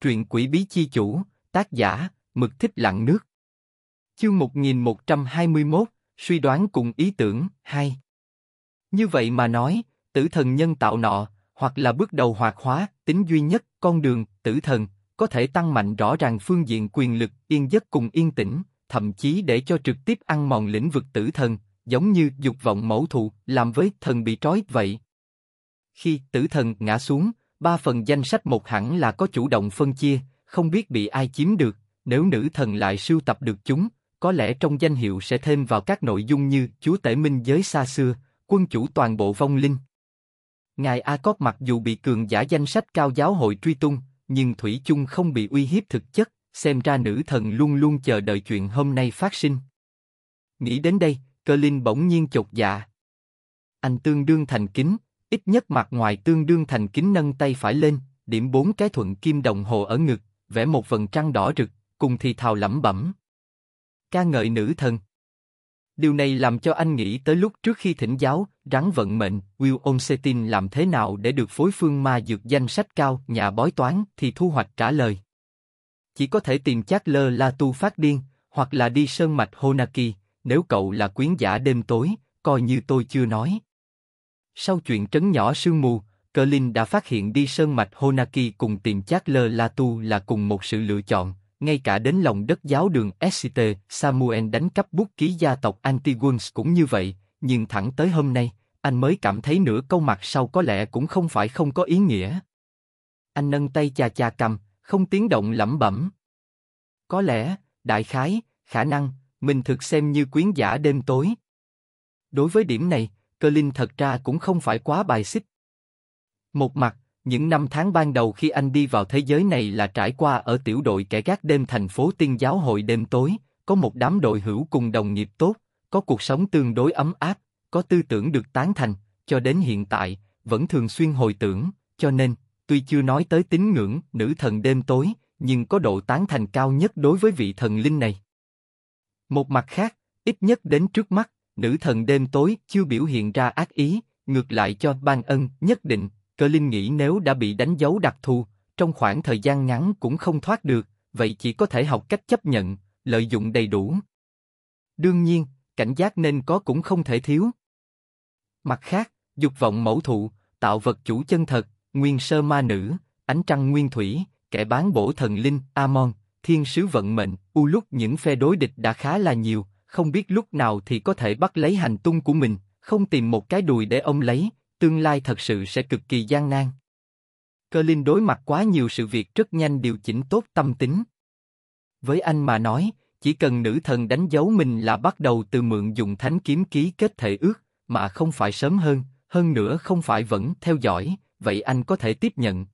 Truyện quỷ bí chi chủ, tác giả, mực thích lặng nước. Chương 1121, suy đoán cùng ý tưởng, 2. Như vậy mà nói, tử thần nhân tạo nọ, hoặc là bước đầu hoạt hóa, tính duy nhất, con đường, tử thần, có thể tăng mạnh rõ ràng phương diện quyền lực, yên giấc cùng yên tĩnh, thậm chí để cho trực tiếp ăn mòn lĩnh vực tử thần, giống như dục vọng mẫu thụ làm với thần bị trói vậy. Khi tử thần ngã xuống, Ba phần danh sách một hẳn là có chủ động phân chia, không biết bị ai chiếm được, nếu nữ thần lại sưu tập được chúng, có lẽ trong danh hiệu sẽ thêm vào các nội dung như Chúa Tể Minh giới xa xưa, quân chủ toàn bộ vong linh. Ngài A Cóp mặc dù bị cường giả danh sách cao giáo hội truy tung, nhưng Thủy chung không bị uy hiếp thực chất, xem ra nữ thần luôn luôn chờ đợi chuyện hôm nay phát sinh. Nghĩ đến đây, cơ linh bỗng nhiên chột dạ. Anh tương đương thành kính, ít nhất mặt ngoài tương đương thành kính nâng tay phải lên, điểm bốn cái thuận kim đồng hồ ở ngực, vẽ một vần trăng đỏ rực, cùng thì thào lẩm bẩm. Ca ngợi nữ thần. Điều này làm cho anh nghĩ tới lúc trước khi thỉnh giáo, rắn vận mệnh, Will Olmstein làm thế nào để được phối phương ma dược danh sách cao, nhà bói toán, thì thu hoạch trả lời. Chỉ có thể tìm chát lơ la tu phát điên, hoặc là đi sơn mạch Honaki, nếu cậu là quyến giả đêm tối, coi như tôi chưa nói. Sau chuyện trấn nhỏ sương mù, Cờ Linh đã phát hiện đi sơn mạch Honaki cùng tìm chát lơ La Tu là cùng một sự lựa chọn, ngay cả đến lòng đất giáo đường SCT, Samuel đánh cắp bút ký gia tộc Antiguans cũng như vậy, nhưng thẳng tới hôm nay, anh mới cảm thấy nửa câu mặt sau có lẽ cũng không phải không có ý nghĩa. Anh nâng tay chà chà cầm, không tiếng động lẩm bẩm. Có lẽ, đại khái, khả năng, mình thực xem như quyến giả đêm tối. Đối với điểm này, Cơ Linh thật ra cũng không phải quá bài xích. Một mặt, những năm tháng ban đầu khi anh đi vào thế giới này là trải qua ở tiểu đội kẻ gác đêm thành phố tiên giáo hội đêm tối, có một đám đội hữu cùng đồng nghiệp tốt, có cuộc sống tương đối ấm áp, có tư tưởng được tán thành, cho đến hiện tại, vẫn thường xuyên hồi tưởng, cho nên, tuy chưa nói tới tín ngưỡng nữ thần đêm tối, nhưng có độ tán thành cao nhất đối với vị thần linh này. Một mặt khác, ít nhất đến trước mắt, nữ thần đêm tối chưa biểu hiện ra ác ý, ngược lại cho ban ân nhất định. Cơ Linh nghĩ nếu đã bị đánh dấu đặc thù, trong khoảng thời gian ngắn cũng không thoát được, vậy chỉ có thể học cách chấp nhận, lợi dụng đầy đủ. Đương nhiên, cảnh giác nên có cũng không thể thiếu. Mặt khác, dục vọng mẫu thụ, tạo vật chủ chân thật, nguyên sơ ma nữ, ánh trăng nguyên thủy, kẻ bán bổ thần linh, Amon, thiên sứ vận mệnh, u lúc những phe đối địch đã khá là nhiều, không biết lúc nào thì có thể bắt lấy hành tung của mình, không tìm một cái đùi để ông lấy, tương lai thật sự sẽ cực kỳ gian nan. Cơ Linh đối mặt quá nhiều sự việc rất nhanh điều chỉnh tốt tâm tính. Với anh mà nói, chỉ cần nữ thần đánh dấu mình là bắt đầu từ mượn dùng thánh kiếm ký kết thể ước, mà không phải sớm hơn, hơn nữa không phải vẫn theo dõi, vậy anh có thể tiếp nhận.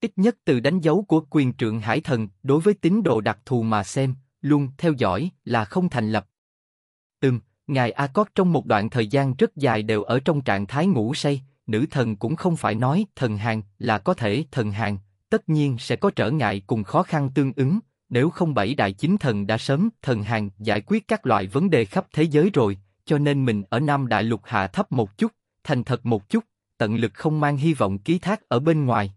Ít nhất từ đánh dấu của quyền trượng hải thần đối với tín đồ đặc thù mà xem, luôn theo dõi là không thành lập. Ừm, ngài A Akot trong một đoạn thời gian rất dài đều ở trong trạng thái ngủ say, nữ thần cũng không phải nói thần hàng là có thể thần hàng, tất nhiên sẽ có trở ngại cùng khó khăn tương ứng, nếu không bảy đại chính thần đã sớm thần hàng giải quyết các loại vấn đề khắp thế giới rồi, cho nên mình ở Nam Đại Lục hạ thấp một chút, thành thật một chút, tận lực không mang hy vọng ký thác ở bên ngoài.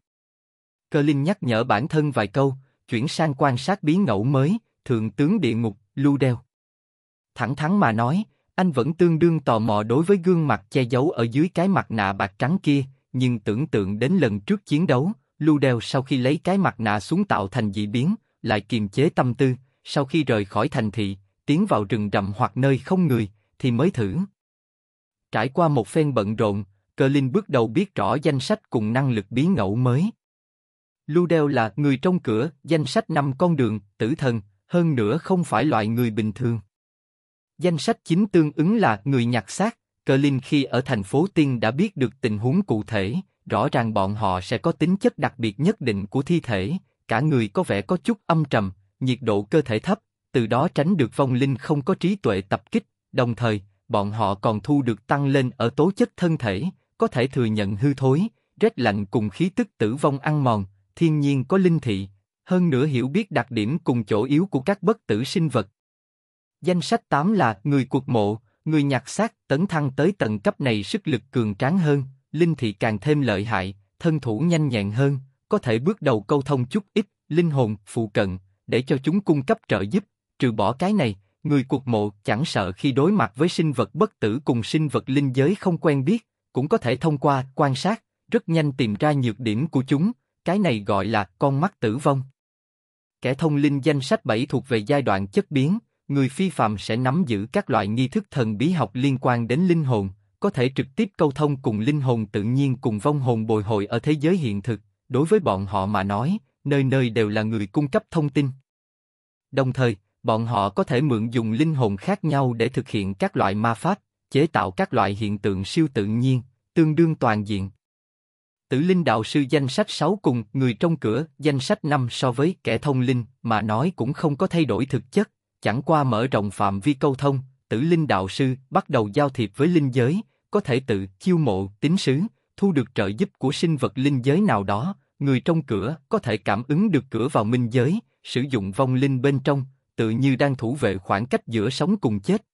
Cơ Linh nhắc nhở bản thân vài câu, chuyển sang quan sát biến ngẫu mới, thượng tướng địa ngục, Lưu Đeo. Thẳng thắn mà nói, anh vẫn tương đương tò mò đối với gương mặt che giấu ở dưới cái mặt nạ bạc trắng kia, nhưng tưởng tượng đến lần trước chiến đấu, Lưu Đeo sau khi lấy cái mặt nạ xuống tạo thành dị biến, lại kiềm chế tâm tư, sau khi rời khỏi thành thị, tiến vào rừng rậm hoặc nơi không người, thì mới thử. Trải qua một phen bận rộn, Cơ Linh bước đầu biết rõ danh sách cùng năng lực bí ngẫu mới. Lưu Đeo là người trong cửa, danh sách năm con đường, tử thần, hơn nữa không phải loại người bình thường. Danh sách chính tương ứng là người nhặt xác, Cờ Linh khi ở thành phố Tiên đã biết được tình huống cụ thể, rõ ràng bọn họ sẽ có tính chất đặc biệt nhất định của thi thể, cả người có vẻ có chút âm trầm, nhiệt độ cơ thể thấp, từ đó tránh được vong linh không có trí tuệ tập kích, đồng thời, bọn họ còn thu được tăng lên ở tố chất thân thể, có thể thừa nhận hư thối, rét lạnh cùng khí tức tử vong ăn mòn, thiên nhiên có linh thị, hơn nữa hiểu biết đặc điểm cùng chỗ yếu của các bất tử sinh vật. Danh sách 8 là người cuộc mộ, người nhặt xác tấn thăng tới tầng cấp này sức lực cường tráng hơn, linh thị càng thêm lợi hại, thân thủ nhanh nhẹn hơn, có thể bước đầu câu thông chút ít, linh hồn, phụ cận, để cho chúng cung cấp trợ giúp, trừ bỏ cái này, người cuộc mộ chẳng sợ khi đối mặt với sinh vật bất tử cùng sinh vật linh giới không quen biết, cũng có thể thông qua quan sát, rất nhanh tìm ra nhược điểm của chúng, cái này gọi là con mắt tử vong. Kẻ thông linh danh sách 7 thuộc về giai đoạn chất biến, người phi phạm sẽ nắm giữ các loại nghi thức thần bí học liên quan đến linh hồn, có thể trực tiếp câu thông cùng linh hồn tự nhiên cùng vong hồn bồi hồi ở thế giới hiện thực, đối với bọn họ mà nói, nơi nơi đều là người cung cấp thông tin. Đồng thời, bọn họ có thể mượn dùng linh hồn khác nhau để thực hiện các loại ma pháp, chế tạo các loại hiện tượng siêu tự nhiên, tương đương toàn diện. Tử linh đạo sư danh sách 6 cùng người trong cửa, danh sách 5 so với kẻ thông linh mà nói cũng không có thay đổi thực chất, chẳng qua mở rộng phạm vi câu thông, tử linh đạo sư bắt đầu giao thiệp với linh giới, có thể tự chiêu mộ, tín sứ, thu được trợ giúp của sinh vật linh giới nào đó, người trong cửa có thể cảm ứng được cửa vào minh giới, sử dụng vong linh bên trong, tự như đang thủ vệ khoảng cách giữa sống cùng chết.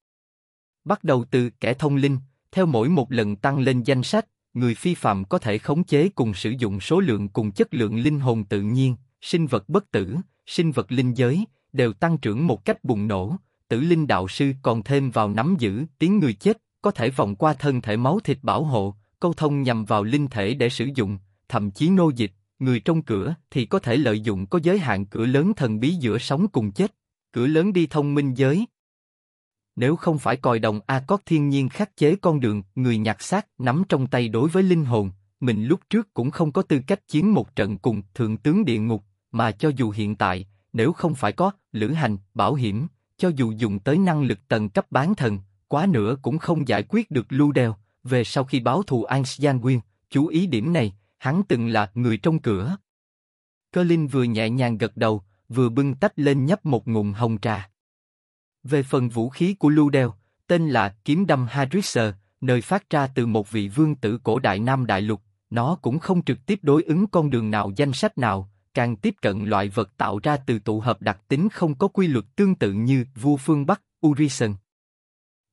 Bắt đầu từ kẻ thông linh, theo mỗi một lần tăng lên danh sách, người phi phạm có thể khống chế cùng sử dụng số lượng cùng chất lượng linh hồn tự nhiên, sinh vật bất tử, sinh vật linh giới, đều tăng trưởng một cách bùng nổ, tử linh đạo sư còn thêm vào nắm giữ tiếng người chết, có thể vòng qua thân thể máu thịt bảo hộ, câu thông nhằm vào linh thể để sử dụng, thậm chí nô dịch, người trong cửa thì có thể lợi dụng có giới hạn cửa lớn thần bí giữa sống cùng chết. Cửa lớn đi thông minh giới, nếu không phải còi đồng a có thiên nhiên khắc chế con đường, người nhặt xác nắm trong tay đối với linh hồn, mình lúc trước cũng không có tư cách chiến một trận cùng thượng tướng địa ngục, mà cho dù hiện tại, nếu không phải có lữ hành, bảo hiểm, cho dù dùng tới năng lực tầng cấp bán thần, quá nữa cũng không giải quyết được lưu đeo. Về sau khi báo thù Einstein Nguyên, chú ý điểm này, hắn từng là người trong cửa. Cơ Linh vừa nhẹ nhàng gật đầu, vừa bưng tách lên nhấp một ngụm hồng trà. Về phần vũ khí của Lưu tên là kiếm đâm Hadrisser, nơi phát ra từ một vị vương tử cổ đại Nam Đại Lục, nó cũng không trực tiếp đối ứng con đường nào danh sách nào, càng tiếp cận loại vật tạo ra từ tụ hợp đặc tính không có quy luật tương tự như vua phương Bắc, Urison.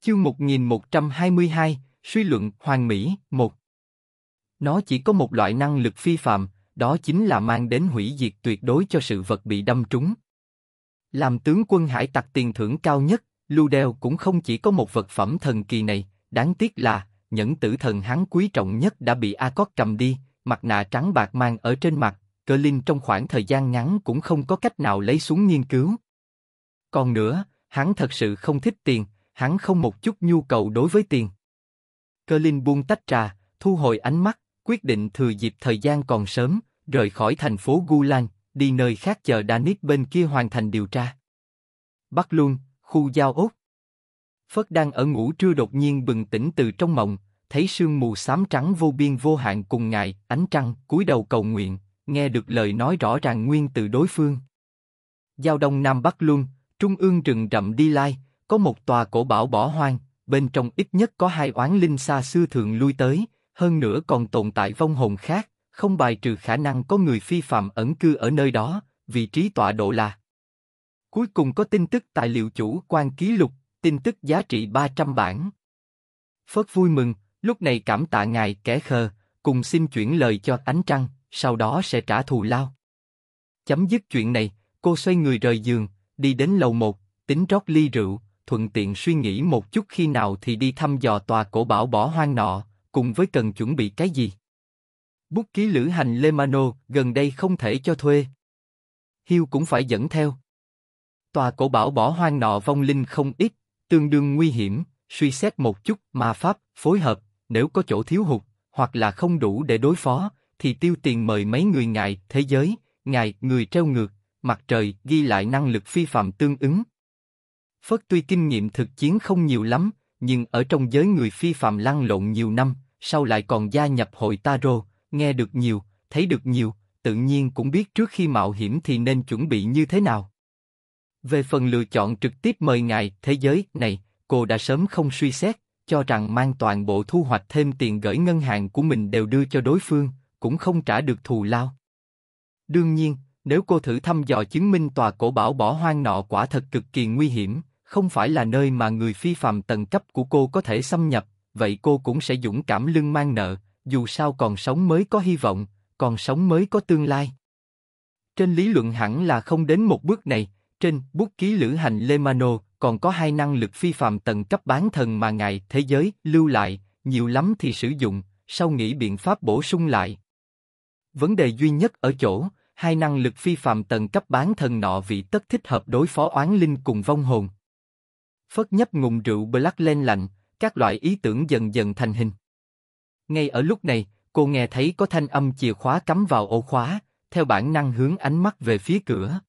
Chương 1122, suy luận Hoàng Mỹ 1 Nó chỉ có một loại năng lực phi phạm, đó chính là mang đến hủy diệt tuyệt đối cho sự vật bị đâm trúng. Làm tướng quân hải tặc tiền thưởng cao nhất, Lưu Đeo cũng không chỉ có một vật phẩm thần kỳ này, đáng tiếc là, những tử thần hắn quý trọng nhất đã bị A Cót cầm đi, mặt nạ trắng bạc mang ở trên mặt, cơ linh trong khoảng thời gian ngắn cũng không có cách nào lấy xuống nghiên cứu. Còn nữa, hắn thật sự không thích tiền, hắn không một chút nhu cầu đối với tiền. Cơ linh buông tách trà, thu hồi ánh mắt, quyết định thừa dịp thời gian còn sớm, rời khỏi thành phố Gulan, đi nơi khác chờ Danis bên kia hoàn thành điều tra. Bắc luôn, khu giao ốt. Phất đang ở ngủ trưa đột nhiên bừng tỉnh từ trong mộng, thấy sương mù xám trắng vô biên vô hạn cùng ngài, ánh trăng, cúi đầu cầu nguyện, nghe được lời nói rõ ràng nguyên từ đối phương. Giao đông nam bắc luôn, trung ương rừng rậm đi lai, có một tòa cổ bảo bỏ hoang, bên trong ít nhất có hai oán linh xa xưa thường lui tới, hơn nữa còn tồn tại vong hồn khác, không bài trừ khả năng có người phi phạm ẩn cư ở nơi đó, vị trí tọa độ là. Cuối cùng có tin tức tài liệu chủ quan ký lục, tin tức giá trị 300 bản. Phớt vui mừng, lúc này cảm tạ ngài kẻ khờ, cùng xin chuyển lời cho ánh trăng, sau đó sẽ trả thù lao. Chấm dứt chuyện này, cô xoay người rời giường, đi đến lầu một, tính rót ly rượu, thuận tiện suy nghĩ một chút khi nào thì đi thăm dò tòa cổ bảo bỏ hoang nọ, cùng với cần chuẩn bị cái gì. Bút ký lữ hành Le Mano gần đây không thể cho thuê. Hiêu cũng phải dẫn theo. Tòa cổ bảo bỏ hoang nọ vong linh không ít, tương đương nguy hiểm, suy xét một chút mà Pháp phối hợp, nếu có chỗ thiếu hụt, hoặc là không đủ để đối phó, thì tiêu tiền mời mấy người ngài thế giới, ngài người treo ngược, mặt trời ghi lại năng lực phi phạm tương ứng. Phất tuy kinh nghiệm thực chiến không nhiều lắm, nhưng ở trong giới người phi phạm lăn lộn nhiều năm, sau lại còn gia nhập hội Taro, nghe được nhiều, thấy được nhiều, tự nhiên cũng biết trước khi mạo hiểm thì nên chuẩn bị như thế nào. Về phần lựa chọn trực tiếp mời ngài thế giới này, cô đã sớm không suy xét, cho rằng mang toàn bộ thu hoạch thêm tiền gửi ngân hàng của mình đều đưa cho đối phương, cũng không trả được thù lao. Đương nhiên, nếu cô thử thăm dò chứng minh tòa cổ bảo bỏ hoang nọ quả thật cực kỳ nguy hiểm, không phải là nơi mà người phi phàm tầng cấp của cô có thể xâm nhập, vậy cô cũng sẽ dũng cảm lưng mang nợ, dù sao còn sống mới có hy vọng, còn sống mới có tương lai. Trên lý luận hẳn là không đến một bước này, trên bút ký lữ hành Lemano còn có hai năng lực phi phàm tầng cấp bán thần mà ngài thế giới lưu lại, nhiều lắm thì sử dụng, sau nghĩ biện pháp bổ sung lại. Vấn đề duy nhất ở chỗ, hai năng lực phi phàm tầng cấp bán thần nọ vị tất thích hợp đối phó oán linh cùng vong hồn. Phất nhấp ngụm rượu Black lên lạnh, các loại ý tưởng dần dần thành hình. Ngay ở lúc này, cô nghe thấy có thanh âm chìa khóa cắm vào ổ khóa, theo bản năng hướng ánh mắt về phía cửa.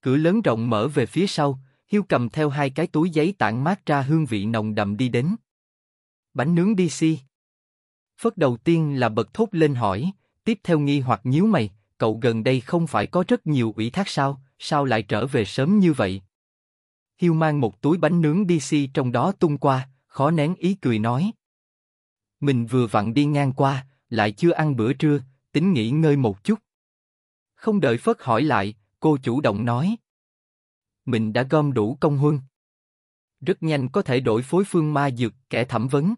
Cửa lớn rộng mở về phía sau, Hiêu cầm theo hai cái túi giấy tản mát ra hương vị nồng đậm đi đến. Bánh nướng DC. Phất đầu tiên là bật thốt lên hỏi, tiếp theo nghi hoặc nhíu mày, cậu gần đây không phải có rất nhiều ủy thác sao, sao lại trở về sớm như vậy? Hiêu mang một túi bánh nướng DC trong đó tung qua, khó nén ý cười nói, mình vừa vặn đi ngang qua, lại chưa ăn bữa trưa, tính nghỉ ngơi một chút. Không đợi Phất hỏi lại, cô chủ động nói. Mình đã gom đủ công huân. Rất nhanh có thể đổi phối phương ma dược, kẻ thẩm vấn.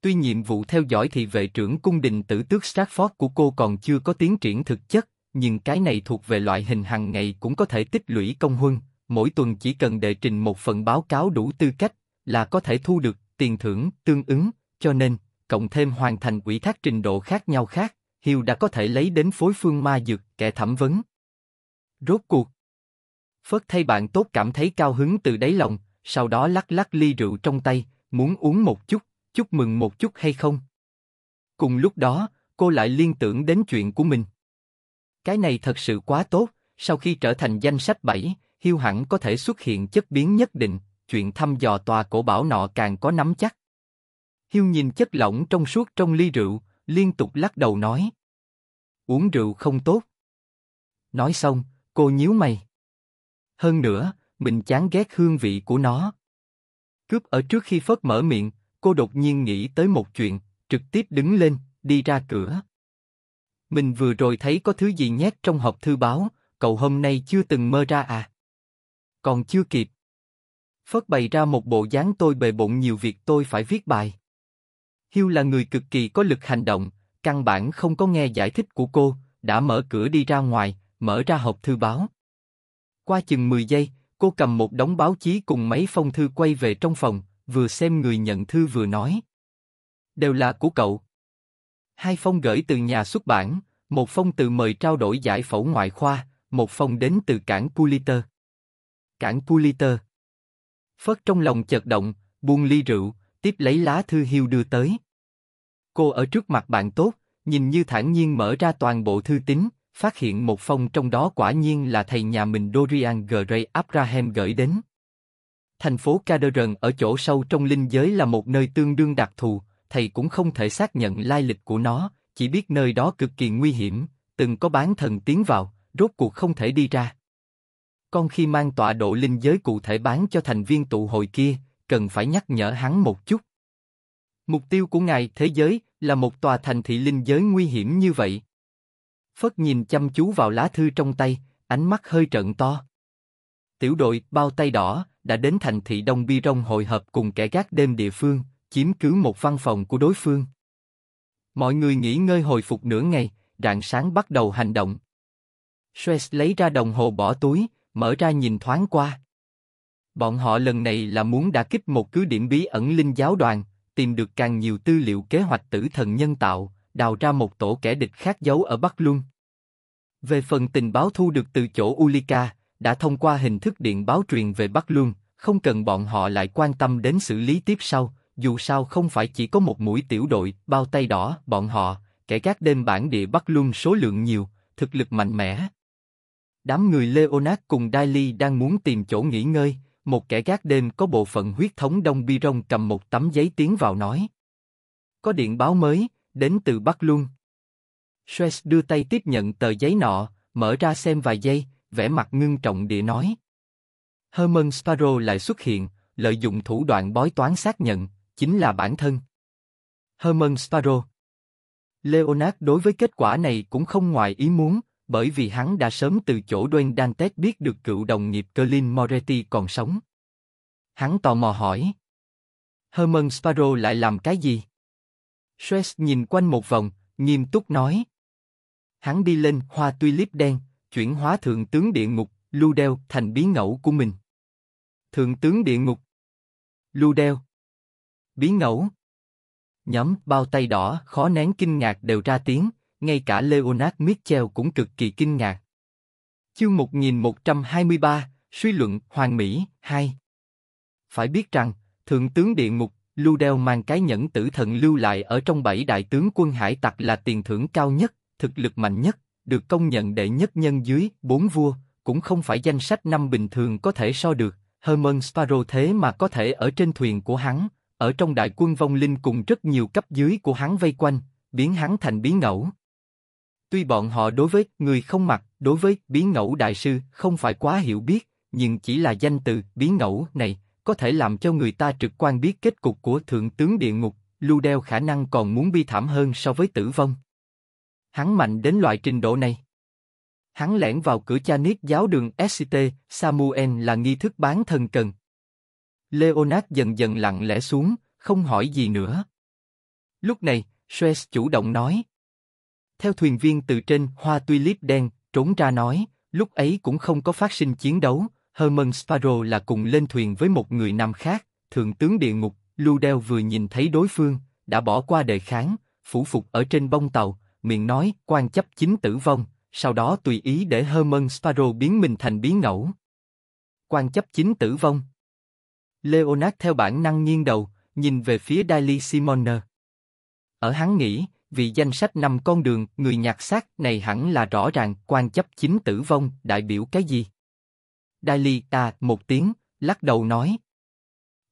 Tuy nhiệm vụ theo dõi thì vệ trưởng cung đình tử tước Stafford của cô còn chưa có tiến triển thực chất, nhưng cái này thuộc về loại hình hàng ngày cũng có thể tích lũy công huân. Mỗi tuần chỉ cần đệ trình một phần báo cáo đủ tư cách là có thể thu được tiền thưởng tương ứng. Cho nên, cộng thêm hoàn thành ủy thác trình độ khác nhau khác, Hiều đã có thể lấy đến phối phương ma dược, kẻ thẩm vấn. Rốt cuộc. phớt thay bạn tốt cảm thấy cao hứng từ đáy lòng, sau đó lắc lắc ly rượu trong tay, muốn uống một chút, chúc mừng một chút hay không? Cùng lúc đó, cô lại liên tưởng đến chuyện của mình. Cái này thật sự quá tốt, sau khi trở thành danh sách 7, Hiêu hẳn có thể xuất hiện chất biến nhất định, chuyện thăm dò tòa cổ bảo nọ càng có nắm chắc. Hiêu nhìn chất lỏng trong suốt trong ly rượu, liên tục lắc đầu nói. Uống rượu không tốt. Nói xong, cô nhíu mày. Hơn nữa, mình chán ghét hương vị của nó. Cướp ở trước khi Phớt mở miệng, cô đột nhiên nghĩ tới một chuyện, trực tiếp đứng lên, đi ra cửa. Mình vừa rồi thấy có thứ gì nhét trong hộp thư báo, cậu hôm nay chưa từng mơ ra à? Còn chưa kịp. Phớt bày ra một bộ dáng tôi bề bộn nhiều việc tôi phải viết bài. Hiu là người cực kỳ có lực hành động, căn bản không có nghe giải thích của cô, đã mở cửa đi ra ngoài, mở ra hộp thư báo. Qua chừng 10 giây, cô cầm một đống báo chí cùng mấy phong thư quay về trong phòng, vừa xem người nhận thư vừa nói. Đều là của cậu. Hai phong gửi từ nhà xuất bản, một phong từ mời trao đổi giải phẫu ngoại khoa, một phong đến từ cảng Puliter. Cảng Puliter. Phất trong lòng chợt động, buông ly rượu, tiếp lấy lá thư hiu đưa tới. Cô ở trước mặt bạn tốt, nhìn như thản nhiên mở ra toàn bộ thư tín, phát hiện một phong trong đó quả nhiên là thầy nhà mình Dorian Gray Abraham gửi đến. Thành phố Caderon ở chỗ sâu trong linh giới là một nơi tương đương đặc thù, thầy cũng không thể xác nhận lai lịch của nó, chỉ biết nơi đó cực kỳ nguy hiểm, từng có bán thần tiến vào, rốt cuộc không thể đi ra. Con khi mang tọa độ linh giới cụ thể bán cho thành viên tụ hội kia, cần phải nhắc nhở hắn một chút. Mục tiêu của ngài thế giới là một tòa thành thị linh giới nguy hiểm như vậy. Phất nhìn chăm chú vào lá thư trong tay, ánh mắt hơi trợn to. Tiểu đội bao tay đỏ đã đến thành thị Đông Bi Rông hội hợp cùng kẻ gác đêm địa phương, chiếm cứ một văn phòng của đối phương. Mọi người nghỉ ngơi hồi phục nửa ngày, rạng sáng bắt đầu hành động. Suez lấy ra đồng hồ bỏ túi, mở ra nhìn thoáng qua. Bọn họ lần này là muốn đả kích một cứ điểm bí ẩn linh giáo đoàn, tìm được càng nhiều tư liệu kế hoạch tử thần nhân tạo, đào ra một tổ kẻ địch khác giấu ở Bắc Luân. Về phần tình báo thu được từ chỗ Ulika, đã thông qua hình thức điện báo truyền về Bắc Luân, không cần bọn họ lại quan tâm đến xử lý tiếp sau, dù sao không phải chỉ có một mũi tiểu đội, bao tay đỏ, bọn họ, kẻ các đêm bản địa Bắc Luân số lượng nhiều, thực lực mạnh mẽ. Đám người Leonard cùng Daily đang muốn tìm chỗ nghỉ ngơi, một kẻ gác đêm có bộ phận huyết thống Đông Bi Rông cầm một tấm giấy tiến vào nói. Có điện báo mới, đến từ Bắc Luân. Suez đưa tay tiếp nhận tờ giấy nọ, mở ra xem vài giây, vẻ mặt ngưng trọng địa nói. Herman Sparrow lại xuất hiện, lợi dụng thủ đoạn bói toán xác nhận, chính là bản thân. Herman Sparrow Leonard đối với kết quả này cũng không ngoài ý muốn, bởi vì hắn đã sớm từ chỗ Dwayne Dantes biết được cựu đồng nghiệp Colin Moretti còn sống. Hắn tò mò hỏi. Herman Sparrow lại làm cái gì? Stress nhìn quanh một vòng, nghiêm túc nói. Hắn đi lên hoa tulip đen, chuyển hóa thượng tướng địa ngục, Ludel thành bí ngẫu của mình. Thượng tướng địa ngục. Ludel. Bí ngẫu. Nhóm bao tay đỏ khó nén kinh ngạc đều ra tiếng, ngay cả Leonard Mitchell cũng cực kỳ kinh ngạc. Chương 1123, suy luận Hoàng Mỹ 2 Phải biết rằng, Thượng tướng Địa Ngục, Lưu Đeo mang cái nhẫn tử thần lưu lại ở trong bảy đại tướng quân hải tặc là tiền thưởng cao nhất, thực lực mạnh nhất, được công nhận đệ nhất nhân dưới bốn vua, cũng không phải danh sách năm bình thường có thể so được. Herman Sparrow thế mà có thể ở trên thuyền của hắn, ở trong đại quân vong linh cùng rất nhiều cấp dưới của hắn vây quanh, biến hắn thành bí ngẫu. Tuy bọn họ đối với người không mặt, đối với biến ngẫu đại sư không phải quá hiểu biết, nhưng chỉ là danh từ biến ngẫu này có thể làm cho người ta trực quan biết kết cục của thượng tướng địa ngục, lưu đeo khả năng còn muốn bi thảm hơn so với tử vong. Hắn mạnh đến loại trình độ này. Hắn lẻn vào cửa cha niết giáo đường SCT, Samuel là nghi thức bán thần cần. Leonard dần dần lặng lẽ xuống, không hỏi gì nữa. Lúc này, Suez chủ động nói, theo thuyền viên từ trên hoa tulip đen, trốn ra nói, lúc ấy cũng không có phát sinh chiến đấu, Herman Sparrow là cùng lên thuyền với một người nam khác, thượng tướng địa ngục, Ludel vừa nhìn thấy đối phương, đã bỏ qua đề kháng, phủ phục ở trên bông tàu, miệng nói quan chấp chính tử vong, sau đó tùy ý để Herman Sparrow biến mình thành biến ngẫu. Quan chấp chính tử vong. Leonard theo bản năng nghiêng đầu, nhìn về phía Daily Simoner. Ở hắn nghĩ, vì danh sách năm con đường, người nhạc xác này hẳn là rõ ràng, quan chấp chính tử vong, đại biểu cái gì? Đại Ly à, một tiếng, lắc đầu nói.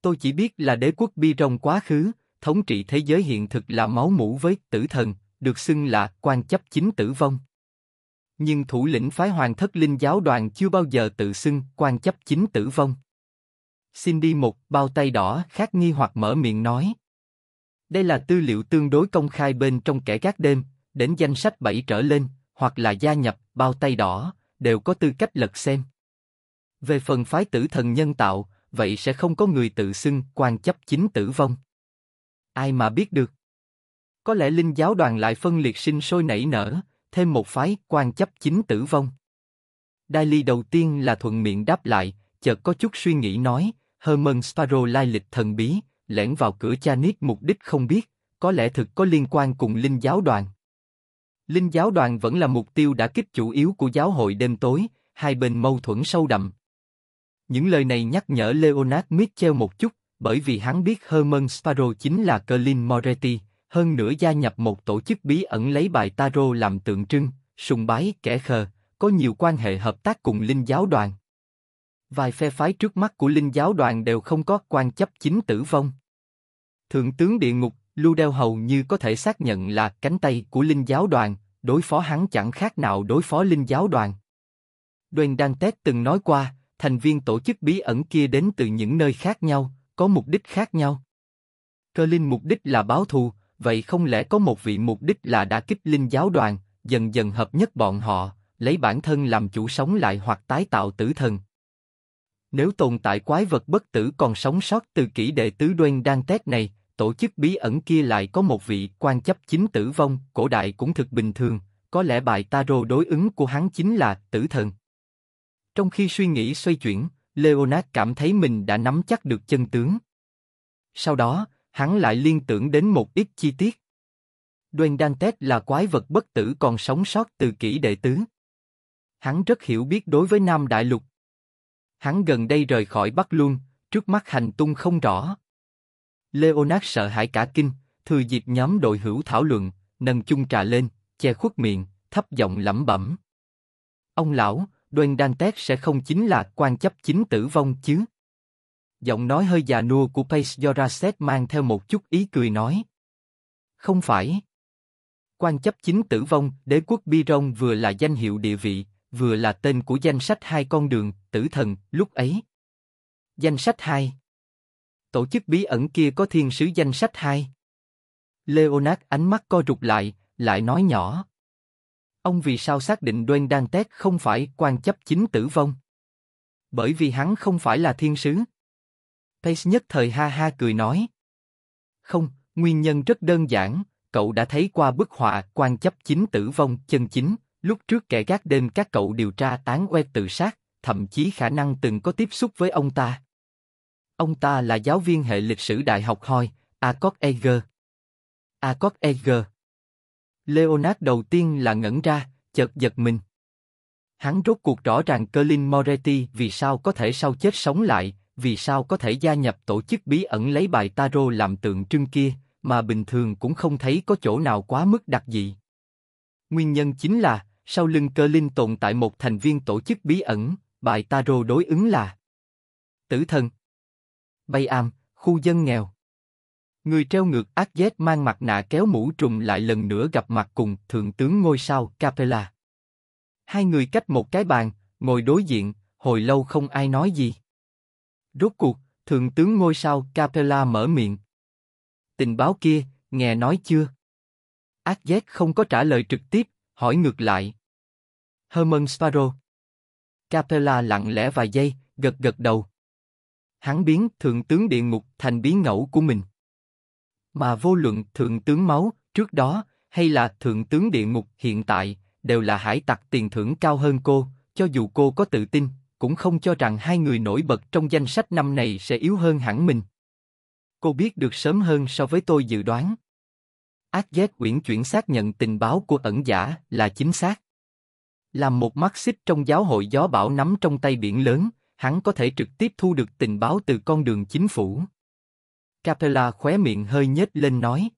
Tôi chỉ biết là đế quốc bi rong quá khứ, thống trị thế giới hiện thực là máu mũ với tử thần, được xưng là quan chấp chính tử vong. Nhưng thủ lĩnh phái hoàng thất linh giáo đoàn chưa bao giờ tự xưng quan chấp chính tử vong. Xin đi một bao tay đỏ khác nghi hoặc mở miệng nói. Đây là tư liệu tương đối công khai bên trong kẻ gác đêm, đến danh sách 7 trở lên, hoặc là gia nhập, bao tay đỏ, đều có tư cách lật xem. Về phần phái tử thần nhân tạo, vậy sẽ không có người tự xưng quan chấp chính tử vong. Ai mà biết được? Có lẽ linh giáo đoàn lại phân liệt sinh sôi nảy nở, thêm một phái quan chấp chính tử vong. Đai ly đầu tiên là thuận miệng đáp lại, chợt có chút suy nghĩ nói, Herman Sparrow lai lịch thần bí, lẻn vào cửa cha niết mục đích không biết, có lẽ thực có liên quan cùng linh giáo đoàn. Linh giáo đoàn vẫn là mục tiêu đã kích chủ yếu của giáo hội đêm tối, hai bên mâu thuẫn sâu đậm. Những lời này nhắc nhở Leonard Mitchell một chút, bởi vì hắn biết Herman Sparrow chính là Colin Moretti, hơn nữa gia nhập một tổ chức bí ẩn lấy bài tarot làm tượng trưng, sùng bái kẻ khờ, có nhiều quan hệ hợp tác cùng linh giáo đoàn. Vài phe phái trước mắt của linh giáo đoàn đều không có quan chấp chính tử vong, Thượng tướng địa ngục, Lưu Đeo hầu như có thể xác nhận là cánh tay của linh giáo đoàn, đối phó hắn chẳng khác nào đối phó linh giáo đoàn. Đoàn Đăng Tét từng nói qua, thành viên tổ chức bí ẩn kia đến từ những nơi khác nhau, có mục đích khác nhau. Cơ linh mục đích là báo thù, vậy không lẽ có một vị mục đích là đã kích linh giáo đoàn, dần dần hợp nhất bọn họ, lấy bản thân làm chủ sống lại hoặc tái tạo tử thần. Nếu tồn tại quái vật bất tử còn sống sót từ kỷ đệ tứ đoan đang tét này, tổ chức bí ẩn kia lại có một vị quan chấp chính tử vong, cổ đại cũng thực bình thường, có lẽ bài tarot đối ứng của hắn chính là tử thần. Trong khi suy nghĩ xoay chuyển, Leonard cảm thấy mình đã nắm chắc được chân tướng. Sau đó, hắn lại liên tưởng đến một ít chi tiết. Dwayne Dantes là quái vật bất tử còn sống sót từ kỷ đệ tứ. Hắn rất hiểu biết đối với Nam Đại Lục. Hắn gần đây rời khỏi Bắc Luân, trước mắt hành tung không rõ. Leonard sợ hãi cả kinh, thừa dịp nhóm đội hữu thảo luận, nâng chung trà lên, che khuất miệng, thấp giọng lẩm bẩm. Ông lão, Đoan Dantes sẽ không chính là quan chấp chính tử vong chứ? Giọng nói hơi già nua của Pace Joraset mang theo một chút ý cười nói. Không phải. Quan chấp chính tử vong, đế quốc Biron vừa là danh hiệu địa vị, vừa là tên của danh sách hai con đường, tử thần, lúc ấy. Danh sách hai Tổ chức bí ẩn kia có thiên sứ danh sách hai. Leonard ánh mắt co rụt lại, lại nói nhỏ. Ông vì sao xác định Đoan Đan Tét không phải quan chấp chính tử vong? Bởi vì hắn không phải là thiên sứ. Pace nhất thời ha ha cười nói. Không, nguyên nhân rất đơn giản, cậu đã thấy qua bức họa quan chấp chính tử vong chân chính, lúc trước kẻ gác đêm các cậu điều tra tán oe tự sát, thậm chí khả năng từng có tiếp xúc với ông ta. Ông ta là giáo viên hệ lịch sử Đại học Hoi, Akok Eger. Akok Eger. Leonard đầu tiên là ngẩn ra, chợt giật mình. Hắn rốt cuộc rõ ràng Colin Moretti vì sao có thể sau chết sống lại, vì sao có thể gia nhập tổ chức bí ẩn lấy bài tarot làm tượng trưng kia, mà bình thường cũng không thấy có chỗ nào quá mức đặc dị. Nguyên nhân chính là, sau lưng cơ linh tồn tại một thành viên tổ chức bí ẩn, bài tarot đối ứng là tử thần, Bay am, khu dân nghèo. Người treo ngược ác dết mang mặt nạ kéo mũ trùm lại lần nữa gặp mặt cùng Thượng tướng ngôi sao Capella. Hai người cách một cái bàn, ngồi đối diện, hồi lâu không ai nói gì. Rốt cuộc, Thượng tướng ngôi sao Capella mở miệng. Tình báo kia, nghe nói chưa? Ác dết không có trả lời trực tiếp, hỏi ngược lại. Herman Sparrow. Capella lặng lẽ vài giây, gật gật đầu hắn biến thượng tướng địa ngục thành biến ngẫu của mình. Mà vô luận thượng tướng máu trước đó hay là thượng tướng địa ngục hiện tại đều là hải tặc tiền thưởng cao hơn cô, cho dù cô có tự tin, cũng không cho rằng hai người nổi bật trong danh sách năm này sẽ yếu hơn hẳn mình. Cô biết được sớm hơn so với tôi dự đoán. Ác giác uyển chuyển xác nhận tình báo của ẩn giả là chính xác. Làm một mắt xích trong giáo hội gió bão nắm trong tay biển lớn, hắn có thể trực tiếp thu được tình báo từ con đường chính phủ. Capella khóe miệng hơi nhếch lên nói.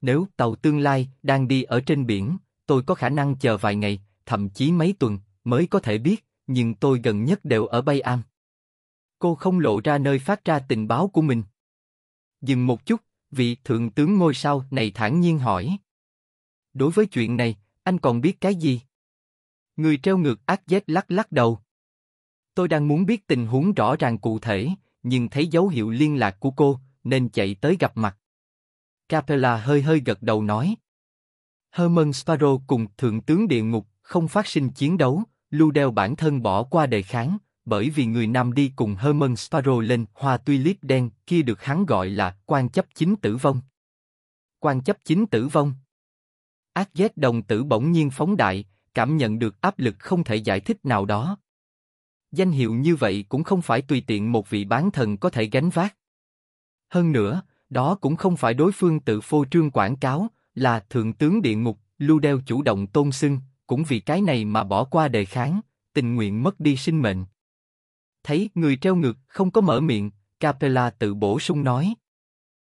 Nếu tàu tương lai đang đi ở trên biển, tôi có khả năng chờ vài ngày, thậm chí mấy tuần, mới có thể biết, nhưng tôi gần nhất đều ở Bay Am. Cô không lộ ra nơi phát ra tình báo của mình. Dừng một chút, vị thượng tướng ngôi sao này thản nhiên hỏi. Đối với chuyện này, anh còn biết cái gì? Người treo ngược ác dết lắc lắc đầu. Tôi đang muốn biết tình huống rõ ràng cụ thể, nhưng thấy dấu hiệu liên lạc của cô, nên chạy tới gặp mặt. Capella hơi hơi gật đầu nói. Herman Sparrow cùng Thượng tướng Địa Ngục không phát sinh chiến đấu, Ludel bản thân bỏ qua đề kháng, bởi vì người nam đi cùng Herman Sparrow lên hoa tulip đen kia được hắn gọi là quan chấp chính tử vong. Quan chấp chính tử vong. Ác giác đồng tử bỗng nhiên phóng đại, cảm nhận được áp lực không thể giải thích nào đó. Danh hiệu như vậy cũng không phải tùy tiện một vị bán thần có thể gánh vác. Hơn nữa, đó cũng không phải đối phương tự phô trương quảng cáo, là thượng tướng địa ngục, lưu đeo chủ động tôn xưng, cũng vì cái này mà bỏ qua đề kháng, tình nguyện mất đi sinh mệnh. Thấy người treo ngược không có mở miệng, Capella tự bổ sung nói.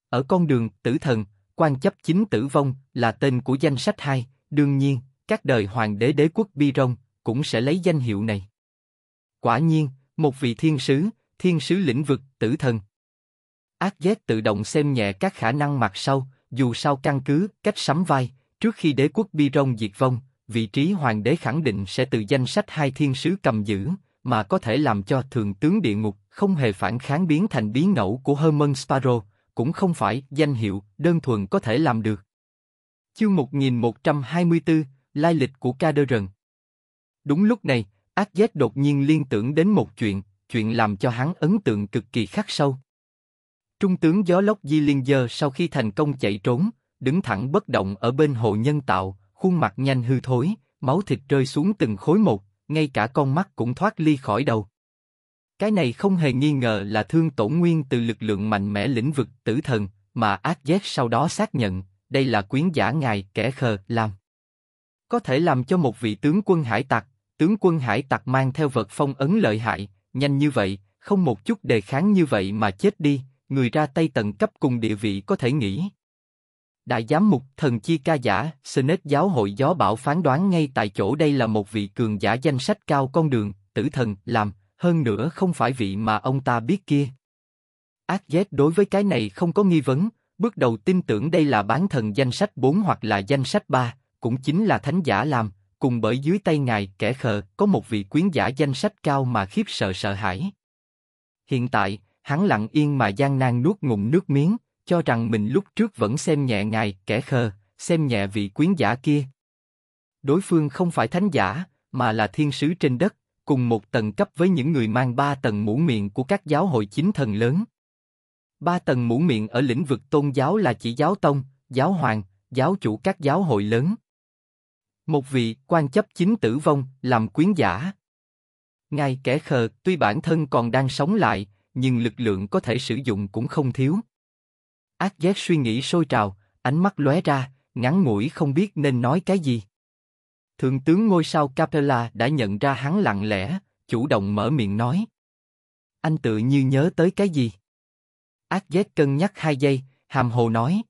Ở con đường tử thần, quan chấp chính tử vong là tên của danh sách hai, đương nhiên, các đời hoàng đế đế quốc Bi Rông cũng sẽ lấy danh hiệu này. Quả nhiên, một vị thiên sứ, thiên sứ lĩnh vực, tử thần. Ác giác tự động xem nhẹ các khả năng mặt sau, dù sao căn cứ, cách sắm vai, trước khi đế quốc bi rông diệt vong, vị trí hoàng đế khẳng định sẽ từ danh sách hai thiên sứ cầm giữ, mà có thể làm cho thường tướng địa ngục không hề phản kháng biến thành biến ngẫu của Herman Sparrow, cũng không phải danh hiệu đơn thuần có thể làm được. Chương 1124, Lai lịch của Caderon Đúng lúc này, Ác giác đột nhiên liên tưởng đến một chuyện, chuyện làm cho hắn ấn tượng cực kỳ khắc sâu. Trung tướng gió lốc Di Liên Dơ sau khi thành công chạy trốn, đứng thẳng bất động ở bên hồ nhân tạo, khuôn mặt nhanh hư thối, máu thịt rơi xuống từng khối một, ngay cả con mắt cũng thoát ly khỏi đầu. Cái này không hề nghi ngờ là thương tổn nguyên từ lực lượng mạnh mẽ lĩnh vực tử thần, mà ác giác sau đó xác nhận, đây là quyến giả ngài kẻ khờ làm. Có thể làm cho một vị tướng quân hải tặc Tướng quân hải tặc mang theo vật phong ấn lợi hại, nhanh như vậy, không một chút đề kháng như vậy mà chết đi, người ra tay tận cấp cùng địa vị có thể nghĩ. Đại giám mục thần chi ca giả, Senate giáo hội gió bão phán đoán ngay tại chỗ đây là một vị cường giả danh sách cao con đường, tử thần, làm, hơn nữa không phải vị mà ông ta biết kia. Ác giác đối với cái này không có nghi vấn, bước đầu tin tưởng đây là bán thần danh sách 4 hoặc là danh sách 3, cũng chính là thánh giả làm, cùng bởi dưới tay ngài kẻ khờ có một vị quyến giả danh sách cao mà khiếp sợ sợ hãi. Hiện tại, hắn lặng yên mà gian nan nuốt ngụm nước miếng, cho rằng mình lúc trước vẫn xem nhẹ ngài kẻ khờ, xem nhẹ vị quyến giả kia. Đối phương không phải thánh giả, mà là thiên sứ trên đất, cùng một tầng cấp với những người mang ba tầng mũ miệng của các giáo hội chính thần lớn. Ba tầng mũ miệng ở lĩnh vực tôn giáo là chỉ giáo tông, giáo hoàng, giáo chủ các giáo hội lớn. Một vị quan chấp chính tử vong, làm quyến giả. Ngài kẻ khờ, tuy bản thân còn đang sống lại, nhưng lực lượng có thể sử dụng cũng không thiếu. Ác giác suy nghĩ sôi trào, ánh mắt lóe ra, ngắn ngủi không biết nên nói cái gì. Thượng tướng ngôi sao Capella đã nhận ra hắn lặng lẽ, chủ động mở miệng nói. Anh tự như nhớ tới cái gì? Ác giác cân nhắc hai giây, hàm hồ nói.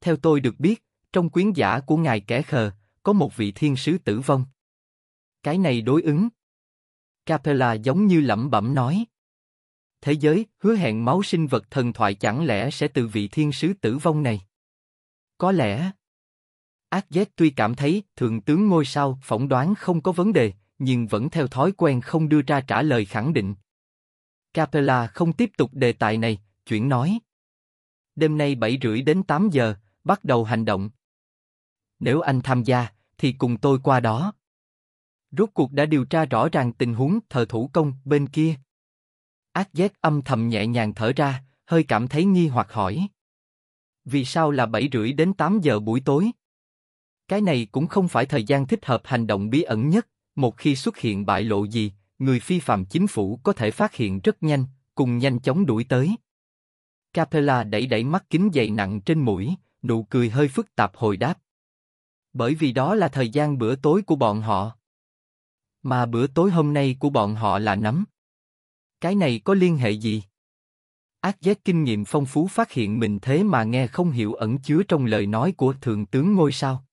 Theo tôi được biết, trong quyến giả của ngài kẻ khờ, có một vị thiên sứ tử vong. Cái này đối ứng. Capella giống như lẩm bẩm nói. Thế giới, hứa hẹn máu sinh vật thần thoại chẳng lẽ sẽ từ vị thiên sứ tử vong này? Có lẽ. Ác giác tuy cảm thấy thượng tướng ngôi sao phỏng đoán không có vấn đề, nhưng vẫn theo thói quen không đưa ra trả lời khẳng định. Capella không tiếp tục đề tài này, chuyển nói. Đêm nay 7 rưỡi đến 8 giờ, bắt đầu hành động. Nếu anh tham gia, thì cùng tôi qua đó. Rốt cuộc đã điều tra rõ ràng tình huống thờ thủ công bên kia. Ác giác âm thầm nhẹ nhàng thở ra, hơi cảm thấy nghi hoặc hỏi. Vì sao là 7 rưỡi đến 8 giờ buổi tối? Cái này cũng không phải thời gian thích hợp hành động bí ẩn nhất, một khi xuất hiện bại lộ gì, người phi phạm chính phủ có thể phát hiện rất nhanh, cùng nhanh chóng đuổi tới. Capella đẩy đẩy mắt kính dày nặng trên mũi, nụ cười hơi phức tạp hồi đáp bởi vì đó là thời gian bữa tối của bọn họ. Mà bữa tối hôm nay của bọn họ là nấm. Cái này có liên hệ gì? Ác giác kinh nghiệm phong phú phát hiện mình thế mà nghe không hiểu ẩn chứa trong lời nói của thượng tướng ngôi sao.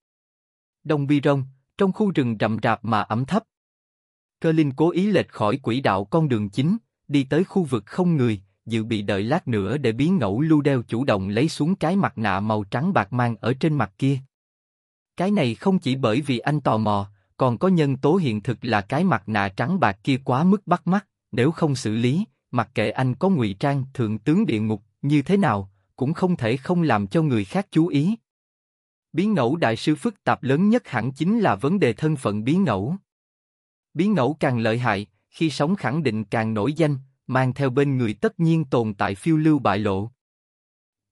Đông Bi Rông, trong khu rừng rậm rạp mà ẩm thấp. Cơ Linh cố ý lệch khỏi quỹ đạo con đường chính, đi tới khu vực không người, dự bị đợi lát nữa để biến ngẫu lưu đeo chủ động lấy xuống cái mặt nạ màu trắng bạc mang ở trên mặt kia. Cái này không chỉ bởi vì anh tò mò, còn có nhân tố hiện thực là cái mặt nạ trắng bạc kia quá mức bắt mắt, nếu không xử lý, mặc kệ anh có ngụy trang thượng tướng địa ngục như thế nào, cũng không thể không làm cho người khác chú ý. Biến ngẫu đại sư phức tạp lớn nhất hẳn chính là vấn đề thân phận biến ngẫu. Biến ngẫu càng lợi hại, khi sống khẳng định càng nổi danh, mang theo bên người tất nhiên tồn tại phiêu lưu bại lộ.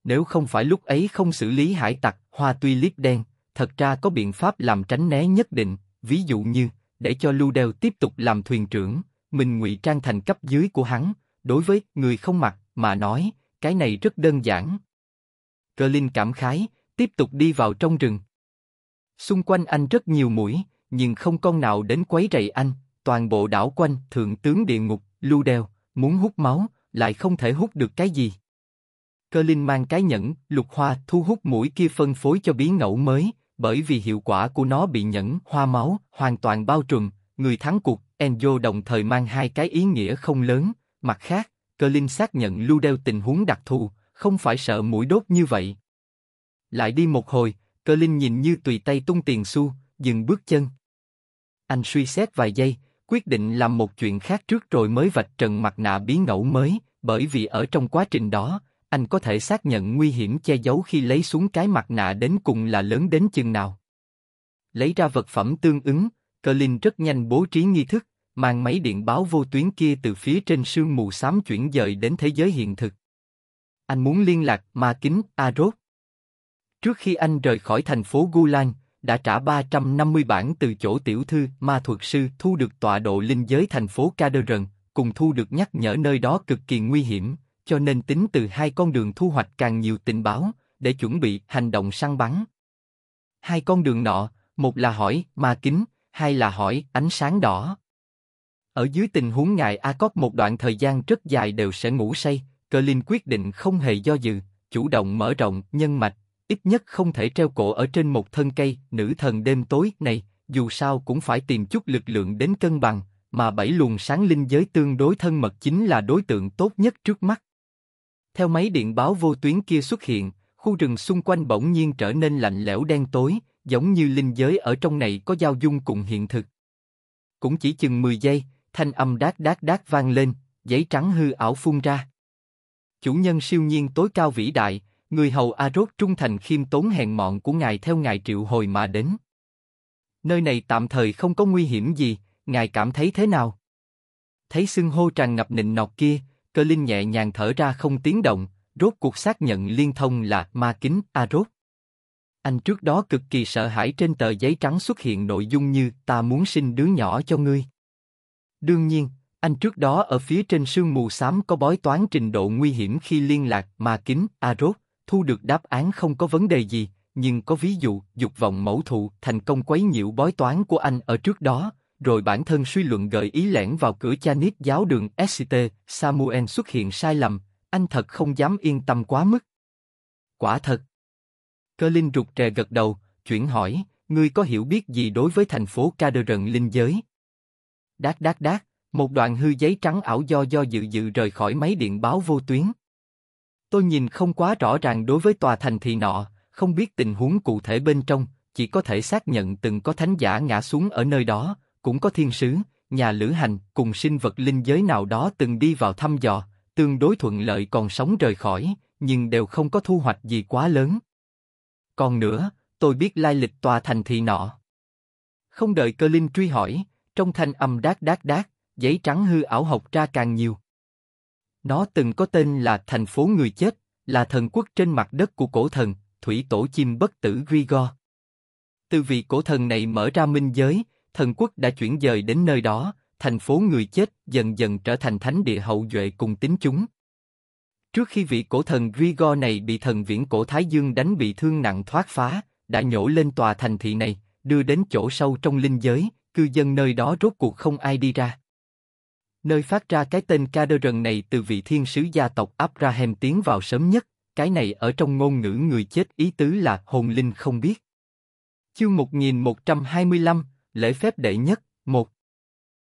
Nếu không phải lúc ấy không xử lý hải tặc, hoa tuy liếp đen, thật ra có biện pháp làm tránh né nhất định, ví dụ như để cho Lưu Đeo tiếp tục làm thuyền trưởng, mình ngụy trang thành cấp dưới của hắn. Đối với người không mặc mà nói, cái này rất đơn giản. Cơ Linh cảm khái, tiếp tục đi vào trong rừng. Xung quanh anh rất nhiều mũi, nhưng không con nào đến quấy rầy anh. Toàn bộ đảo quanh thượng tướng địa ngục, Lưu Đeo muốn hút máu, lại không thể hút được cái gì. Cơ Linh mang cái nhẫn, lục hoa thu hút mũi kia phân phối cho bí ngẫu mới, bởi vì hiệu quả của nó bị nhẫn hoa máu hoàn toàn bao trùm, người thắng cuộc, Enzo đồng thời mang hai cái ý nghĩa không lớn, mặt khác, Cơ Linh xác nhận lưu đeo tình huống đặc thù, không phải sợ mũi đốt như vậy. Lại đi một hồi, Cơ Linh nhìn như tùy tay tung tiền xu, dừng bước chân. Anh suy xét vài giây, quyết định làm một chuyện khác trước rồi mới vạch trần mặt nạ biến ngẫu mới, bởi vì ở trong quá trình đó, anh có thể xác nhận nguy hiểm che giấu khi lấy xuống cái mặt nạ đến cùng là lớn đến chừng nào. Lấy ra vật phẩm tương ứng, Colin rất nhanh bố trí nghi thức, mang máy điện báo vô tuyến kia từ phía trên sương mù xám chuyển dời đến thế giới hiện thực. Anh muốn liên lạc Ma Kính Arot. Trước khi anh rời khỏi thành phố Gulan, đã trả 350 bản từ chỗ tiểu thư ma thuật sư thu được tọa độ linh giới thành phố Caderon, cùng thu được nhắc nhở nơi đó cực kỳ nguy hiểm, cho nên tính từ hai con đường thu hoạch càng nhiều tình báo để chuẩn bị hành động săn bắn. Hai con đường nọ, một là hỏi ma kính, hai là hỏi ánh sáng đỏ. Ở dưới tình huống ngài A cóc một đoạn thời gian rất dài đều sẽ ngủ say, Cơ Linh quyết định không hề do dự, chủ động mở rộng nhân mạch, ít nhất không thể treo cổ ở trên một thân cây, nữ thần đêm tối này, dù sao cũng phải tìm chút lực lượng đến cân bằng, mà bảy luồng sáng linh giới tương đối thân mật chính là đối tượng tốt nhất trước mắt. Theo máy điện báo vô tuyến kia xuất hiện, khu rừng xung quanh bỗng nhiên trở nên lạnh lẽo đen tối, giống như linh giới ở trong này có giao dung cùng hiện thực. Cũng chỉ chừng 10 giây, thanh âm đát đát đát vang lên, giấy trắng hư ảo phun ra. Chủ nhân siêu nhiên tối cao vĩ đại, người hầu Arốt trung thành khiêm tốn hèn mọn của ngài theo ngài triệu hồi mà đến. Nơi này tạm thời không có nguy hiểm gì, ngài cảm thấy thế nào? Thấy xưng hô tràn ngập nịnh nọt kia, cơ linh nhẹ nhàng thở ra không tiếng động, rốt cuộc xác nhận liên thông là ma kính a rốt. Anh trước đó cực kỳ sợ hãi trên tờ giấy trắng xuất hiện nội dung như ta muốn sinh đứa nhỏ cho ngươi. Đương nhiên, anh trước đó ở phía trên sương mù xám có bói toán trình độ nguy hiểm khi liên lạc ma kính a rốt, thu được đáp án không có vấn đề gì, nhưng có ví dụ dục vọng mẫu thụ thành công quấy nhiễu bói toán của anh ở trước đó, rồi bản thân suy luận gợi ý lẻn vào cửa cha nít giáo đường SCT, Samuel xuất hiện sai lầm, anh thật không dám yên tâm quá mức. Quả thật. Cơ Linh rụt rè gật đầu, chuyển hỏi, ngươi có hiểu biết gì đối với thành phố Ca Đơ Rận Linh Giới? Đát đát đát, một đoạn hư giấy trắng ảo do do dự dự rời khỏi máy điện báo vô tuyến. Tôi nhìn không quá rõ ràng đối với tòa thành thị nọ, không biết tình huống cụ thể bên trong, chỉ có thể xác nhận từng có thánh giả ngã xuống ở nơi đó, cũng có thiên sứ, nhà lữ hành cùng sinh vật linh giới nào đó từng đi vào thăm dò, tương đối thuận lợi còn sống rời khỏi, nhưng đều không có thu hoạch gì quá lớn. Còn nữa, tôi biết lai lịch tòa thành thị nọ. Không đợi cơ linh truy hỏi, trong thanh âm đát đát đát, giấy trắng hư ảo học ra càng nhiều. Nó từng có tên là thành phố người chết, là thần quốc trên mặt đất của cổ thần, thủy tổ chim bất tử Grigor. Từ vị cổ thần này mở ra minh giới, thần quốc đã chuyển dời đến nơi đó, thành phố người chết dần dần trở thành thánh địa hậu duệ cùng tính chúng. Trước khi vị cổ thần Grigor này bị thần viễn cổ Thái Dương đánh bị thương nặng thoát phá, đã nhổ lên tòa thành thị này, đưa đến chỗ sâu trong linh giới, cư dân nơi đó rốt cuộc không ai đi ra. Nơi phát ra cái tên Caderon này từ vị thiên sứ gia tộc Abraham tiến vào sớm nhất, cái này ở trong ngôn ngữ người chết ý tứ là hồn linh không biết. Chương 1125, lễ phép đệ nhất, một.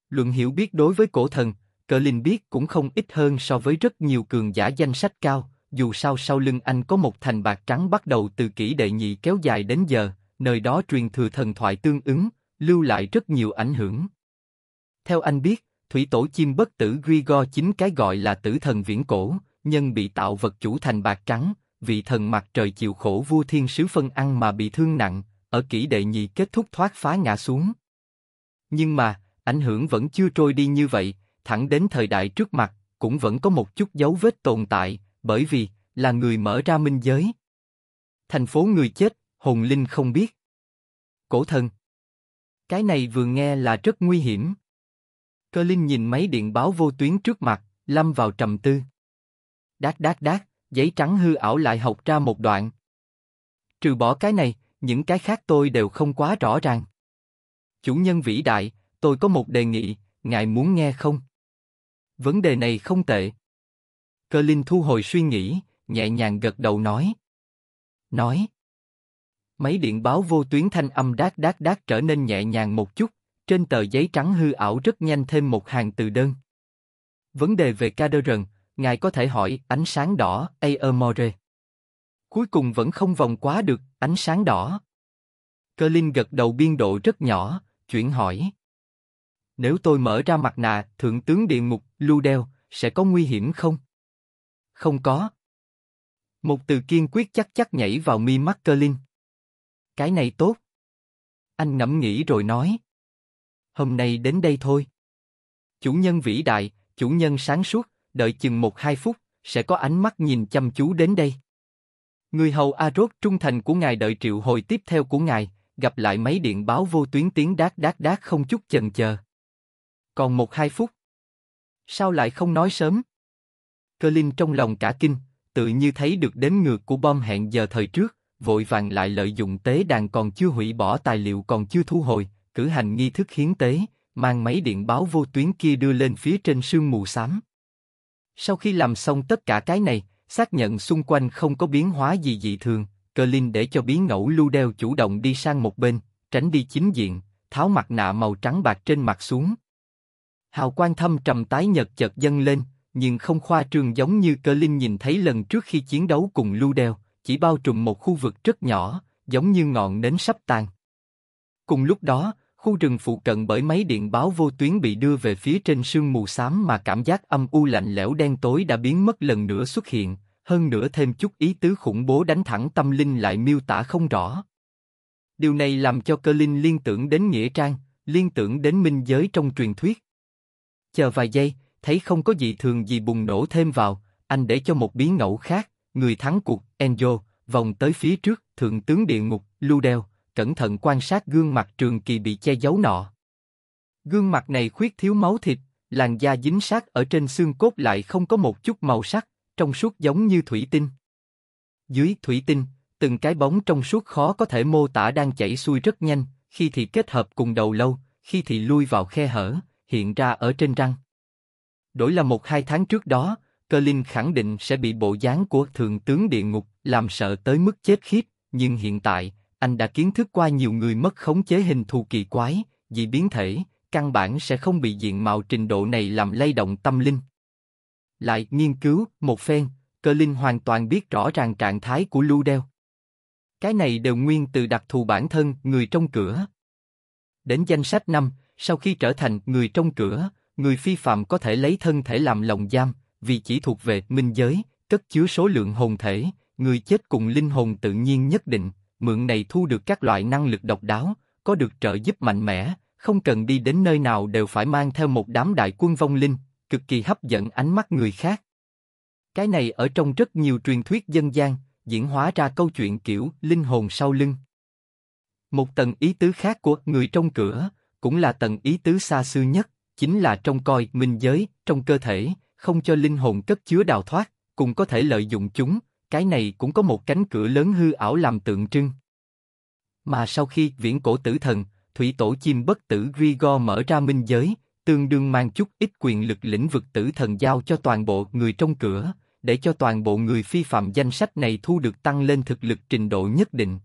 Luận hiểu biết đối với cổ thần, cờ linh biết cũng không ít hơn so với rất nhiều cường giả danh sách cao, dù sao sau lưng anh có một thành bạc trắng bắt đầu từ kỷ đệ nhị kéo dài đến giờ, nơi đó truyền thừa thần thoại tương ứng, lưu lại rất nhiều ảnh hưởng. Theo anh biết, thủy tổ chim bất tử Grigor chính cái gọi là tử thần viễn cổ, nhân bị tạo vật chủ thành bạc trắng, vị thần mặt trời chịu khổ vua thiên sứ phân ăn mà bị thương nặng, ở kỷ đệ nhị kết thúc thoát phá ngã xuống. Nhưng mà, ảnh hưởng vẫn chưa trôi đi như vậy, thẳng đến thời đại trước mặt, cũng vẫn có một chút dấu vết tồn tại, bởi vì, là người mở ra minh giới. Thành phố người chết, hồn linh không biết. Cổ thần. Cái này vừa nghe là rất nguy hiểm. Cơ Linh nhìn máy điện báo vô tuyến trước mặt, lâm vào trầm tư. Đát đát đát, giấy trắng hư ảo lại học ra một đoạn. Trừ bỏ cái này, những cái khác tôi đều không quá rõ ràng. Chủ nhân vĩ đại, tôi có một đề nghị, ngài muốn nghe không? Vấn đề này không tệ. Cơ Linh thu hồi suy nghĩ, nhẹ nhàng gật đầu nói. Nói. Máy điện báo vô tuyến thanh âm đát đát đát trở nên nhẹ nhàng một chút, trên tờ giấy trắng hư ảo rất nhanh thêm một hàng từ đơn. Vấn đề về Caderon, ngài có thể hỏi ánh sáng đỏ Aermore. Cuối cùng vẫn không vòng quá được ánh sáng đỏ. Cơ Linh gật đầu biên độ rất nhỏ, chuyển hỏi. Nếu tôi mở ra mặt nạ, thượng tướng điện mục lưu đeo, sẽ có nguy hiểm không? Không có. Một từ kiên quyết chắc chắc nhảy vào mi mắt Cơ Linh. Cái này tốt. Anh ngẫm nghĩ rồi nói. Hôm nay đến đây thôi. Chủ nhân vĩ đại, chủ nhân sáng suốt, đợi chừng một hai phút, sẽ có ánh mắt nhìn chăm chú đến đây. Người hầu Arot trung thành của ngài đợi triệu hồi tiếp theo của ngài, gặp lại mấy điện báo vô tuyến tiếng đát đát đát không chút chần chờ. Còn một hai phút. Sao lại không nói sớm? Cơ Linh trong lòng cả kinh, tự như thấy được đếm ngược của bom hẹn giờ thời trước, vội vàng lại lợi dụng tế đàn còn chưa hủy bỏ tài liệu còn chưa thu hồi, cử hành nghi thức hiến tế, mang mấy điện báo vô tuyến kia đưa lên phía trên sương mù xám. Sau khi làm xong tất cả cái này, xác nhận xung quanh không có biến hóa gì dị thường, Cơ Linh để cho biến ngẫu lưu đeo chủ động đi sang một bên, tránh đi chính diện, tháo mặt nạ màu trắng bạc trên mặt xuống. Hào quang thâm trầm tái nhật chợt dâng lên, nhưng không khoa trương giống như Cơ Linh nhìn thấy lần trước khi chiến đấu cùng lưu đeo, chỉ bao trùm một khu vực rất nhỏ, giống như ngọn nến sắp tàn. Cùng lúc đó, khu rừng phụ cận bởi máy điện báo vô tuyến bị đưa về phía trên sương mù xám mà cảm giác âm u lạnh lẽo đen tối đã biến mất lần nữa xuất hiện, hơn nữa thêm chút ý tứ khủng bố đánh thẳng tâm linh lại miêu tả không rõ. Điều này làm cho cơ linh liên tưởng đến Nghĩa Trang, liên tưởng đến minh giới trong truyền thuyết. Chờ vài giây, thấy không có gì thường gì bùng nổ thêm vào, anh để cho một biến ngẫu khác, người thắng cuộc, Enzo, vòng tới phía trước, thượng tướng địa ngục, Ludel, cẩn thận quan sát gương mặt Trường Kỳ bị che giấu nọ. Gương mặt này khuyết thiếu máu thịt, làn da dính sát ở trên xương cốt lại không có một chút màu sắc, trong suốt giống như thủy tinh. Dưới thủy tinh, từng cái bóng trong suốt khó có thể mô tả đang chảy xuôi rất nhanh, khi thì kết hợp cùng đầu lâu, khi thì lui vào khe hở, hiện ra ở trên răng. Đổi là một hai tháng trước đó, Cơ Linh khẳng định sẽ bị bộ dáng của Thượng tướng Địa Ngục làm sợ tới mức chết khiếp, nhưng hiện tại, anh đã kiến thức qua nhiều người mất khống chế hình thù kỳ quái, dị biến thể, căn bản sẽ không bị diện mạo trình độ này làm lay động tâm linh. Lại nghiên cứu một phen, cơ linh hoàn toàn biết rõ ràng trạng thái của lưu đeo. Cái này đều nguyên từ đặc thù bản thân người trong cửa. Đến danh sách năm, sau khi trở thành người trong cửa, người phi phạm có thể lấy thân thể làm lồng giam, vì chỉ thuộc về minh giới, cất chứa số lượng hồn thể, người chết cùng linh hồn tự nhiên nhất định, mượn này thu được các loại năng lực độc đáo, có được trợ giúp mạnh mẽ, không cần đi đến nơi nào đều phải mang theo một đám đại quân vong linh, cực kỳ hấp dẫn ánh mắt người khác. Cái này ở trong rất nhiều truyền thuyết dân gian, diễn hóa ra câu chuyện kiểu linh hồn sau lưng. Một tầng ý tứ khác của người trong cửa, cũng là tầng ý tứ xa xưa nhất, chính là trong coi minh giới, trong cơ thể, không cho linh hồn cất chứa đào thoát, cùng có thể lợi dụng chúng, cái này cũng có một cánh cửa lớn hư ảo làm tượng trưng. Mà sau khi viễn cổ tử thần, thủy tổ chim bất tử Grigor mở ra minh giới, tương đương mang chút ít quyền lực lĩnh vực tử thần giao cho toàn bộ người trong cửa, để cho toàn bộ người phi phạm danh sách này thu được tăng lên thực lực trình độ nhất định.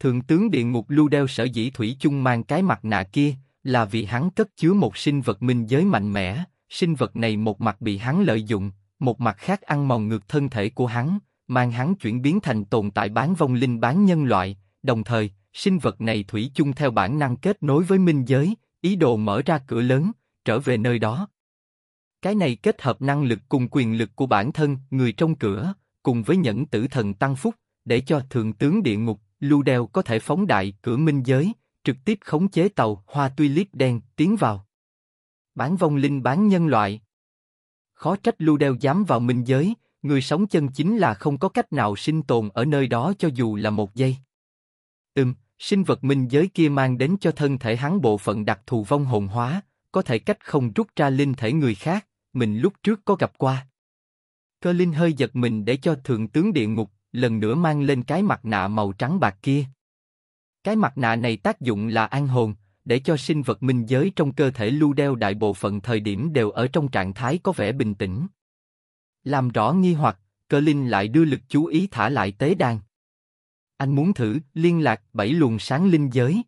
Thượng tướng địa ngục lưu đeo sở dĩ thủy chung mang cái mặt nạ kia, là vì hắn cất chứa một sinh vật minh giới mạnh mẽ, sinh vật này một mặt bị hắn lợi dụng, một mặt khác ăn mòn ngược thân thể của hắn, mang hắn chuyển biến thành tồn tại bán vong linh bán nhân loại, đồng thời, sinh vật này thủy chung theo bản năng kết nối với minh giới, ý đồ mở ra cửa lớn, trở về nơi đó. Cái này kết hợp năng lực cùng quyền lực của bản thân, người trong cửa, cùng với nhẫn tử thần tăng phúc, để cho thượng tướng địa ngục, lưu đeo có thể phóng đại cửa minh giới, trực tiếp khống chế tàu hoa tuy đen tiến vào. Bán vong linh bán nhân loại Khó trách lưu đeo dám vào minh giới, người sống chân chính là không có cách nào sinh tồn ở nơi đó cho dù là một giây. Ừm, sinh vật minh giới kia mang đến cho thân thể hắn bộ phận đặc thù vong hồn hóa, có thể cách không rút ra linh thể người khác, mình lúc trước có gặp qua. Cơ linh hơi giật mình để cho thượng tướng địa ngục, lần nữa mang lên cái mặt nạ màu trắng bạc kia. Cái mặt nạ này tác dụng là an hồn, để cho sinh vật minh giới trong cơ thể lưu đeo đại bộ phận thời điểm đều ở trong trạng thái có vẻ bình tĩnh. Làm rõ nghi hoặc, cơ linh lại đưa lực chú ý thả lại tế đàn. Anh muốn thử liên lạc bảy luồng sáng linh giới.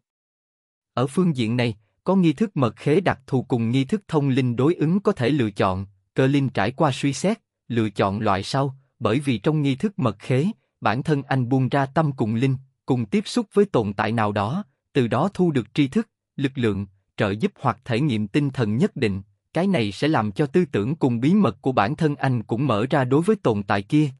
Ở phương diện này, có nghi thức mật khế đặc thù cùng nghi thức thông linh đối ứng có thể lựa chọn, cơ linh trải qua suy xét, lựa chọn loại sau, bởi vì trong nghi thức mật khế, bản thân anh buông ra tâm cùng linh, cùng tiếp xúc với tồn tại nào đó, từ đó thu được tri thức, lực lượng, trợ giúp hoặc thể nghiệm tinh thần nhất định, cái này sẽ làm cho tư tưởng cùng bí mật của bản thân anh cũng mở ra đối với tồn tại kia.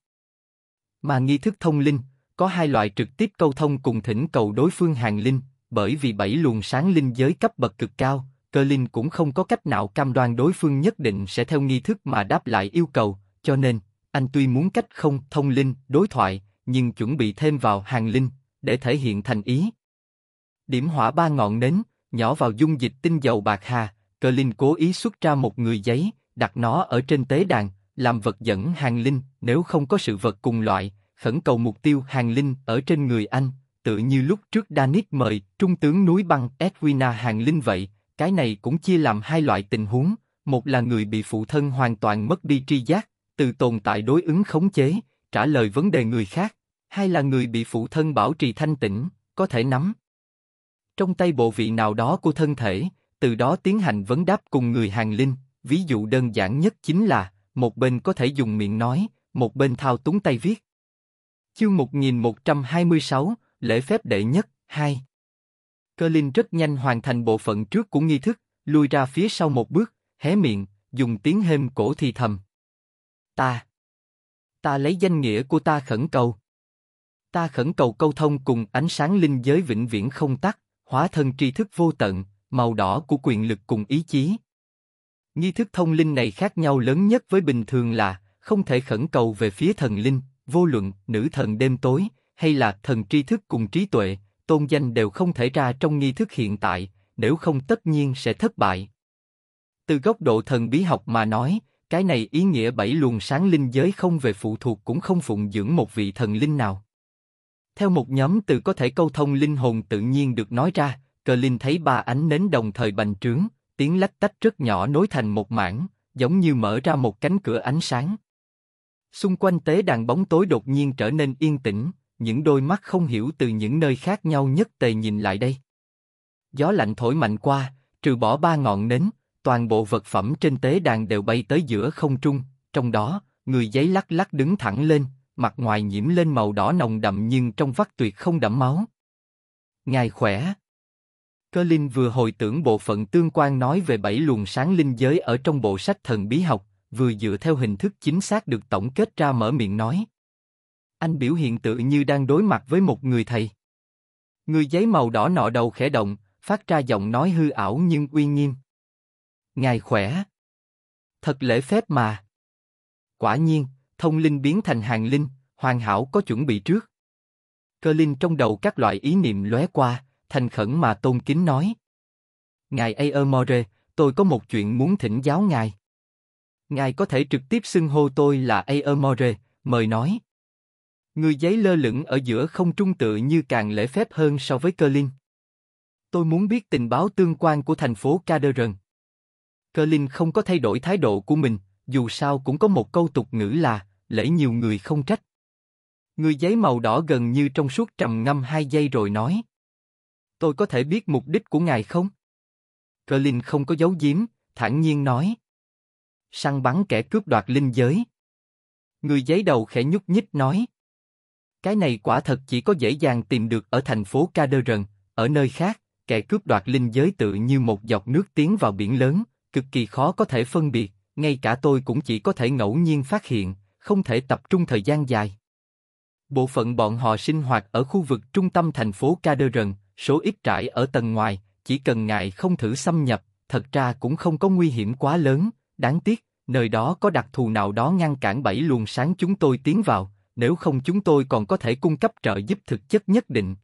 Mà nghi thức thông linh, có hai loại trực tiếp câu thông cùng thỉnh cầu đối phương hàng linh, bởi vì bảy luồng sáng linh giới cấp bậc cực cao, cơ linh cũng không có cách nào cam đoan đối phương nhất định sẽ theo nghi thức mà đáp lại yêu cầu, cho nên, anh tuy muốn cách không thông linh, đối thoại, nhưng chuẩn bị thêm vào hàng linh, để thể hiện thành ý. Điểm hỏa ba ngọn nến, nhỏ vào dung dịch tinh dầu bạc hà, cờ linh cố ý xuất ra một người giấy, đặt nó ở trên tế đàn, làm vật dẫn hàng linh, nếu không có sự vật cùng loại, khẩn cầu mục tiêu hàng linh ở trên người anh, tự như lúc trước Danis mời trung tướng núi băng Edwina hàng linh vậy, cái này cũng chia làm hai loại tình huống, một là người bị phụ thân hoàn toàn mất đi tri giác, từ tồn tại đối ứng khống chế, trả lời vấn đề người khác, hai là người bị phụ thân bảo trì thanh tĩnh, có thể nắm, trong tay bộ vị nào đó của thân thể, từ đó tiến hành vấn đáp cùng người hàng linh. Ví dụ đơn giản nhất chính là, một bên có thể dùng miệng nói, một bên thao túng tay viết. Chương 1126, Lễ phép đệ nhất, 2 Cơ Linh rất nhanh hoàn thành bộ phận trước của nghi thức, lùi ra phía sau một bước, hé miệng, dùng tiếng hêm cổ thì thầm. Ta Ta lấy danh nghĩa của ta khẩn cầu. Ta khẩn cầu câu thông cùng ánh sáng linh giới vĩnh viễn không tắt, hóa thân tri thức vô tận, màu đỏ của quyền lực cùng ý chí. Nghi thức thông linh này khác nhau lớn nhất với bình thường là không thể khẩn cầu về phía thần linh, vô luận nữ thần đêm tối hay là thần tri thức cùng trí tuệ, tôn danh đều không thể ra trong nghi thức hiện tại, nếu không tất nhiên sẽ thất bại. Từ góc độ thần bí học mà nói, cái này ý nghĩa bảy luồng sáng linh giới không về phụ thuộc cũng không phụng dưỡng một vị thần linh nào. Theo một nhóm từ có thể câu thông linh hồn tự nhiên được nói ra, cờ linh thấy ba ánh nến đồng thời bành trướng, tiếng lách tách rất nhỏ nối thành một mảng, giống như mở ra một cánh cửa ánh sáng. Xung quanh tế đàn bóng tối đột nhiên trở nên yên tĩnh, những đôi mắt không hiểu từ những nơi khác nhau nhất tề nhìn lại đây. Gió lạnh thổi mạnh qua, trừ bỏ ba ngọn nến, toàn bộ vật phẩm trên tế đàn đều bay tới giữa không trung, trong đó, người giấy lắc lắc đứng thẳng lên, mặt ngoài nhiễm lên màu đỏ nồng đậm nhưng trong vắt tuyệt không đẫm máu. Ngài khỏe. Cơ Linh vừa hồi tưởng bộ phận tương quan nói về bảy luồng sáng linh giới ở trong bộ sách thần bí học, vừa dựa theo hình thức chính xác được tổng kết ra mở miệng nói. Anh biểu hiện tự như đang đối mặt với một người thầy. Người giấy màu đỏ nọ đầu khẽ động, phát ra giọng nói hư ảo nhưng uy nghiêm. Ngài khỏe. Thật lễ phép mà. Quả nhiên, thông linh biến thành hàng linh, hoàn hảo có chuẩn bị trước. Cơ linh trong đầu các loại ý niệm lóe qua, thành khẩn mà tôn kính nói. Ngài Aeomore, tôi có một chuyện muốn thỉnh giáo ngài. Ngài có thể trực tiếp xưng hô tôi là Aeomore, mời nói. Người giấy lơ lửng ở giữa không trung tự như càng lễ phép hơn so với cơ linh. Tôi muốn biết tình báo tương quan của thành phố Caderon. Cơ linh không có thay đổi thái độ của mình, dù sao cũng có một câu tục ngữ là lễ nhiều người không trách. Người giấy màu đỏ gần như trong suốt trầm ngâm hai giây rồi nói. Tôi có thể biết mục đích của ngài không? Curlin không có giấu giếm, thản nhiên nói. Săn bắn kẻ cướp đoạt linh giới. Người giấy đầu khẽ nhúc nhích nói. Cái này quả thật chỉ có dễ dàng tìm được ở thành phố Caderun, ở nơi khác, kẻ cướp đoạt linh giới tự như một giọt nước tiến vào biển lớn, cực kỳ khó có thể phân biệt, ngay cả tôi cũng chỉ có thể ngẫu nhiên phát hiện, không thể tập trung thời gian dài. Bộ phận bọn họ sinh hoạt ở khu vực trung tâm thành phố Caderon, số ít trải ở tầng ngoài, chỉ cần ngại không thử xâm nhập, thật ra cũng không có nguy hiểm quá lớn, đáng tiếc, nơi đó có đặc thù nào đó ngăn cản bảy luồng sáng chúng tôi tiến vào, nếu không chúng tôi còn có thể cung cấp trợ giúp thực chất nhất định.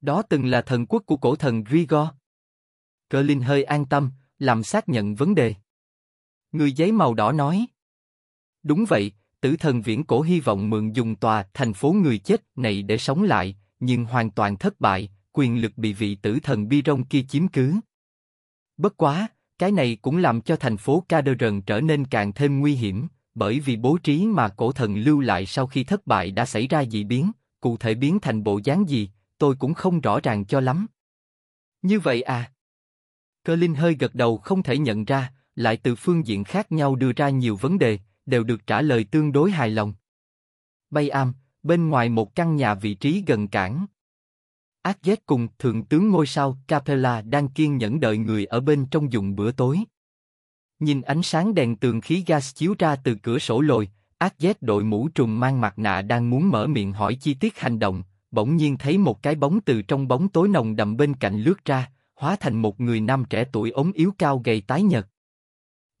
Đó từng là thần quốc của cổ thần Grigor. Cơ Linh hơi an tâm, làm xác nhận vấn đề. Người giấy màu đỏ nói. Đúng vậy, tử thần viễn cổ hy vọng mượn dùng tòa thành phố người chết này để sống lại, nhưng hoàn toàn thất bại, quyền lực bị vị tử thần bi rong kia chiếm cứ. Bất quá, cái này cũng làm cho thành phố Caderon trở nên càng thêm nguy hiểm, bởi vì bố trí mà cổ thần lưu lại sau khi thất bại đã xảy ra dị biến, cụ thể biến thành bộ dáng gì, tôi cũng không rõ ràng cho lắm. Như vậy à? Cơ Linh hơi gật đầu không thể nhận ra, lại từ phương diện khác nhau đưa ra nhiều vấn đề, đều được trả lời tương đối hài lòng. Bay am, bên ngoài một căn nhà vị trí gần cảng. Ác Azet cùng thượng tướng ngôi sao Capella đang kiên nhẫn đợi người ở bên trong dùng bữa tối. Nhìn ánh sáng đèn tường khí gas chiếu ra từ cửa sổ lồi, Ác Azet đội mũ trùm mang mặt nạ đang muốn mở miệng hỏi chi tiết hành động, bỗng nhiên thấy một cái bóng từ trong bóng tối nồng đậm bên cạnh lướt ra, hóa thành một người nam trẻ tuổi ốm yếu cao gầy tái nhợt.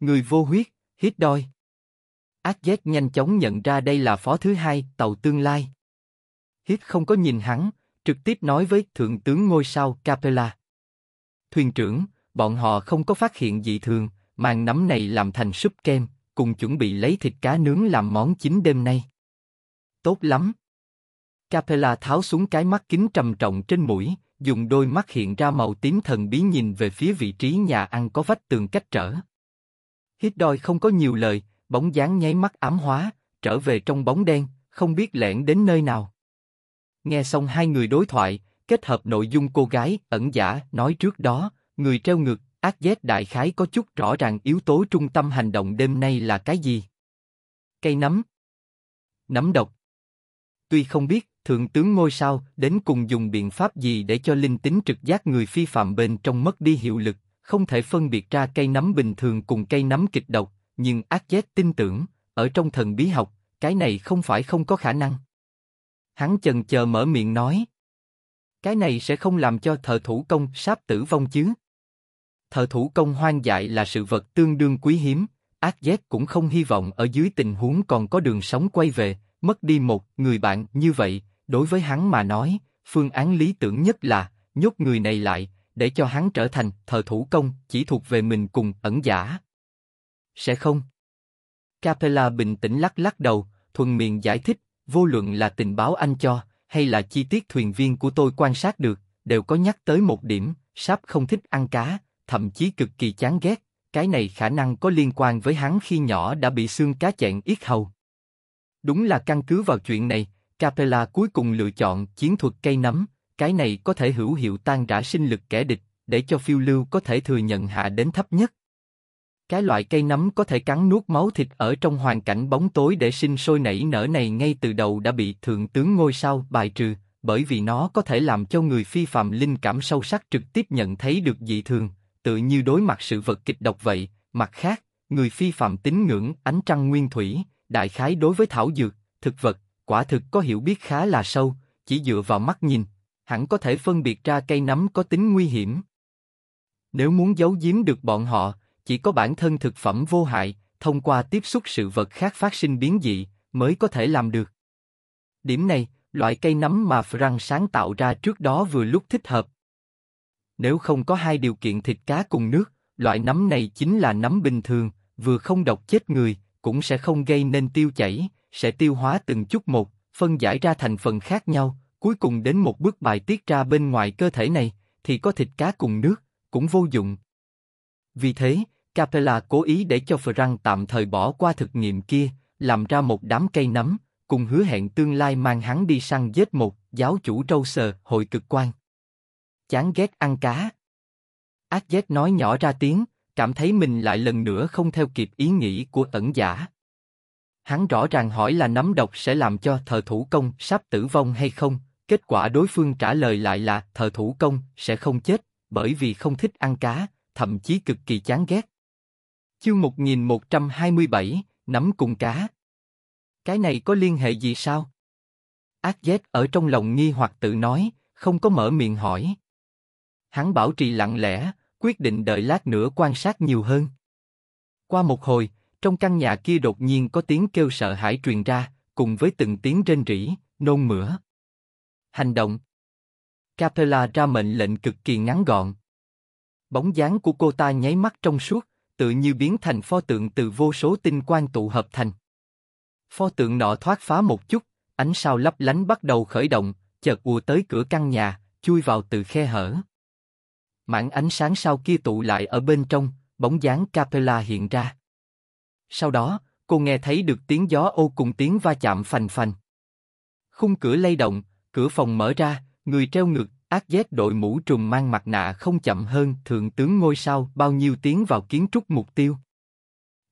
Người vô huyết, hít đôi. Ác giác nhanh chóng nhận ra đây là phó thứ hai, tàu tương lai. Hít không có nhìn hắn, trực tiếp nói với thượng tướng ngôi sao Capella. Thuyền trưởng, bọn họ không có phát hiện dị thường, màn nấm này làm thành súp kem, cùng chuẩn bị lấy thịt cá nướng làm món chính đêm nay. Tốt lắm. Capella tháo xuống cái mắt kính trầm trọng trên mũi, dùng đôi mắt hiện ra màu tím thần bí nhìn về phía vị trí nhà ăn có vách tường cách trở. Hít đôi không có nhiều lời, bóng dáng nháy mắt ám hóa, trở về trong bóng đen, không biết lẻn đến nơi nào. Nghe xong hai người đối thoại, kết hợp nội dung cô gái ẩn giả nói trước đó, người treo ngược, ác dết đại khái có chút rõ ràng yếu tố trung tâm hành động đêm nay là cái gì. Cây nấm. Nấm độc. Tuy không biết, thượng tướng ngôi sao đến cùng dùng biện pháp gì để cho linh tính trực giác người phi phạm bên trong mất đi hiệu lực, không thể phân biệt ra cây nấm bình thường cùng cây nấm kịch độc, nhưng ác chết tin tưởng, ở trong thần bí học, cái này không phải không có khả năng. Hắn chần chờ mở miệng nói. Cái này sẽ không làm cho thợ thủ công sắp tử vong chứ. Thợ thủ công hoang dại là sự vật tương đương quý hiếm, ác Azet cũng không hy vọng ở dưới tình huống còn có đường sống quay về, mất đi một người bạn như vậy, đối với hắn mà nói, phương án lý tưởng nhất là nhốt người này lại, để cho hắn trở thành thợ thủ công chỉ thuộc về mình cùng ẩn giả sẽ không. Capella bình tĩnh lắc lắc đầu, thuần miệng giải thích, vô luận là tình báo anh cho, hay là chi tiết thuyền viên của tôi quan sát được, đều có nhắc tới một điểm, sáp không thích ăn cá, thậm chí cực kỳ chán ghét, cái này khả năng có liên quan với hắn khi nhỏ đã bị xương cá chẹn yết hầu. Đúng là căn cứ vào chuyện này, Capella cuối cùng lựa chọn chiến thuật cây nấm, cái này có thể hữu hiệu tan rã sinh lực kẻ địch, để cho phiêu lưu có thể thừa nhận hạ đến thấp nhất. Cái loại cây nấm có thể cắn nuốt máu thịt ở trong hoàn cảnh bóng tối để sinh sôi nảy nở này ngay từ đầu đã bị thượng tướng ngôi sao bài trừ, bởi vì nó có thể làm cho người phi phàm linh cảm sâu sắc trực tiếp nhận thấy được dị thường, tự như đối mặt sự vật kịch độc vậy. Mặt khác, người phi phàm tín ngưỡng ánh trăng nguyên thủy, đại khái đối với thảo dược, thực vật, quả thực có hiểu biết khá là sâu, chỉ dựa vào mắt nhìn, hẳn có thể phân biệt ra cây nấm có tính nguy hiểm. Nếu muốn giấu giếm được bọn họ, chỉ có bản thân thực phẩm vô hại, thông qua tiếp xúc sự vật khác phát sinh biến dị, mới có thể làm được. Điểm này, loại cây nấm mà Frank sáng tạo ra trước đó vừa lúc thích hợp. Nếu không có hai điều kiện thịt cá cùng nước, loại nấm này chính là nấm bình thường, vừa không độc chết người, cũng sẽ không gây nên tiêu chảy, sẽ tiêu hóa từng chút một, phân giải ra thành phần khác nhau, cuối cùng đến một bước bài tiết ra bên ngoài cơ thể này, thì có thịt cá cùng nước, cũng vô dụng. Vì thế, Capella cố ý để cho Frank tạm thời bỏ qua thực nghiệm kia, làm ra một đám cây nấm, cùng hứa hẹn tương lai mang hắn đi săn giết một giáo chủ trâu sờ hội cực quan. Chán ghét ăn cá. Ác giác nói nhỏ ra tiếng, cảm thấy mình lại lần nữa không theo kịp ý nghĩ của ẩn giả. Hắn rõ ràng hỏi là nấm độc sẽ làm cho thờ thủ công sắp tử vong hay không, kết quả đối phương trả lời lại là thờ thủ công sẽ không chết, bởi vì không thích ăn cá, thậm chí cực kỳ chán ghét. Chương 1127, nắm cùng cá. Cái này có liên hệ gì sao? Ác dết ở trong lòng nghi hoặc tự nói, không có mở miệng hỏi. Hắn bảo trì lặng lẽ, quyết định đợi lát nữa quan sát nhiều hơn. Qua một hồi, trong căn nhà kia đột nhiên có tiếng kêu sợ hãi truyền ra, cùng với từng tiếng rên rỉ, nôn mửa. Hành động Capella ra mệnh lệnh cực kỳ ngắn gọn. Bóng dáng của cô ta nháy mắt trong suốt, tự như biến thành pho tượng từ vô số tinh quang tụ hợp thành. Pho tượng nọ thoát phá một chút, ánh sao lấp lánh bắt đầu khởi động, chợt ùa tới cửa căn nhà, chui vào từ khe hở. Mảng ánh sáng sao kia tụ lại ở bên trong, bóng dáng Capella hiện ra. Sau đó, cô nghe thấy được tiếng gió ô cùng tiếng va chạm phành phành. Khung cửa lay động, cửa phòng mở ra, người treo ngược Ác giác đội mũ trùng mang mặt nạ không chậm hơn thượng tướng ngôi sao bao nhiêu tiếng vào kiến trúc mục tiêu.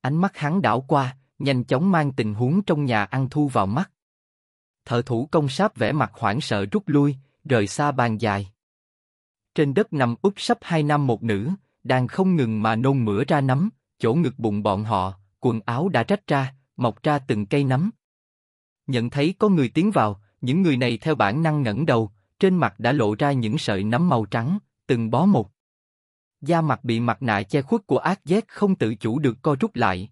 Ánh mắt hắn đảo qua, nhanh chóng mang tình huống trong nhà ăn thu vào mắt. Thợ thủ công sáp vẻ mặt hoảng sợ rút lui, rời xa bàn dài. Trên đất nằm úp sắp hai nam một nữ, đang không ngừng mà nôn mửa ra nấm chỗ ngực bụng bọn họ, quần áo đã rách ra, mọc ra từng cây nấm Nhận thấy có người tiến vào, những người này theo bản năng ngẩng đầu, trên mặt đã lộ ra những sợi nấm màu trắng, từng bó một. Da mặt bị mặt nạ che khuất của ác giác không tự chủ được co rút lại.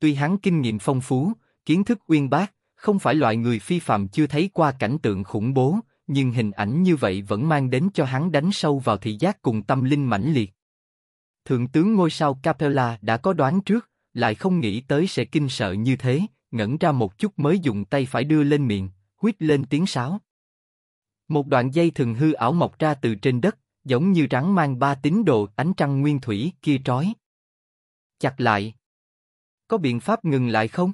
Tuy hắn kinh nghiệm phong phú, kiến thức uyên bác, không phải loại người phi phàm chưa thấy qua cảnh tượng khủng bố, nhưng hình ảnh như vậy vẫn mang đến cho hắn đánh sâu vào thị giác cùng tâm linh mãnh liệt. Thượng tướng ngôi sao Capella đã có đoán trước, lại không nghĩ tới sẽ kinh sợ như thế, ngẩn ra một chút mới dùng tay phải đưa lên miệng, huýt lên tiếng sáo. Một đoạn dây thường hư ảo mọc ra từ trên đất, giống như rắn mang ba tín đồ ánh trăng nguyên thủy kia trói. Chặt lại. Có biện pháp ngừng lại không?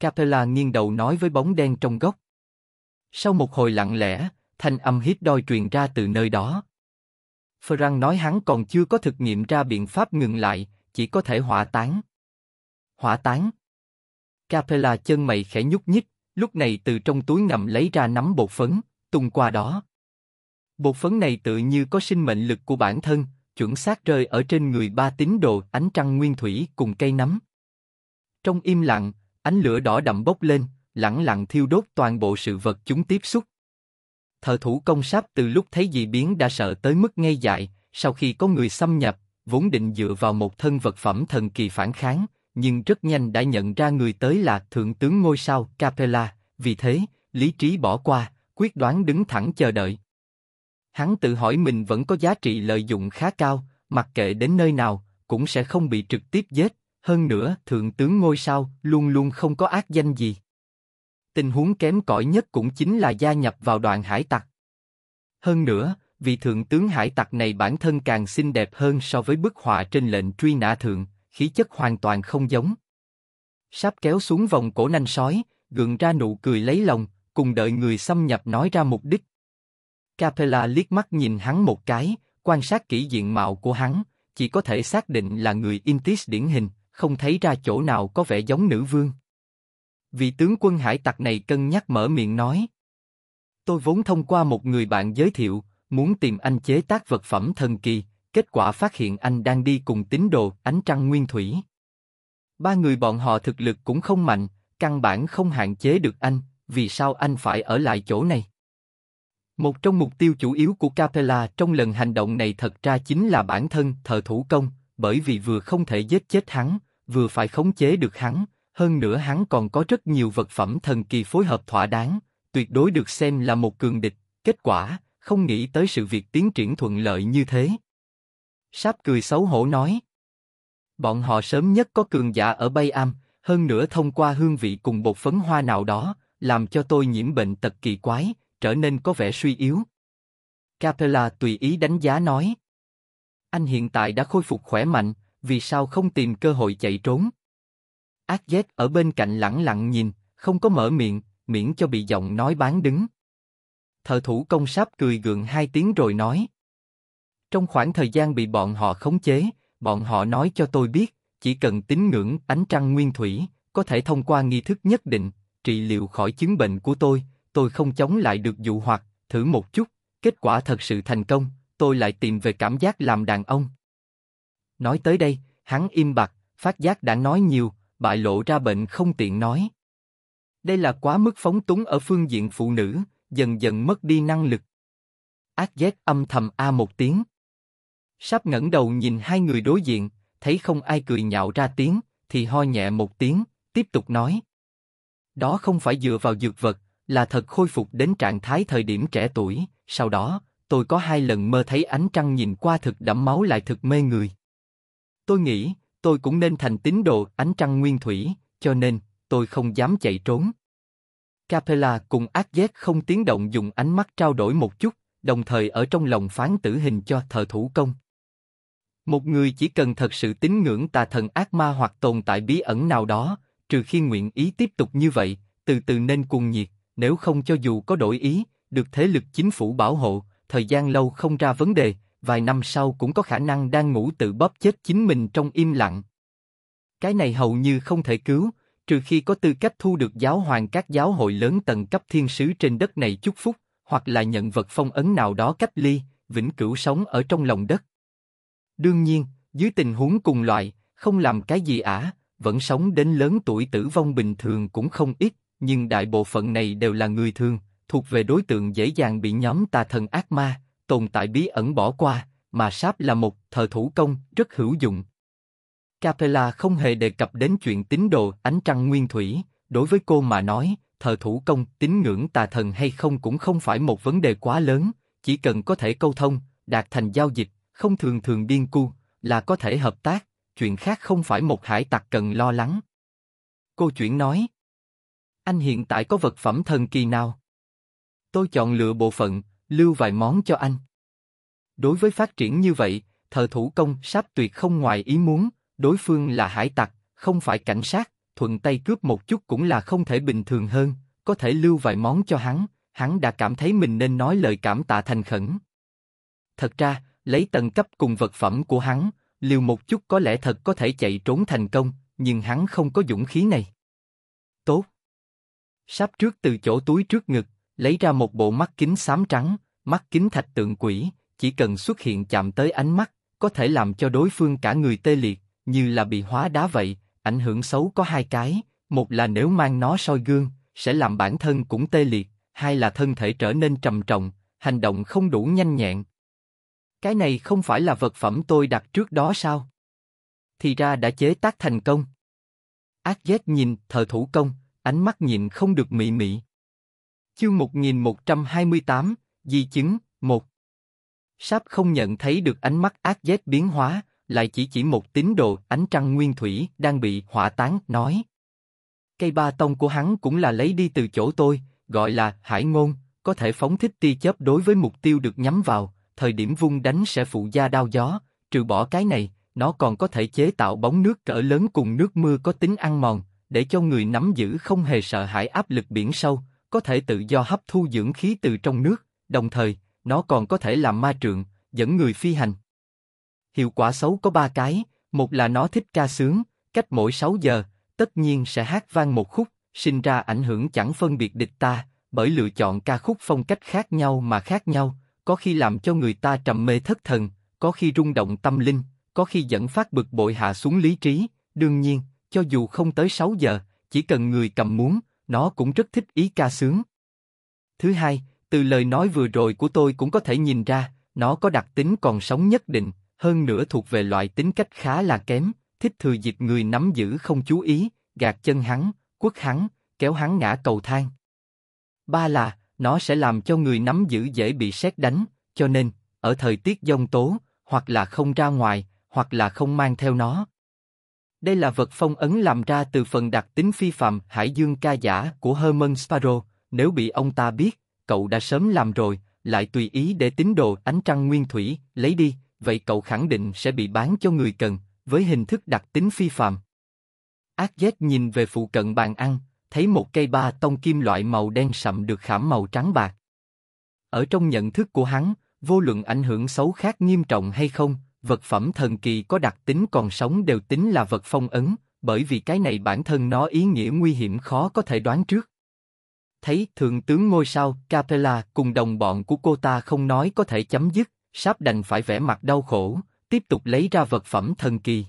Capella nghiêng đầu nói với bóng đen trong góc. Sau một hồi lặng lẽ, thanh âm hít đôi truyền ra từ nơi đó. Frank nói hắn còn chưa có thực nghiệm ra biện pháp ngừng lại, chỉ có thể hỏa tán. Hỏa tán. Capella chân mày khẽ nhúc nhích, lúc này từ trong túi ngầm lấy ra nắm bột phấn, tung qua đó. Bột phấn này tự như có sinh mệnh lực của bản thân, chuẩn xác rơi ở trên người ba tín đồ ánh trăng nguyên thủy cùng cây nấm. Trong im lặng, ánh lửa đỏ đậm bốc lên, lặng lặng thiêu đốt toàn bộ sự vật chúng tiếp xúc. Thợ thủ công sáp từ lúc thấy dị biến đã sợ tới mức ngây dại, sau khi có người xâm nhập, vốn định dựa vào một thân vật phẩm thần kỳ phản kháng, nhưng rất nhanh đã nhận ra người tới là Thượng tướng Ngôi Sao Capella, vì thế, lý trí bỏ qua, quyết đoán đứng thẳng chờ đợi. Hắn tự hỏi mình vẫn có giá trị lợi dụng khá cao, mặc kệ đến nơi nào, cũng sẽ không bị trực tiếp giết, hơn nữa thượng tướng ngôi sao luôn luôn không có ác danh gì. Tình huống kém cỏi nhất cũng chính là gia nhập vào đoàn hải tặc. Hơn nữa, vì thượng tướng hải tặc này bản thân càng xinh đẹp hơn so với bức họa trên lệnh truy nã thượng, khí chất hoàn toàn không giống. Sắp kéo xuống vòng cổ nanh sói, gượng ra nụ cười lấy lòng, cùng đợi người xâm nhập nói ra mục đích. Capella liếc mắt nhìn hắn một cái, quan sát kỹ diện mạo của hắn, chỉ có thể xác định là người Intis điển hình, không thấy ra chỗ nào có vẻ giống nữ vương. Vị tướng quân hải tặc này cân nhắc mở miệng nói. Tôi vốn thông qua một người bạn giới thiệu, muốn tìm anh chế tác vật phẩm thần kỳ, kết quả phát hiện anh đang đi cùng tín đồ ánh trăng nguyên thủy. Ba người bọn họ thực lực cũng không mạnh, căn bản không hạn chế được anh, vì sao anh phải ở lại chỗ này? Một trong mục tiêu chủ yếu của Capella trong lần hành động này thật ra chính là bản thân thờ thủ công, bởi vì vừa không thể giết chết hắn, vừa phải khống chế được hắn, hơn nữa hắn còn có rất nhiều vật phẩm thần kỳ phối hợp thỏa đáng, tuyệt đối được xem là một cường địch. Kết quả, không nghĩ tới sự việc tiến triển thuận lợi như thế. Sáp cười xấu hổ nói. Bọn họ sớm nhất có cường giả ở Bay Am, hơn nữa thông qua hương vị cùng bột phấn hoa nào đó, làm cho tôi nhiễm bệnh tật kỳ quái, trở nên có vẻ suy yếu. Capella tùy ý đánh giá nói. Anh hiện tại đã khôi phục khỏe mạnh, vì sao không tìm cơ hội chạy trốn? Azet ở bên cạnh lặng lặng nhìn, không có mở miệng, miễn cho bị giọng nói bán đứng. Thợ thủ công sáp cười gượng hai tiếng rồi nói. Trong khoảng thời gian bị bọn họ khống chế, bọn họ nói cho tôi biết, chỉ cần tín ngưỡng ánh trăng nguyên thủy, có thể thông qua nghi thức nhất định, trị liệu khỏi chứng bệnh của tôi, tôi không chống lại được dụ hoặc, thử một chút, kết quả thật sự thành công, tôi lại tìm về cảm giác làm đàn ông. Nói tới đây, hắn im bặt, phát giác đã nói nhiều, bại lộ ra bệnh không tiện nói. Đây là quá mức phóng túng ở phương diện phụ nữ, dần dần mất đi năng lực. Ác giác âm thầm a một tiếng. Sắp ngẩng đầu nhìn hai người đối diện, thấy không ai cười nhạo ra tiếng, thì ho nhẹ một tiếng, tiếp tục nói. Đó không phải dựa vào dược vật, là thật khôi phục đến trạng thái thời điểm trẻ tuổi, sau đó, tôi có hai lần mơ thấy ánh trăng nhìn qua thực đẫm máu lại thực mê người. Tôi nghĩ, tôi cũng nên thành tín đồ ánh trăng nguyên thủy, cho nên, tôi không dám chạy trốn. Capella cùng ác giác không tiếng động dùng ánh mắt trao đổi một chút, đồng thời ở trong lòng phán tử hình cho thợ thủ công. Một người chỉ cần thật sự tín ngưỡng tà thần ác ma hoặc tồn tại bí ẩn nào đó, trừ khi nguyện ý tiếp tục như vậy, từ từ nên cuồng nhiệt, nếu không cho dù có đổi ý, được thế lực chính phủ bảo hộ, thời gian lâu không ra vấn đề, vài năm sau cũng có khả năng đang ngủ tự bóp chết chính mình trong im lặng. Cái này hầu như không thể cứu, trừ khi có tư cách thu được giáo hoàng các giáo hội lớn tầng cấp thiên sứ trên đất này chúc phúc, hoặc là nhận vật phong ấn nào đó cách ly, vĩnh cửu sống ở trong lòng đất. Đương nhiên, dưới tình huống cùng loại, không làm cái gì ả, vẫn sống đến lớn tuổi tử vong bình thường cũng không ít, nhưng đại bộ phận này đều là người thường, thuộc về đối tượng dễ dàng bị nhóm tà thần ác ma, tồn tại bí ẩn bỏ qua, mà sáp là một thờ thủ công rất hữu dụng. Capella không hề đề cập đến chuyện tín đồ ánh trăng nguyên thủy, đối với cô mà nói, thờ thủ công, tín ngưỡng tà thần hay không cũng không phải một vấn đề quá lớn, chỉ cần có thể câu thông, đạt thành giao dịch, không thường thường điên cu, là có thể hợp tác, chuyện khác không phải một hải tặc cần lo lắng. Cô chuyển nói. Anh hiện tại có vật phẩm thần kỳ nào? Tôi chọn lựa bộ phận, lưu vài món cho anh. Đối với phát triển như vậy, thợ thủ công sáp tuyệt không ngoài ý muốn, đối phương là hải tặc, không phải cảnh sát, thuận tay cướp một chút cũng là không thể bình thường hơn, có thể lưu vài món cho hắn, hắn đã cảm thấy mình nên nói lời cảm tạ thành khẩn. Thật ra, lấy tầng cấp cùng vật phẩm của hắn, liều một chút có lẽ thật có thể chạy trốn thành công, nhưng hắn không có dũng khí này. Tốt. Sắp trước từ chỗ túi trước ngực, lấy ra một bộ mắt kính xám trắng, mắt kính thạch tượng quỷ, chỉ cần xuất hiện chạm tới ánh mắt, có thể làm cho đối phương cả người tê liệt, như là bị hóa đá vậy, ảnh hưởng xấu có hai cái, một là nếu mang nó soi gương, sẽ làm bản thân cũng tê liệt, hai là thân thể trở nên trầm trọng, hành động không đủ nhanh nhẹn, cái này không phải là vật phẩm tôi đặt trước đó sao? Thì ra đã chế tác thành công. Ác giác nhìn, thờ thủ công, ánh mắt nhìn không được mị mị. Chương 1128, Di chứng, 1 Sáp không nhận thấy được ánh mắt ác giác biến hóa, lại chỉ chỉ một tín đồ ánh trăng nguyên thủy đang bị hỏa tán, nói. Cây ba tông của hắn cũng là lấy đi từ chỗ tôi, gọi là hải ngôn, có thể phóng thích ti chớp đối với mục tiêu được nhắm vào, thời điểm vung đánh sẽ phụ gia đao gió, trừ bỏ cái này, nó còn có thể chế tạo bóng nước cỡ lớn cùng nước mưa có tính ăn mòn, để cho người nắm giữ không hề sợ hãi áp lực biển sâu, có thể tự do hấp thu dưỡng khí từ trong nước, đồng thời, nó còn có thể làm ma trượng, dẫn người phi hành. Hiệu quả xấu có ba cái, một là nó thích ca sướng, cách mỗi 6 giờ, tất nhiên sẽ hát vang một khúc, sinh ra ảnh hưởng chẳng phân biệt địch ta, bởi lựa chọn ca khúc phong cách khác nhau mà khác nhau, có khi làm cho người ta trầm mê thất thần, có khi rung động tâm linh, có khi dẫn phát bực bội hạ xuống lý trí. đương nhiên, cho dù không tới 6 giờ, chỉ cần người cầm muốn, nó cũng rất thích ý ca sướng. Thứ hai, từ lời nói vừa rồi của tôi cũng có thể nhìn ra, nó có đặc tính còn sống nhất định, hơn nữa thuộc về loại tính cách khá là kém, thích thừa dịp người nắm giữ không chú ý, gạt chân hắn, quất hắn, kéo hắn ngã cầu thang. Ba là, nó sẽ làm cho người nắm giữ dễ bị sét đánh, cho nên, ở thời tiết giông tố, hoặc là không ra ngoài, hoặc là không mang theo nó. Đây là vật phong ấn làm ra từ phần đặc tính phi phàm hải dương ca giả của Herman Sparrow, nếu bị ông ta biết, cậu đã sớm làm rồi, lại tùy ý để tín đồ ánh trăng nguyên thủy, lấy đi, vậy cậu khẳng định sẽ bị bán cho người cần, với hình thức đặc tính phi phàm. Ác giác nhìn về phụ cận bàn ăn, thấy một cây ba tông kim loại màu đen sậm được khảm màu trắng bạc. Ở trong nhận thức của hắn, vô luận ảnh hưởng xấu khác nghiêm trọng hay không, vật phẩm thần kỳ có đặc tính còn sống đều tính là vật phong ấn, bởi vì cái này bản thân nó ý nghĩa nguy hiểm khó có thể đoán trước. Thấy thượng tướng ngôi sao Capella cùng đồng bọn của cô ta không nói có thể chấm dứt, sắp đành phải vẽ mặt đau khổ, tiếp tục lấy ra vật phẩm thần kỳ.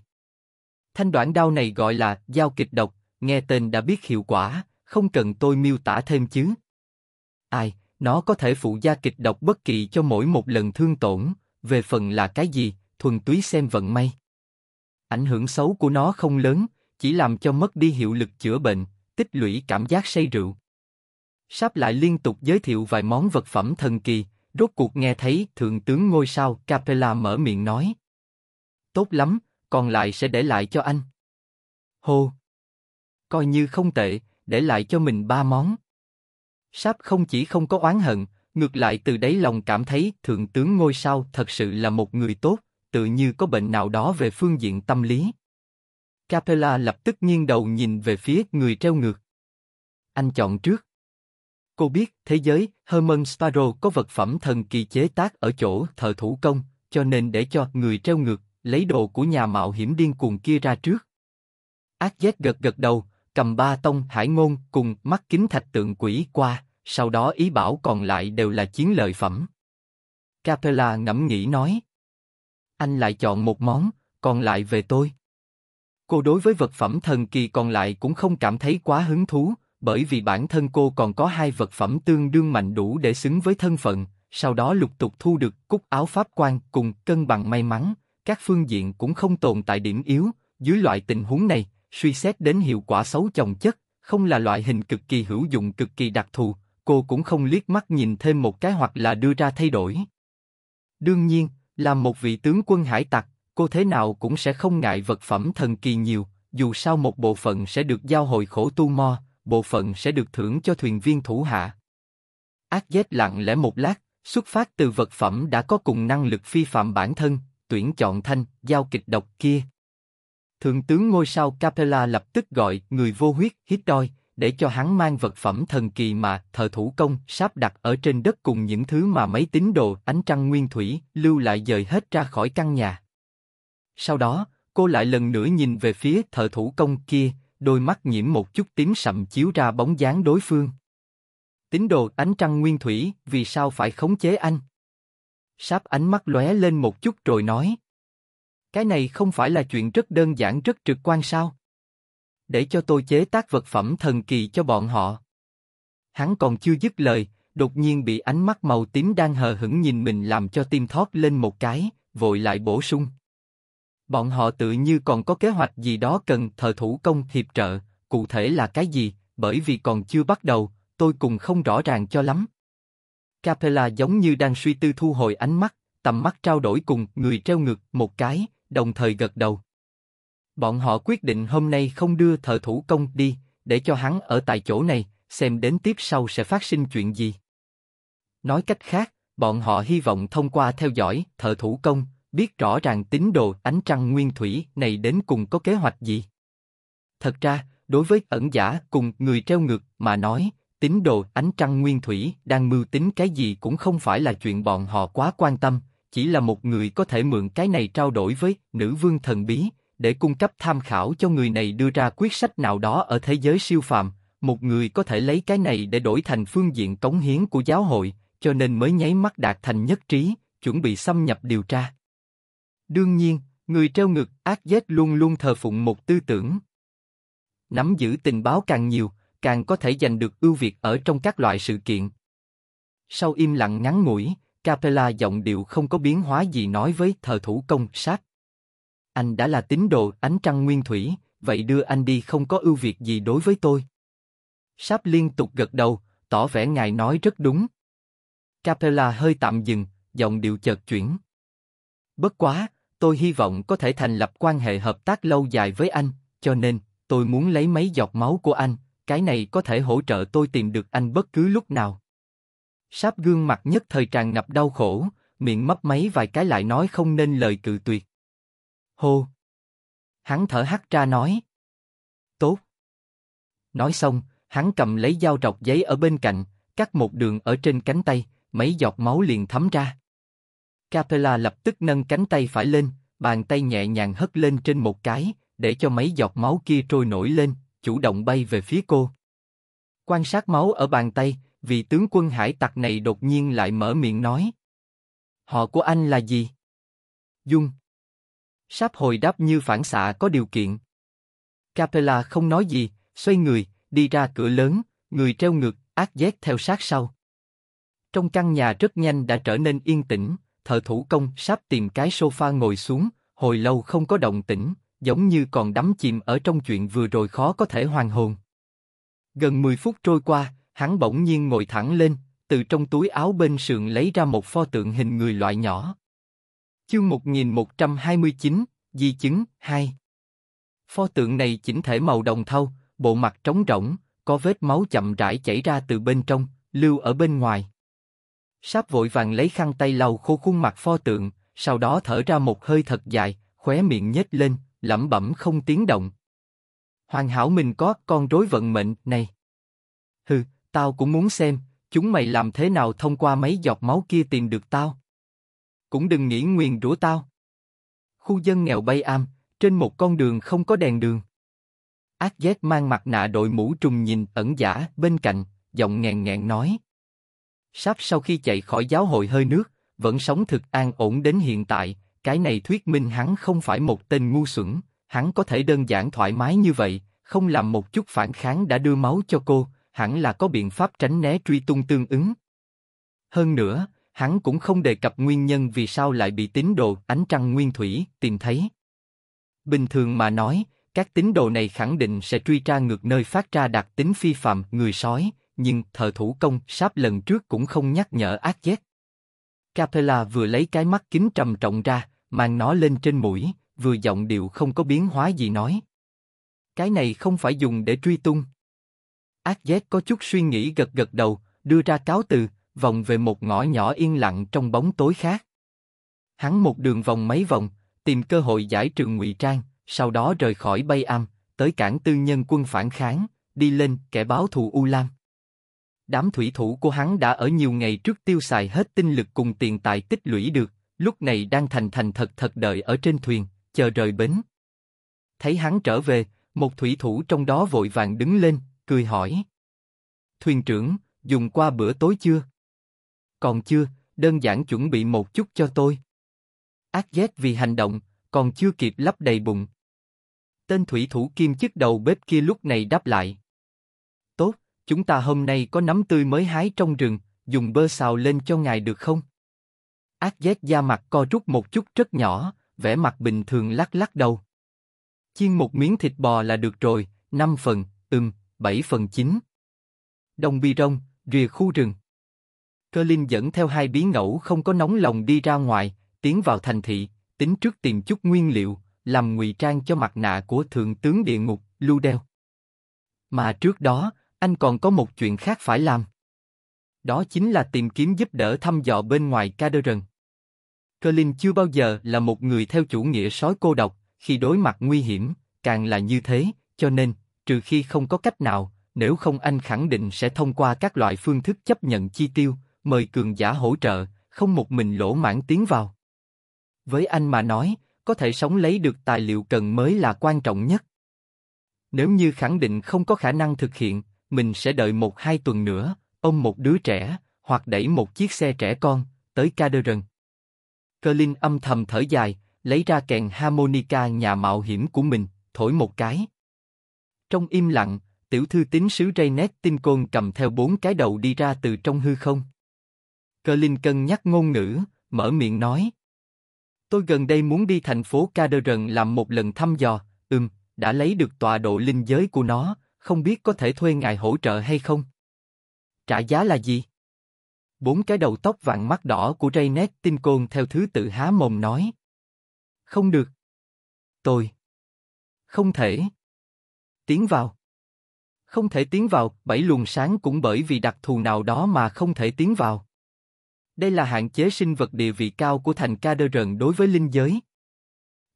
Thanh đoạn đao này gọi là dao kịch độc, nghe tên đã biết hiệu quả, không cần tôi miêu tả thêm chứ. Ai, nó có thể phụ gia kịch độc bất kỳ cho mỗi một lần thương tổn, về phần là cái gì, thuần túy xem vận may. Ảnh hưởng xấu của nó không lớn, chỉ làm cho mất đi hiệu lực chữa bệnh, tích lũy cảm giác say rượu. Sáp lại liên tục giới thiệu vài món vật phẩm thần kỳ, rốt cuộc nghe thấy thượng tướng ngôi sao Capella mở miệng nói. Tốt lắm, còn lại sẽ để lại cho anh. Hô! coi như không tệ, để lại cho mình ba món. Sáp không chỉ không có oán hận, ngược lại từ đấy lòng cảm thấy thượng tướng ngôi sao thật sự là một người tốt, tự như có bệnh nào đó về phương diện tâm lý. Capella lập tức nghiêng đầu nhìn về phía người treo ngược. Anh chọn trước. Cô biết thế giới Herman Sparrow có vật phẩm thần kỳ chế tác ở chỗ thợ thủ công, cho nên để cho người treo ngược lấy đồ của nhà mạo hiểm điên cuồng kia ra trước. Ác giác gật gật đầu, cầm ba tông hải ngôn cùng mắt kính thạch tượng quỷ qua, sau đó ý bảo còn lại đều là chiến lợi phẩm. Capella ngẫm nghĩ nói. Anh lại chọn một món, còn lại về tôi. Cô đối với vật phẩm thần kỳ còn lại cũng không cảm thấy quá hứng thú, bởi vì bản thân cô còn có hai vật phẩm tương đương mạnh đủ để xứng với thân phận, sau đó lục tục thu được cúc áo pháp quan cùng cân bằng may mắn, các phương diện cũng không tồn tại điểm yếu, dưới loại tình huống này, Suy xét đến hiệu quả xấu chồng chất, không là loại hình cực kỳ hữu dụng cực kỳ đặc thù, cô cũng không liếc mắt nhìn thêm một cái hoặc là đưa ra thay đổi. Đương nhiên, là một vị tướng quân hải tặc, cô thế nào cũng sẽ không ngại vật phẩm thần kỳ nhiều, dù sao một bộ phận sẽ được giao hồi khổ tu mo, bộ phận sẽ được thưởng cho thuyền viên thủ hạ. Ác giác lặng lẽ một lát, xuất phát từ vật phẩm đã có cùng năng lực phi phạm bản thân, tuyển chọn thanh, giao kịch độc kia. Thượng tướng ngôi sao Capella lập tức gọi người vô huyết Hitoi để cho hắn mang vật phẩm thần kỳ mà thợ thủ công sắp đặt ở trên đất cùng những thứ mà mấy tín đồ ánh trăng nguyên thủy lưu lại dời hết ra khỏi căn nhà. Sau đó, cô lại lần nữa nhìn về phía thợ thủ công kia, đôi mắt nhiễm một chút tím sậm chiếu ra bóng dáng đối phương. Tín đồ ánh trăng nguyên thủy, vì sao phải khống chế anh? Sáp ánh mắt lóe lên một chút rồi nói, cái này không phải là chuyện rất đơn giản rất trực quan sao? Để cho tôi chế tác vật phẩm thần kỳ cho bọn họ. Hắn còn chưa dứt lời, đột nhiên bị ánh mắt màu tím đang hờ hững nhìn mình làm cho tim thót lên một cái, vội lại bổ sung. Bọn họ tự như còn có kế hoạch gì đó cần thờ thủ công hiệp trợ, cụ thể là cái gì, bởi vì còn chưa bắt đầu, tôi cùng không rõ ràng cho lắm. Capella giống như đang suy tư thu hồi ánh mắt, tầm mắt trao đổi cùng người treo ngược một cái, đồng thời gật đầu. Bọn họ quyết định hôm nay không đưa thợ thủ công đi, để cho hắn ở tại chỗ này, xem đến tiếp sau sẽ phát sinh chuyện gì. Nói cách khác, bọn họ hy vọng thông qua theo dõi thợ thủ công, biết rõ ràng tín đồ ánh trăng nguyên thủy này đến cùng có kế hoạch gì. Thật ra, đối với ẩn giả cùng người treo ngược mà nói, tín đồ ánh trăng nguyên thủy đang mưu tính cái gì cũng không phải là chuyện bọn họ quá quan tâm, chỉ là một người có thể mượn cái này trao đổi với nữ vương thần bí, để cung cấp tham khảo cho người này đưa ra quyết sách nào đó ở thế giới siêu phàm. Một người có thể lấy cái này để đổi thành phương diện cống hiến của giáo hội, cho nên mới nháy mắt đạt thành nhất trí, chuẩn bị xâm nhập điều tra. Đương nhiên, người treo ngược ác giác luôn luôn thờ phụng một tư tưởng. Nắm giữ tình báo càng nhiều, càng có thể giành được ưu việt ở trong các loại sự kiện. Sau im lặng ngắn ngủi, Capella giọng điệu không có biến hóa gì nói với thờ thủ công sát. Anh đã là tín đồ ánh trăng nguyên thủy, vậy đưa anh đi không có ưu việt gì đối với tôi. Sáp liên tục gật đầu, tỏ vẻ ngài nói rất đúng. Capella hơi tạm dừng, giọng điệu chợt chuyển. Bất quá, tôi hy vọng có thể thành lập quan hệ hợp tác lâu dài với anh, cho nên tôi muốn lấy mấy giọt máu của anh, cái này có thể hỗ trợ tôi tìm được anh bất cứ lúc nào. Sáp gương mặt nhất thời tràn ngập đau khổ, miệng mấp máy vài cái lại nói không nên lời cự tuyệt. Hô! Hắn thở hắt ra nói. Tốt! Nói xong, hắn cầm lấy dao rọc giấy ở bên cạnh, cắt một đường ở trên cánh tay, mấy giọt máu liền thấm ra. Capella lập tức nâng cánh tay phải lên, bàn tay nhẹ nhàng hất lên trên một cái, để cho mấy giọt máu kia trôi nổi lên, chủ động bay về phía cô. Quan sát máu ở bàn tay, vị tướng quân hải tặc này đột nhiên lại mở miệng nói. Họ của anh là gì? Dung. Sáp hồi đáp như phản xạ có điều kiện. Capella không nói gì, xoay người, đi ra cửa lớn, người treo ngược, ác giác theo sát sau. Trong căn nhà rất nhanh đã trở nên yên tĩnh, thợ thủ công sáp tìm cái sofa ngồi xuống, hồi lâu không có động tĩnh, giống như còn đắm chìm ở trong chuyện vừa rồi khó có thể hoàn hồn. Gần 10 phút trôi qua, hắn bỗng nhiên ngồi thẳng lên, từ trong túi áo bên sườn lấy ra một pho tượng hình người loại nhỏ. Chương 1129, Di chứng 2 Pho tượng này chỉnh thể màu đồng thau, bộ mặt trống rỗng, có vết máu chậm rãi chảy ra từ bên trong, lưu ở bên ngoài. Sáp vội vàng lấy khăn tay lau khô khuôn mặt pho tượng, sau đó thở ra một hơi thật dài, khóe miệng nhếch lên, lẩm bẩm không tiếng động. Hoàn hảo mình có con rối vận mệnh này. Hừ, Tao cũng muốn xem, chúng mày làm thế nào thông qua mấy giọt máu kia tìm được tao. Cũng đừng nghĩ nguyền rủa tao. Khu dân nghèo bay am, trên một con đường không có đèn đường. Ác giác mang mặt nạ đội mũ trùng nhìn ẩn giả bên cạnh, giọng ngàn ngàn nói. Sắp sau khi chạy khỏi giáo hội hơi nước, vẫn sống thực an ổn đến hiện tại, cái này thuyết minh hắn không phải một tên ngu xuẩn, hắn có thể đơn giản thoải mái như vậy, không làm một chút phản kháng đã đưa máu cho cô, hẳn là có biện pháp tránh né truy tung tương ứng. Hơn nữa, hắn cũng không đề cập nguyên nhân vì sao lại bị tín đồ ánh trăng nguyên thủy tìm thấy. Bình thường mà nói, các tín đồ này khẳng định sẽ truy tra ngược nơi phát ra đặc tính phi phạm người sói, nhưng thờ thủ công sáp lần trước cũng không nhắc nhở ác giác. Capella vừa lấy cái mắt kính trầm trọng ra, mang nó lên trên mũi, vừa giọng điệu không có biến hóa gì nói. Cái này không phải dùng để truy tung. Ác giác có chút suy nghĩ gật gật đầu, đưa ra cáo từ, vòng về một ngõ nhỏ yên lặng trong bóng tối khác. Hắn một đường vòng mấy vòng, tìm cơ hội giải trừ ngụy trang, sau đó rời khỏi Bay âm tới cảng tư nhân quân phản kháng, đi lên kẻ báo thù U Lam. Đám thủy thủ của hắn đã ở nhiều ngày trước tiêu xài hết tinh lực cùng tiền tài tích lũy được, lúc này đang thành thành thật thật đợi ở trên thuyền, chờ rời bến. Thấy hắn trở về, một thủy thủ trong đó vội vàng đứng lên, cười hỏi. Thuyền trưởng, dùng qua bữa tối chưa? Còn chưa, đơn giản chuẩn bị một chút cho tôi. Ác ghét vì hành động, còn chưa kịp lắp đầy bụng. Tên thủy thủ kim chức đầu bếp kia lúc này đáp lại. Tốt, chúng ta hôm nay có nấm tươi mới hái trong rừng, dùng bơ xào lên cho ngài được không? Ác ghét da mặt co rút một chút rất nhỏ, vẻ mặt bình thường lắc lắc đầu. Chiên một miếng thịt bò là được rồi, năm phần, ừm, 7 phần 9 Đồng bi rông, rìa khu rừng Cơ Linh dẫn theo hai bí ngẫu không có nóng lòng đi ra ngoài, tiến vào thành thị, tính trước tìm chút nguyên liệu, làm ngụy trang cho mặt nạ của thượng tướng địa ngục, Lưu Đeo. Mà trước đó, anh còn có một chuyện khác phải làm. Đó chính là tìm kiếm giúp đỡ thăm dò bên ngoài Caderon. Cơ Linh chưa bao giờ là một người theo chủ nghĩa sói cô độc, khi đối mặt nguy hiểm, càng là như thế, cho nên, trừ khi không có cách nào, nếu không anh khẳng định sẽ thông qua các loại phương thức chấp nhận chi tiêu, mời cường giả hỗ trợ, không một mình lỗ mãn tiến vào. Với anh mà nói, có thể sống lấy được tài liệu cần mới là quan trọng nhất. Nếu như khẳng định không có khả năng thực hiện, mình sẽ đợi một hai tuần nữa, ôm một đứa trẻ, hoặc đẩy một chiếc xe trẻ con, tới Caderon. Cơ Linh âm thầm thở dài, lấy ra kèn harmonica nhà mạo hiểm của mình, thổi một cái, trong im lặng, tiểu thư tín sứ Raynet Tincon cầm theo bốn cái đầu đi ra từ trong hư không. Cơ Linh cân nhắc ngôn ngữ, mở miệng nói. Tôi gần đây muốn đi thành phố Caderon làm một lần thăm dò, ừm, đã lấy được tọa độ linh giới của nó, không biết có thể thuê ngài hỗ trợ hay không? Trả giá là gì? Bốn cái đầu tóc vàng mắt đỏ của Raynet Tincon theo thứ tự há mồm nói. Không được. Tôi. Không thể. Tiến vào. Không thể tiến vào, bảy luồng sáng cũng bởi vì đặc thù nào đó mà không thể tiến vào. Đây là hạn chế sinh vật địa vị cao của thành ca đơ đối với linh giới.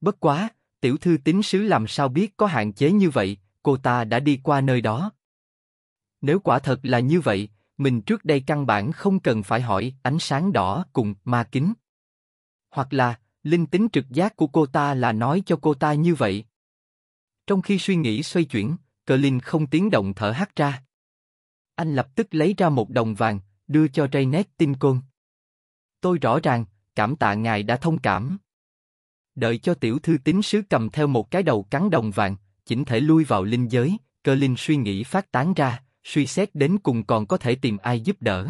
Bất quá, tiểu thư tín sứ làm sao biết có hạn chế như vậy, cô ta đã đi qua nơi đó. Nếu quả thật là như vậy, mình trước đây căn bản không cần phải hỏi ánh sáng đỏ cùng ma kính. Hoặc là, linh tính trực giác của cô ta là nói cho cô ta như vậy. Trong khi suy nghĩ xoay chuyển, Cờ Linh không tiếng động thở hắt ra. Anh lập tức lấy ra một đồng vàng, đưa cho nét tin côn. Tôi rõ ràng, cảm tạ ngài đã thông cảm. Đợi cho tiểu thư tín sứ cầm theo một cái đầu cắn đồng vàng, chỉnh thể lui vào linh giới, cờ Linh suy nghĩ phát tán ra, suy xét đến cùng còn có thể tìm ai giúp đỡ.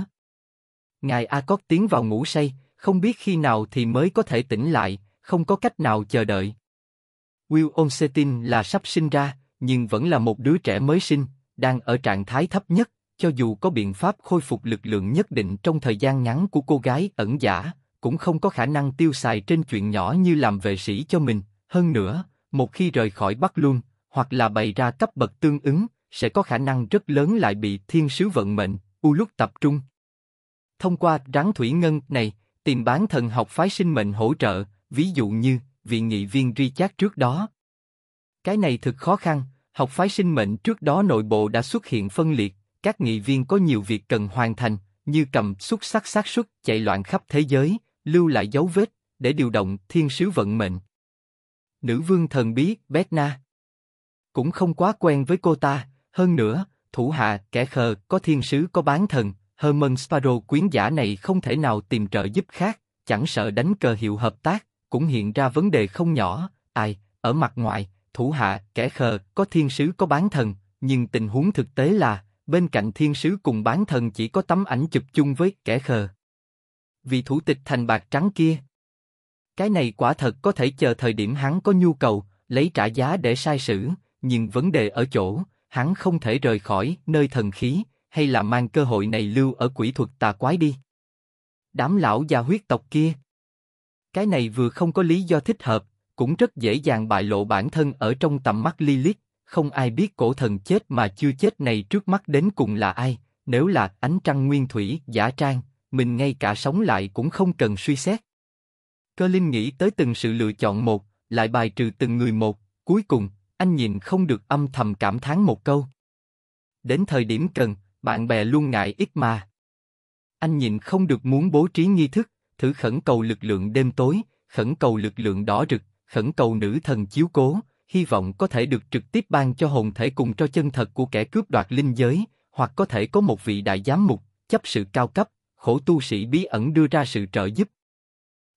Ngài A Cót tiến vào ngủ say, không biết khi nào thì mới có thể tỉnh lại, không có cách nào chờ đợi. Will Onsetin là sắp sinh ra, nhưng vẫn là một đứa trẻ mới sinh, đang ở trạng thái thấp nhất, cho dù có biện pháp khôi phục lực lượng nhất định trong thời gian ngắn của cô gái ẩn giả, cũng không có khả năng tiêu xài trên chuyện nhỏ như làm vệ sĩ cho mình. Hơn nữa, một khi rời khỏi Bắc Luân, hoặc là bày ra cấp bậc tương ứng, sẽ có khả năng rất lớn lại bị thiên sứ vận mệnh, u lúc tập trung. Thông qua ráng thủy ngân này, tìm bán thần học phái sinh mệnh hỗ trợ, ví dụ như vị nghị viên Richard trước đó. Cái này thực khó khăn, học phái sinh mệnh trước đó nội bộ đã xuất hiện phân liệt, các nghị viên có nhiều việc cần hoàn thành, như cầm xuất sắc xác suất chạy loạn khắp thế giới, lưu lại dấu vết, để điều động thiên sứ vận mệnh. Nữ vương thần bí Betna cũng không quá quen với cô ta, hơn nữa, thủ hạ kẻ khờ có thiên sứ có bán thần, Herman Sparrow quyến giả này không thể nào tìm trợ giúp khác, chẳng sợ đánh cờ hiệu hợp tác, cũng hiện ra vấn đề không nhỏ. Ai, ở mặt ngoài thủ hạ, kẻ khờ, có thiên sứ có bán thần, nhưng tình huống thực tế là, bên cạnh thiên sứ cùng bán thần chỉ có tấm ảnh chụp chung với kẻ khờ. Vì thủ tịch thành bạc trắng kia. Cái này quả thật có thể chờ thời điểm hắn có nhu cầu, lấy trả giá để sai sử, nhưng vấn đề ở chỗ, hắn không thể rời khỏi nơi thần khí, hay là mang cơ hội này lưu ở quỷ thuật tà quái đi. Đám lão già huyết tộc kia. Cái này vừa không có lý do thích hợp, cũng rất dễ dàng bại lộ bản thân ở trong tầm mắt Lilith, không ai biết cổ thần chết mà chưa chết này trước mắt đến cùng là ai, nếu là ánh trăng nguyên thủy, giả trang, mình ngay cả sống lại cũng không cần suy xét. Cơ Linh nghĩ tới từng sự lựa chọn một, lại bài trừ từng người một, cuối cùng, anh nhìn không được âm thầm cảm thán một câu. Đến thời điểm cần, bạn bè luôn ngại ít mà. Anh nhìn không được muốn bố trí nghi thức, thử khẩn cầu lực lượng đêm tối, khẩn cầu lực lượng đỏ rực, khẩn cầu nữ thần chiếu cố, hy vọng có thể được trực tiếp ban cho hồn thể cùng cho chân thật của kẻ cướp đoạt linh giới, hoặc có thể có một vị đại giám mục, chấp sự cao cấp, khổ tu sĩ bí ẩn đưa ra sự trợ giúp.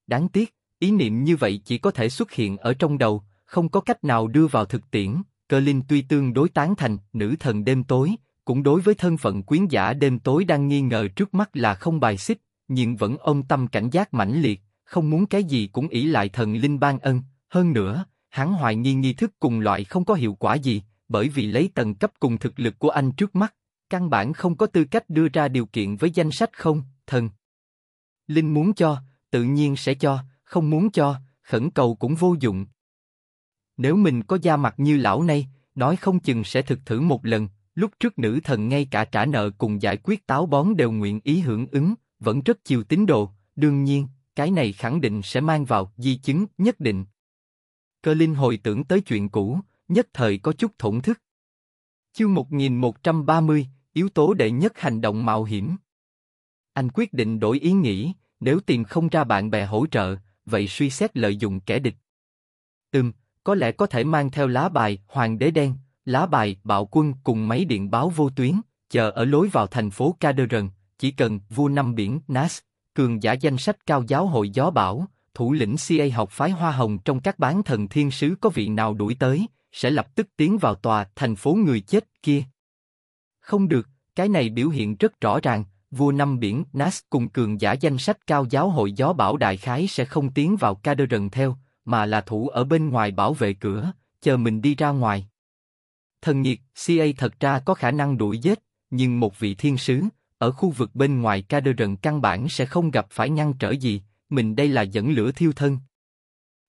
Đáng tiếc, ý niệm như vậy chỉ có thể xuất hiện ở trong đầu, không có cách nào đưa vào thực tiễn. Cơ Linh tuy tương đối tán thành nữ thần đêm tối, cũng đối với thân phận quyến giả đêm tối đang nghi ngờ trước mắt là không bài xích, nhưng vẫn ôm tâm cảnh giác mãnh liệt, không muốn cái gì cũng ỷ lại thần linh ban ân. Hơn nữa, hắn hoài nghi nghi thức cùng loại không có hiệu quả gì, bởi vì lấy tầng cấp cùng thực lực của anh trước mắt, căn bản không có tư cách đưa ra điều kiện với danh sách không, thần. Linh muốn cho, tự nhiên sẽ cho, không muốn cho, khẩn cầu cũng vô dụng. Nếu mình có da mặt như lão này, nói không chừng sẽ thực thử một lần, lúc trước nữ thần ngay cả trả nợ cùng giải quyết táo bón đều nguyện ý hưởng ứng, vẫn rất chiều tín đồ, đương nhiên, cái này khẳng định sẽ mang vào di chứng nhất định. Cơ linh hồi tưởng tới chuyện cũ, nhất thời có chút thổn thức. Chương 1130, yếu tố đệ nhất hành động mạo hiểm. Anh quyết định đổi ý nghĩ, nếu tìm không ra bạn bè hỗ trợ, vậy suy xét lợi dụng kẻ địch. Ừm, có lẽ có thể mang theo lá bài Hoàng đế đen, lá bài Bạo quân cùng máy điện báo vô tuyến, chờ ở lối vào thành phố Caderon, chỉ cần vua năm biển Nas, cường giả danh sách cao giáo hội gió bão, thủ lĩnh CA học phái Hoa Hồng trong các bán thần thiên sứ có vị nào đuổi tới, sẽ lập tức tiến vào tòa thành phố người chết kia. Không được, cái này biểu hiện rất rõ ràng, vua năm biển Nas cùng cường giả danh sách cao giáo hội gió bão đại khái sẽ không tiến vào Caderon theo, mà là thủ ở bên ngoài bảo vệ cửa, chờ mình đi ra ngoài. Thần nhiệt, CA thật ra có khả năng đuổi giết, nhưng một vị thiên sứ, ở khu vực bên ngoài ca đơ rần căn bản sẽ không gặp phải ngăn trở gì, mình đây là dẫn lửa thiêu thân.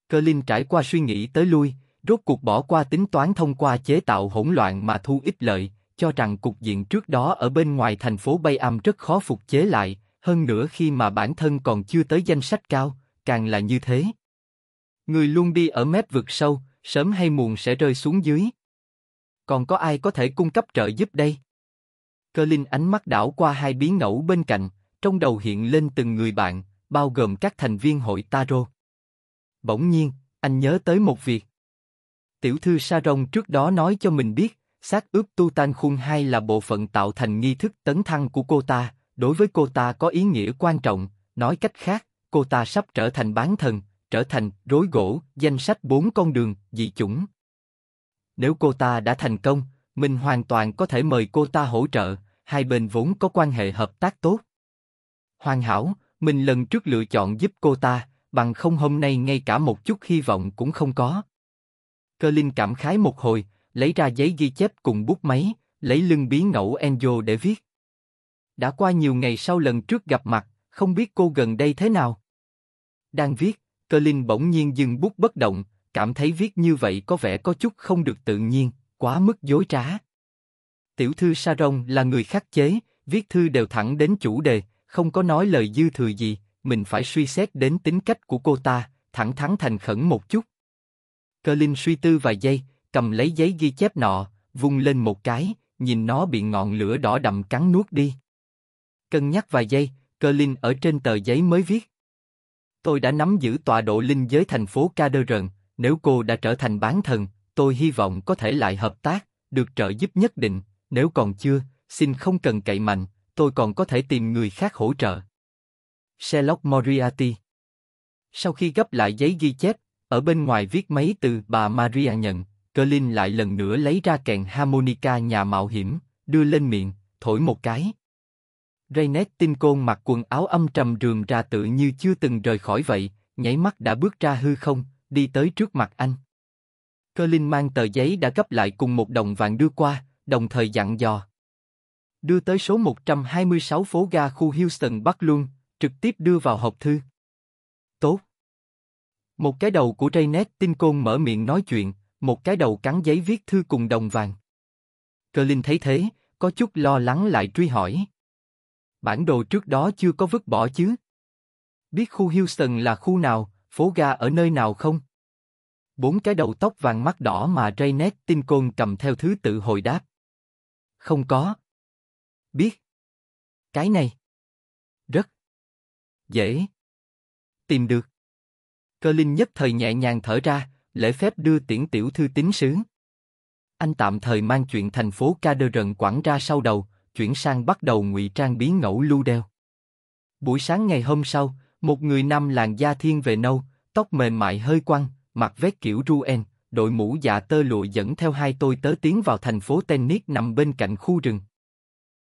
Cơ Linh trải qua suy nghĩ tới lui, rốt cuộc bỏ qua tính toán thông qua chế tạo hỗn loạn mà thu ít lợi, cho rằng cục diện trước đó ở bên ngoài thành phố Bay Am rất khó phục chế lại, hơn nữa khi mà bản thân còn chưa tới danh sách cao, càng là như thế. Người luôn đi ở mép vực sâu, sớm hay muộn sẽ rơi xuống dưới. Còn có ai có thể cung cấp trợ giúp đây? Cơ linh ánh mắt đảo qua hai biến ngẫu bên cạnh, trong đầu hiện lên từng người bạn, bao gồm các thành viên hội tarot. Bỗng nhiên, anh nhớ tới một việc. Tiểu thư Saron trước đó nói cho mình biết, xác ướp tu tan hai là bộ phận tạo thành nghi thức tấn thăng của cô ta, đối với cô ta có ý nghĩa quan trọng, nói cách khác, cô ta sắp trở thành bán thần, trở thành rối gỗ, danh sách bốn con đường, dị chủng. Nếu cô ta đã thành công, mình hoàn toàn có thể mời cô ta hỗ trợ, hai bên vốn có quan hệ hợp tác tốt. Hoàn hảo, mình lần trước lựa chọn giúp cô ta, bằng không hôm nay ngay cả một chút hy vọng cũng không có. Cơ Linh cảm khái một hồi, lấy ra giấy ghi chép cùng bút máy, lấy lưng bí ngẫu Enzo để viết. Đã qua nhiều ngày sau lần trước gặp mặt, không biết cô gần đây thế nào. Đang viết, Cơ Linh bỗng nhiên dừng bút bất động, cảm thấy viết như vậy có vẻ có chút không được tự nhiên, quá mức dối trá. Tiểu thư Saron là người khắc chế, viết thư đều thẳng đến chủ đề, không có nói lời dư thừa gì, mình phải suy xét đến tính cách của cô ta, thẳng thắn thành khẩn một chút. Cơ Linh suy tư vài giây, cầm lấy giấy ghi chép nọ, vung lên một cái, nhìn nó bị ngọn lửa đỏ đậm cắn nuốt đi. Cân nhắc vài giây, Cơ Linh ở trên tờ giấy mới viết. Tôi đã nắm giữ tọa độ linh giới thành phố Caderern, nếu cô đã trở thành bán thần, tôi hy vọng có thể lại hợp tác, được trợ giúp nhất định, nếu còn chưa, xin không cần cậy mạnh, tôi còn có thể tìm người khác hỗ trợ. Sherlock Moriarty Sau khi gấp lại giấy ghi chép, ở bên ngoài viết mấy từ bà Maria nhận, Colin lại lần nữa lấy ra kèn harmonica nhà mạo hiểm, đưa lên miệng, thổi một cái. Raynet tin côn mặc quần áo âm trầm rườm ra tự như chưa từng rời khỏi vậy, nháy mắt đã bước ra hư không, đi tới trước mặt anh. Cơ Linh mang tờ giấy đã cấp lại cùng một đồng vàng đưa qua, đồng thời dặn dò. Đưa tới số 126 phố ga khu Houston Bắc luôn, trực tiếp đưa vào hộp thư. Tốt. Một cái đầu của Janet tin côn mở miệng nói chuyện, một cái đầu cắn giấy viết thư cùng đồng vàng. Cơ Linh thấy thế, có chút lo lắng lại truy hỏi. Bản đồ trước đó chưa có vứt bỏ chứ? Biết khu Houston là khu nào, phố ga ở nơi nào không? Bốn cái đầu tóc vàng mắt đỏ mà Raynet côn cầm theo thứ tự hồi đáp. Không có. Biết. Cái này. Rất. Dễ. Tìm được. Cơ Linh nhất thời nhẹ nhàng thở ra, lễ phép đưa tiễn tiểu thư tín sứ. Anh tạm thời mang chuyện thành phố ca rần quảng ra sau đầu, chuyển sang bắt đầu ngụy trang bí ngẫu lưu đeo. Buổi sáng ngày hôm sau, một người nam làng gia thiên về nâu, tóc mềm mại hơi quăng, mặc vét kiểu Ruen, đội mũ dạ tơ lụa dẫn theo hai tôi tớ tiến vào thành phố Tennis nằm bên cạnh khu rừng.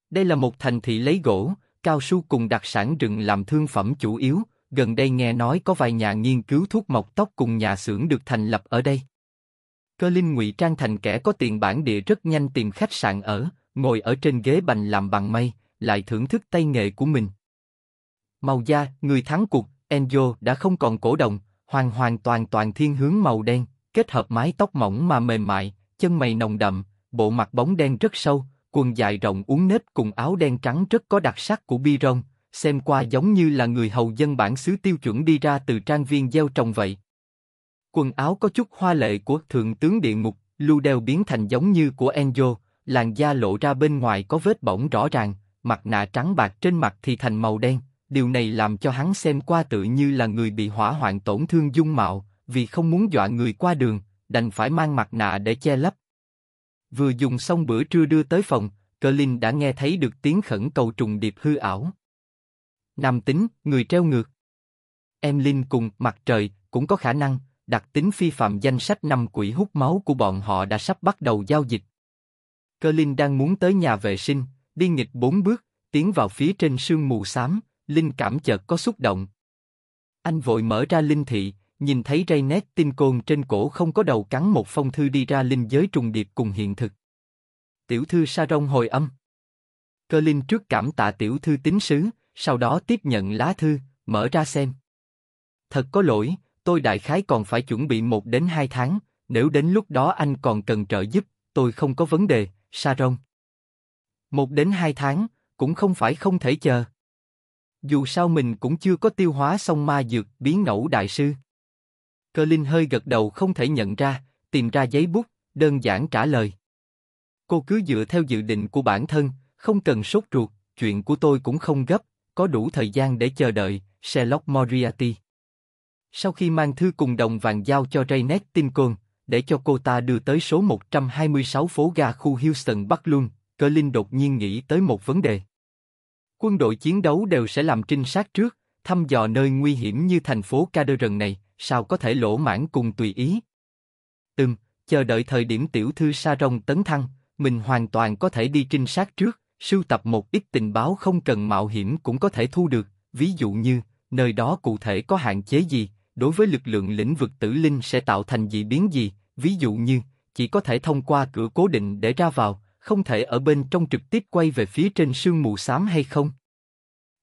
Đây là một thành thị lấy gỗ, cao su cùng đặc sản rừng làm thương phẩm chủ yếu, gần đây nghe nói có vài nhà nghiên cứu thuốc mọc tóc cùng nhà xưởng được thành lập ở đây. Cơ Linh ngụy trang thành kẻ có tiền bản địa rất nhanh tìm khách sạn ở, ngồi ở trên ghế bành làm bằng mây, lại thưởng thức tay nghề của mình. Màu da, người thắng cuộc, Enzo đã không còn cổ đồng, hoàn hoàn toàn toàn thiên hướng màu đen, kết hợp mái tóc mỏng mà mềm mại, chân mày nồng đậm, bộ mặt bóng đen rất sâu, quần dài rộng uốn nếp cùng áo đen trắng rất có đặc sắc của Biron, xem qua giống như là người hầu dân bản xứ tiêu chuẩn đi ra từ trang viên gieo trồng vậy. Quần áo có chút hoa lệ của thượng tướng địa ngục, lưu đều biến thành giống như của Enzo, làn da lộ ra bên ngoài có vết bỏng rõ ràng, mặt nạ trắng bạc trên mặt thì thành màu đen, điều này làm cho hắn xem qua tự như là người bị hỏa hoạn tổn thương dung mạo, vì không muốn dọa người qua đường, đành phải mang mặt nạ để che lấp. Vừa dùng xong bữa trưa đưa tới phòng, Cơ Linh đã nghe thấy được tiếng khẩn cầu trùng điệp hư ảo. Nam tính, người treo ngược. Em Linh cùng mặt trời cũng có khả năng, đặc tính phi phạm danh sách năm quỷ hút máu của bọn họ đã sắp bắt đầu giao dịch. Cơ Linh đang muốn tới nhà vệ sinh, đi nghịch bốn bước, tiến vào phía trên sương mù xám, linh cảm chợt có xúc động. Anh vội mở ra linh thị, nhìn thấy ray nét tinh côn trên cổ không có đầu cắn một phong thư đi ra linh giới trùng điệp cùng hiện thực. Tiểu thư sa rong hồi âm. Cơ linh trước cảm tạ tiểu thư tín sứ, sau đó tiếp nhận lá thư, mở ra xem. Thật có lỗi, tôi đại khái còn phải chuẩn bị một đến hai tháng, nếu đến lúc đó anh còn cần trợ giúp, tôi không có vấn đề, sa rong. Một đến hai tháng, cũng không phải không thể chờ. Dù sao mình cũng chưa có tiêu hóa xong ma dược biến ngẫu đại sư. Cơ Linh hơi gật đầu không thể nhận ra, tìm ra giấy bút, đơn giản trả lời. Cô cứ dựa theo dự định của bản thân, không cần sốt ruột, chuyện của tôi cũng không gấp, có đủ thời gian để chờ đợi, Sherlock Moriarty. Sau khi mang thư cùng đồng vàng giao cho Raynet Tincon, để cho cô ta đưa tới số 126 phố ga khu Houston Bắc luôn, Cơ Linh đột nhiên nghĩ tới một vấn đề. Quân đội chiến đấu đều sẽ làm trinh sát trước, thăm dò nơi nguy hiểm như thành phố Caderun này, sao có thể lỗ mãn cùng tùy ý. Ừm, chờ đợi thời điểm tiểu thư Sa Saron tấn thăng, mình hoàn toàn có thể đi trinh sát trước, sưu tập một ít tình báo không cần mạo hiểm cũng có thể thu được, ví dụ như, nơi đó cụ thể có hạn chế gì, đối với lực lượng lĩnh vực tử linh sẽ tạo thành dị biến gì, ví dụ như, chỉ có thể thông qua cửa cố định để ra vào, không thể ở bên trong trực tiếp quay về phía trên sương mù xám hay không.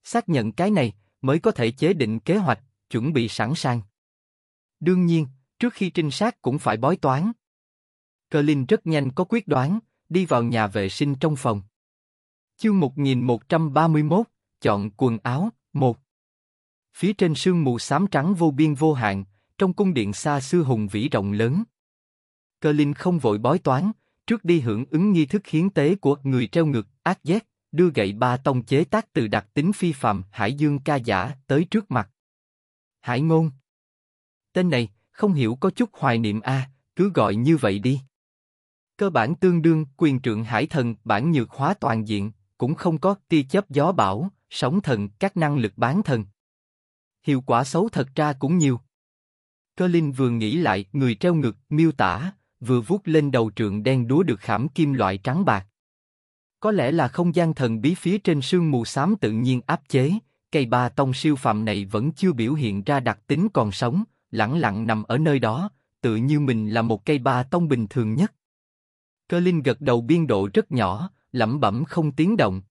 Xác nhận cái này mới có thể chế định kế hoạch, chuẩn bị sẵn sàng. Đương nhiên, trước khi trinh sát cũng phải bói toán. Colin rất nhanh có quyết đoán, đi vào nhà vệ sinh trong phòng. Chương 1131, chọn quần áo, 1. Phía trên sương mù xám trắng vô biên vô hạn, trong cung điện xa xưa hùng vĩ rộng lớn. Colin không vội bói toán, trước đi hưởng ứng nghi thức hiến tế của người treo ngực ác giác, đưa gậy ba tông chế tác từ đặc tính phi phàm Hải Dương ca giả tới trước mặt. Hải ngôn. Tên này, không hiểu có chút hoài niệm a, à, cứ gọi như vậy đi. Cơ bản tương đương quyền trượng hải thần bản nhược hóa toàn diện, cũng không có tia chớp gió bão, sóng thần, các năng lực bán thần. Hiệu quả xấu thật ra cũng nhiều. Cơ Linh vừa nghĩ lại người treo ngực, miêu tả, vừa vuốt lên đầu trượng đen đúa được khảm kim loại trắng bạc. Có lẽ là không gian thần bí phía trên sương mù xám tự nhiên áp chế, cây ba tông siêu phàm này vẫn chưa biểu hiện ra đặc tính còn sống, lẳng lặng nằm ở nơi đó, tự như mình là một cây ba tông bình thường nhất. Cơ linh gật đầu biên độ rất nhỏ, lẩm bẩm không tiếng động.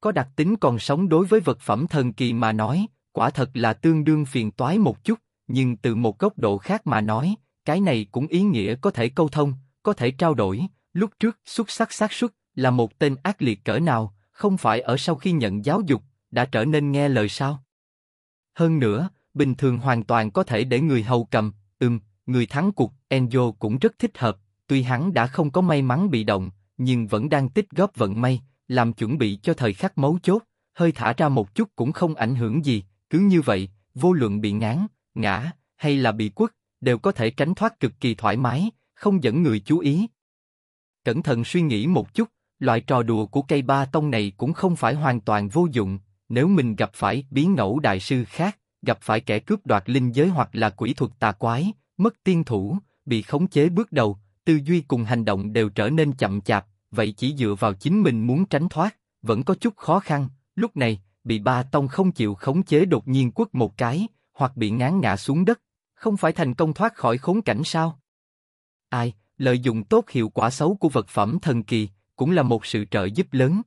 Có đặc tính còn sống đối với vật phẩm thần kỳ mà nói, quả thật là tương đương phiền toái một chút, nhưng từ một góc độ khác mà nói, cái này cũng ý nghĩa có thể câu thông, có thể trao đổi, lúc trước xuất sắc xác suất là một tên ác liệt cỡ nào, không phải ở sau khi nhận giáo dục, đã trở nên nghe lời sao. Hơn nữa, bình thường hoàn toàn có thể để người hầu cầm, ừm, người thắng cuộc, Enzo cũng rất thích hợp, tuy hắn đã không có may mắn bị động, nhưng vẫn đang tích góp vận may, làm chuẩn bị cho thời khắc mấu chốt, hơi thả ra một chút cũng không ảnh hưởng gì, cứ như vậy, vô luận bị ngán, ngã, hay là bị quất, đều có thể tránh thoát cực kỳ thoải mái, không dẫn người chú ý. Cẩn thận suy nghĩ một chút, loại trò đùa của cây ba tông này cũng không phải hoàn toàn vô dụng, nếu mình gặp phải biến ngẫu đại sư khác, gặp phải kẻ cướp đoạt linh giới hoặc là quỷ thuật tà quái, mất tiên thủ, bị khống chế bước đầu, tư duy cùng hành động đều trở nên chậm chạp, vậy chỉ dựa vào chính mình muốn tránh thoát, vẫn có chút khó khăn, lúc này, bị ba tông không chịu khống chế đột nhiên quất một cái, hoặc bị ngán ngã xuống đất, không phải thành công thoát khỏi khốn cảnh sao? Ai, lợi dụng tốt hiệu quả xấu của vật phẩm thần kỳ cũng là một sự trợ giúp lớn.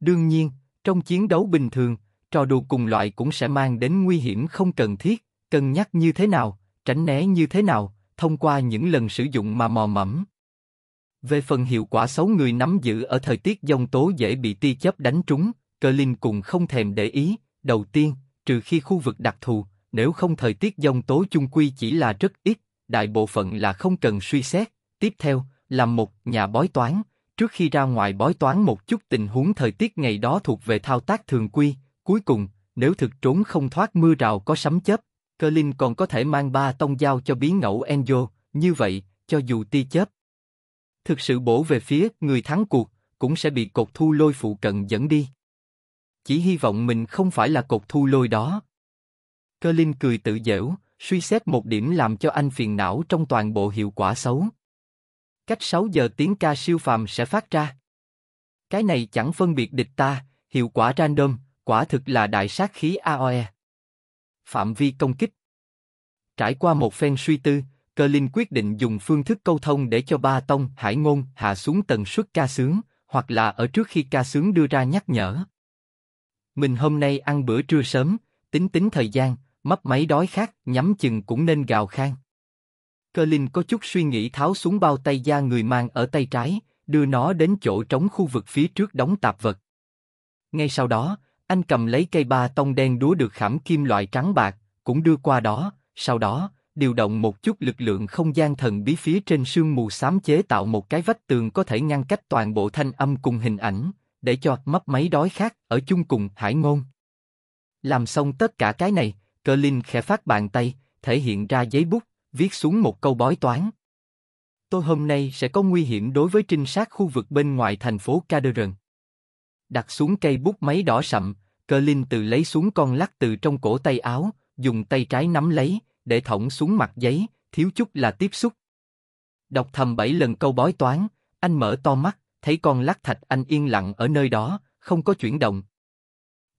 Đương nhiên, trong chiến đấu bình thường, trò đùa cùng loại cũng sẽ mang đến nguy hiểm không cần thiết, cân nhắc như thế nào, tránh né như thế nào, thông qua những lần sử dụng mà mò mẫm. Về phần hiệu quả xấu người nắm giữ ở thời tiết giông tố dễ bị tia chớp đánh trúng, Cơ Linh cũng không thèm để ý. Đầu tiên, trừ khi khu vực đặc thù, nếu không thời tiết giông tố chung quy chỉ là rất ít, đại bộ phận là không cần suy xét. Tiếp theo, làm một nhà bói toán, trước khi ra ngoài bói toán một chút tình huống thời tiết ngày đó thuộc về thao tác thường quy. Cuối cùng, nếu thực trốn không thoát mưa rào có sấm chớp, cơ linh còn có thể mang ba tông dao cho biến ngẫu Enzo, như vậy, cho dù ti chớp. Thực sự bổ về phía người thắng cuộc, cũng sẽ bị cột thu lôi phụ cận dẫn đi. Chỉ hy vọng mình không phải là cột thu lôi đó. Cơ Linh cười tự dễu, suy xét một điểm làm cho anh phiền não trong toàn bộ hiệu quả xấu. Cách 6 giờ tiếng ca siêu phàm sẽ phát ra. Cái này chẳng phân biệt địch ta, hiệu quả random, quả thực là đại sát khí AOE. Phạm vi công kích Trải qua một phen suy tư, Cơ Linh quyết định dùng phương thức câu thông để cho ba tông, hải ngôn hạ xuống tần suất ca sướng, hoặc là ở trước khi ca sướng đưa ra nhắc nhở. Mình hôm nay ăn bữa trưa sớm, tính tính thời gian, Mấp máy đói khát, nhắm chừng cũng nên gào khan. Cơ Linh có chút suy nghĩ tháo xuống bao tay da người mang ở tay trái, đưa nó đến chỗ trống khu vực phía trước đóng tạp vật. Ngay sau đó, anh cầm lấy cây ba tông đen đúa được khảm kim loại trắng bạc, cũng đưa qua đó, sau đó, điều động một chút lực lượng không gian thần bí phía trên sương mù xám chế tạo một cái vách tường có thể ngăn cách toàn bộ thanh âm cùng hình ảnh, để cho mấp máy đói khát ở chung cùng hải ngôn. Làm xong tất cả cái này, Cơ Linh khẽ phát bàn tay, thể hiện ra giấy bút, viết xuống một câu bói toán. Tôi hôm nay sẽ có nguy hiểm đối với trinh sát khu vực bên ngoài thành phố Caderon. Đặt xuống cây bút máy đỏ sậm, Cơ Linh tự lấy xuống con lắc từ trong cổ tay áo, dùng tay trái nắm lấy, để thõng xuống mặt giấy, thiếu chút là tiếp xúc. Đọc thầm bảy lần câu bói toán, anh mở to mắt, thấy con lắc thạch anh yên lặng ở nơi đó, không có chuyển động.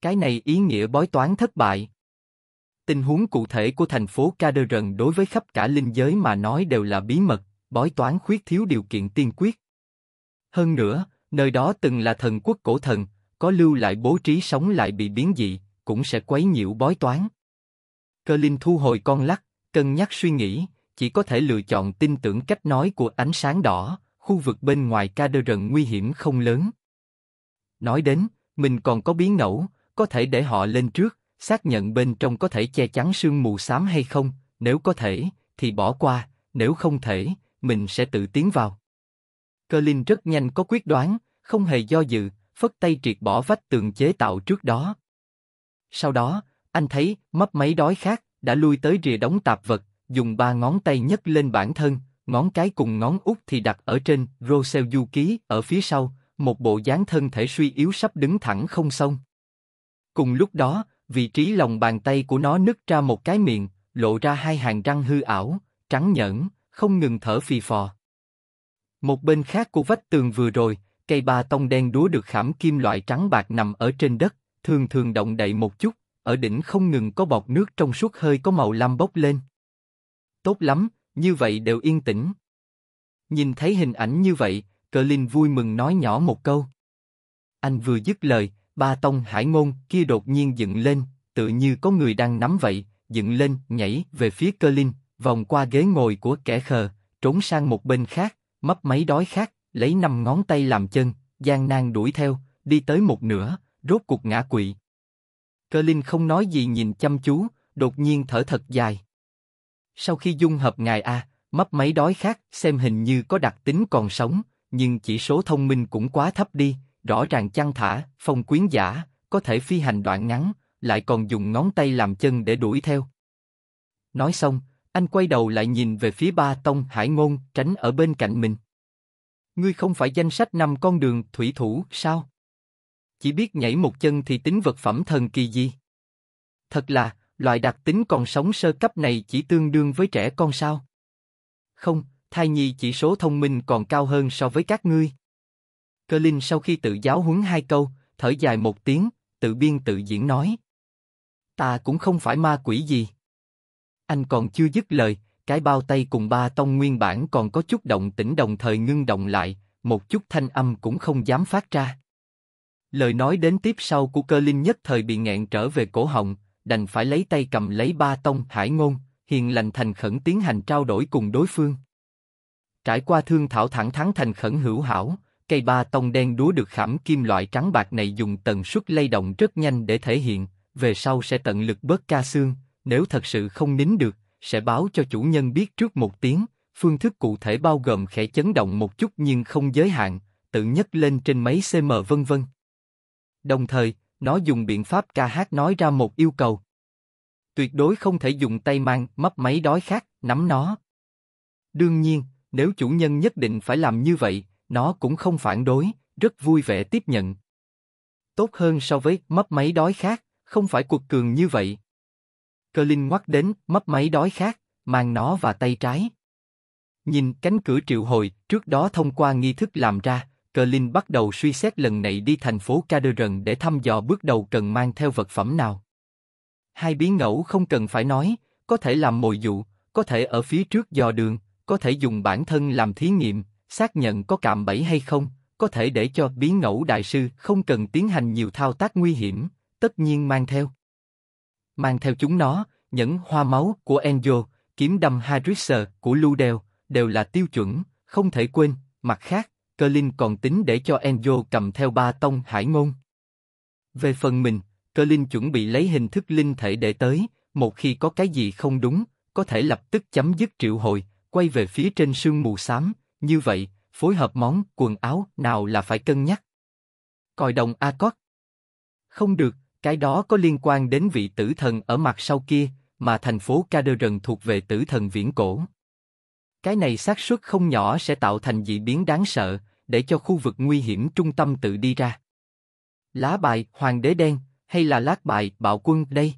Cái này ý nghĩa bói toán thất bại, Tình huống cụ thể của thành phố Caderon đối với khắp cả linh giới mà nói đều là bí mật, bói toán khuyết thiếu điều kiện tiên quyết. Hơn nữa, nơi đó từng là thần quốc cổ thần, có lưu lại bố trí sống lại bị biến dị, cũng sẽ quấy nhiễu bói toán. Cơ Linh thu hồi con lắc, cân nhắc suy nghĩ, chỉ có thể lựa chọn tin tưởng cách nói của ánh sáng đỏ, khu vực bên ngoài Caderon nguy hiểm không lớn. Nói đến, mình còn có biến ngẫu, có thể để họ lên trước, xác nhận bên trong có thể che chắn sương mù xám hay không. Nếu có thể, thì bỏ qua. Nếu không thể, mình sẽ tự tiến vào. Cơ Linh rất nhanh có quyết đoán, không hề do dự, phất tay triệt bỏ vách tường chế tạo trước đó. Sau đó, anh thấy mấp máy đói khác đã lui tới rìa đóng tạp vật, dùng ba ngón tay nhấc lên bản thân, ngón cái cùng ngón út thì đặt ở trên Rosel Du Ký ở phía sau, một bộ dáng thân thể suy yếu sắp đứng thẳng không xong. Cùng lúc đó, vị trí lòng bàn tay của nó nứt ra một cái miệng, lộ ra hai hàng răng hư ảo, trắng nhẫn, không ngừng thở phì phò. Một bên khác của vách tường vừa rồi, cây ba tông đen đúa được khảm kim loại trắng bạc nằm ở trên đất, thường thường động đậy một chút, ở đỉnh không ngừng có bọt nước trong suốt hơi có màu lam bốc lên. Tốt lắm, như vậy đều yên tĩnh. Nhìn thấy hình ảnh như vậy, Cờ Linh vui mừng nói nhỏ một câu. Anh vừa dứt lời, ba tông hải ngôn kia đột nhiên dựng lên, tự như có người đang nắm vậy, dựng lên, nhảy về phía cơ linh, vòng qua ghế ngồi của kẻ khờ, trốn sang một bên khác, mấp máy đói khác, lấy năm ngón tay làm chân, gian nan đuổi theo, đi tới một nửa, rốt cuộc ngã quỵ. Cơ linh không nói gì nhìn chăm chú, đột nhiên thở thật dài. Sau khi dung hợp ngài A, mấp máy đói khác, xem hình như có đặc tính còn sống, nhưng chỉ số thông minh cũng quá thấp đi, rõ ràng chăn thả, phong quyến giả, có thể phi hành đoạn ngắn, lại còn dùng ngón tay làm chân để đuổi theo. Nói xong, anh quay đầu lại nhìn về phía ba tông hải ngôn tránh ở bên cạnh mình. Ngươi không phải danh sách năm con đường thủy thủ sao? Chỉ biết nhảy một chân thì tính vật phẩm thần kỳ gì? Thật là, loại đặc tính còn sống sơ cấp này chỉ tương đương với trẻ con sao? Không, thai nhi chỉ số thông minh còn cao hơn so với các ngươi. Cơ Linh sau khi tự giáo huấn hai câu, thở dài một tiếng, tự biên tự diễn nói. Ta cũng không phải ma quỷ gì. Anh còn chưa dứt lời, cái bao tay cùng ba tông nguyên bản còn có chút động tĩnh đồng thời ngưng động lại, một chút thanh âm cũng không dám phát ra. Lời nói đến tiếp sau của cơ linh nhất thời bị nghẹn trở về cổ họng, đành phải lấy tay cầm lấy ba tông hải ngôn, hiền lành thành khẩn tiến hành trao đổi cùng đối phương. Trải qua thương thảo thẳng thắng thành khẩn hữu hảo, Cây ba tông đen đúa được khảm kim loại trắng bạc này dùng tần suất lay động rất nhanh để thể hiện, về sau sẽ tận lực bớt ca xương, nếu thật sự không nín được, sẽ báo cho chủ nhân biết trước một tiếng, phương thức cụ thể bao gồm khẽ chấn động một chút nhưng không giới hạn, tự nhất lên trên mấy cm vân vân. Đồng thời, nó dùng biện pháp ca hát nói ra một yêu cầu. Tuyệt đối không thể dùng tay mang, mấp máy đói khát, nắm nó. Đương nhiên, nếu chủ nhân nhất định phải làm như vậy, nó cũng không phản đối, rất vui vẻ tiếp nhận. Tốt hơn so với mấp máy đói khác, không phải cuộc cường như vậy. Cơ Linh ngoắc đến, mấp máy đói khác, mang nó và tay trái. Nhìn cánh cửa triệu hồi, trước đó thông qua nghi thức làm ra, Cờ Linh bắt đầu suy xét lần này đi thành phố Caderun để thăm dò bước đầu cần mang theo vật phẩm nào. Hai biến ngẫu không cần phải nói, có thể làm mồi dụ, có thể ở phía trước dò đường, có thể dùng bản thân làm thí nghiệm, xác nhận có cạm bẫy hay không, có thể để cho biến ngẫu đại sư không cần tiến hành nhiều thao tác nguy hiểm, tất nhiên mang theo. Mang theo chúng nó, những hoa máu của Enzo, kiếm đâm Harrisser của Ludel, đều là tiêu chuẩn, không thể quên, mặt khác, Kerlin còn tính để cho Enzo cầm theo ba tông hải ngôn. Về phần mình, Kerlin chuẩn bị lấy hình thức linh thể để tới, một khi có cái gì không đúng, có thể lập tức chấm dứt triệu hồi, quay về phía trên sương mù xám, như vậy, phối hợp món, quần áo nào là phải cân nhắc. Còi đồng A-cót. Không được, cái đó có liên quan đến vị tử thần ở mặt sau kia, mà thành phố Caderun thuộc về tử thần viễn cổ. Cái này xác suất không nhỏ sẽ tạo thành dị biến đáng sợ, để cho khu vực nguy hiểm trung tâm tự đi ra. Lá bài Hoàng đế đen hay là lát bài Bạo quân đây?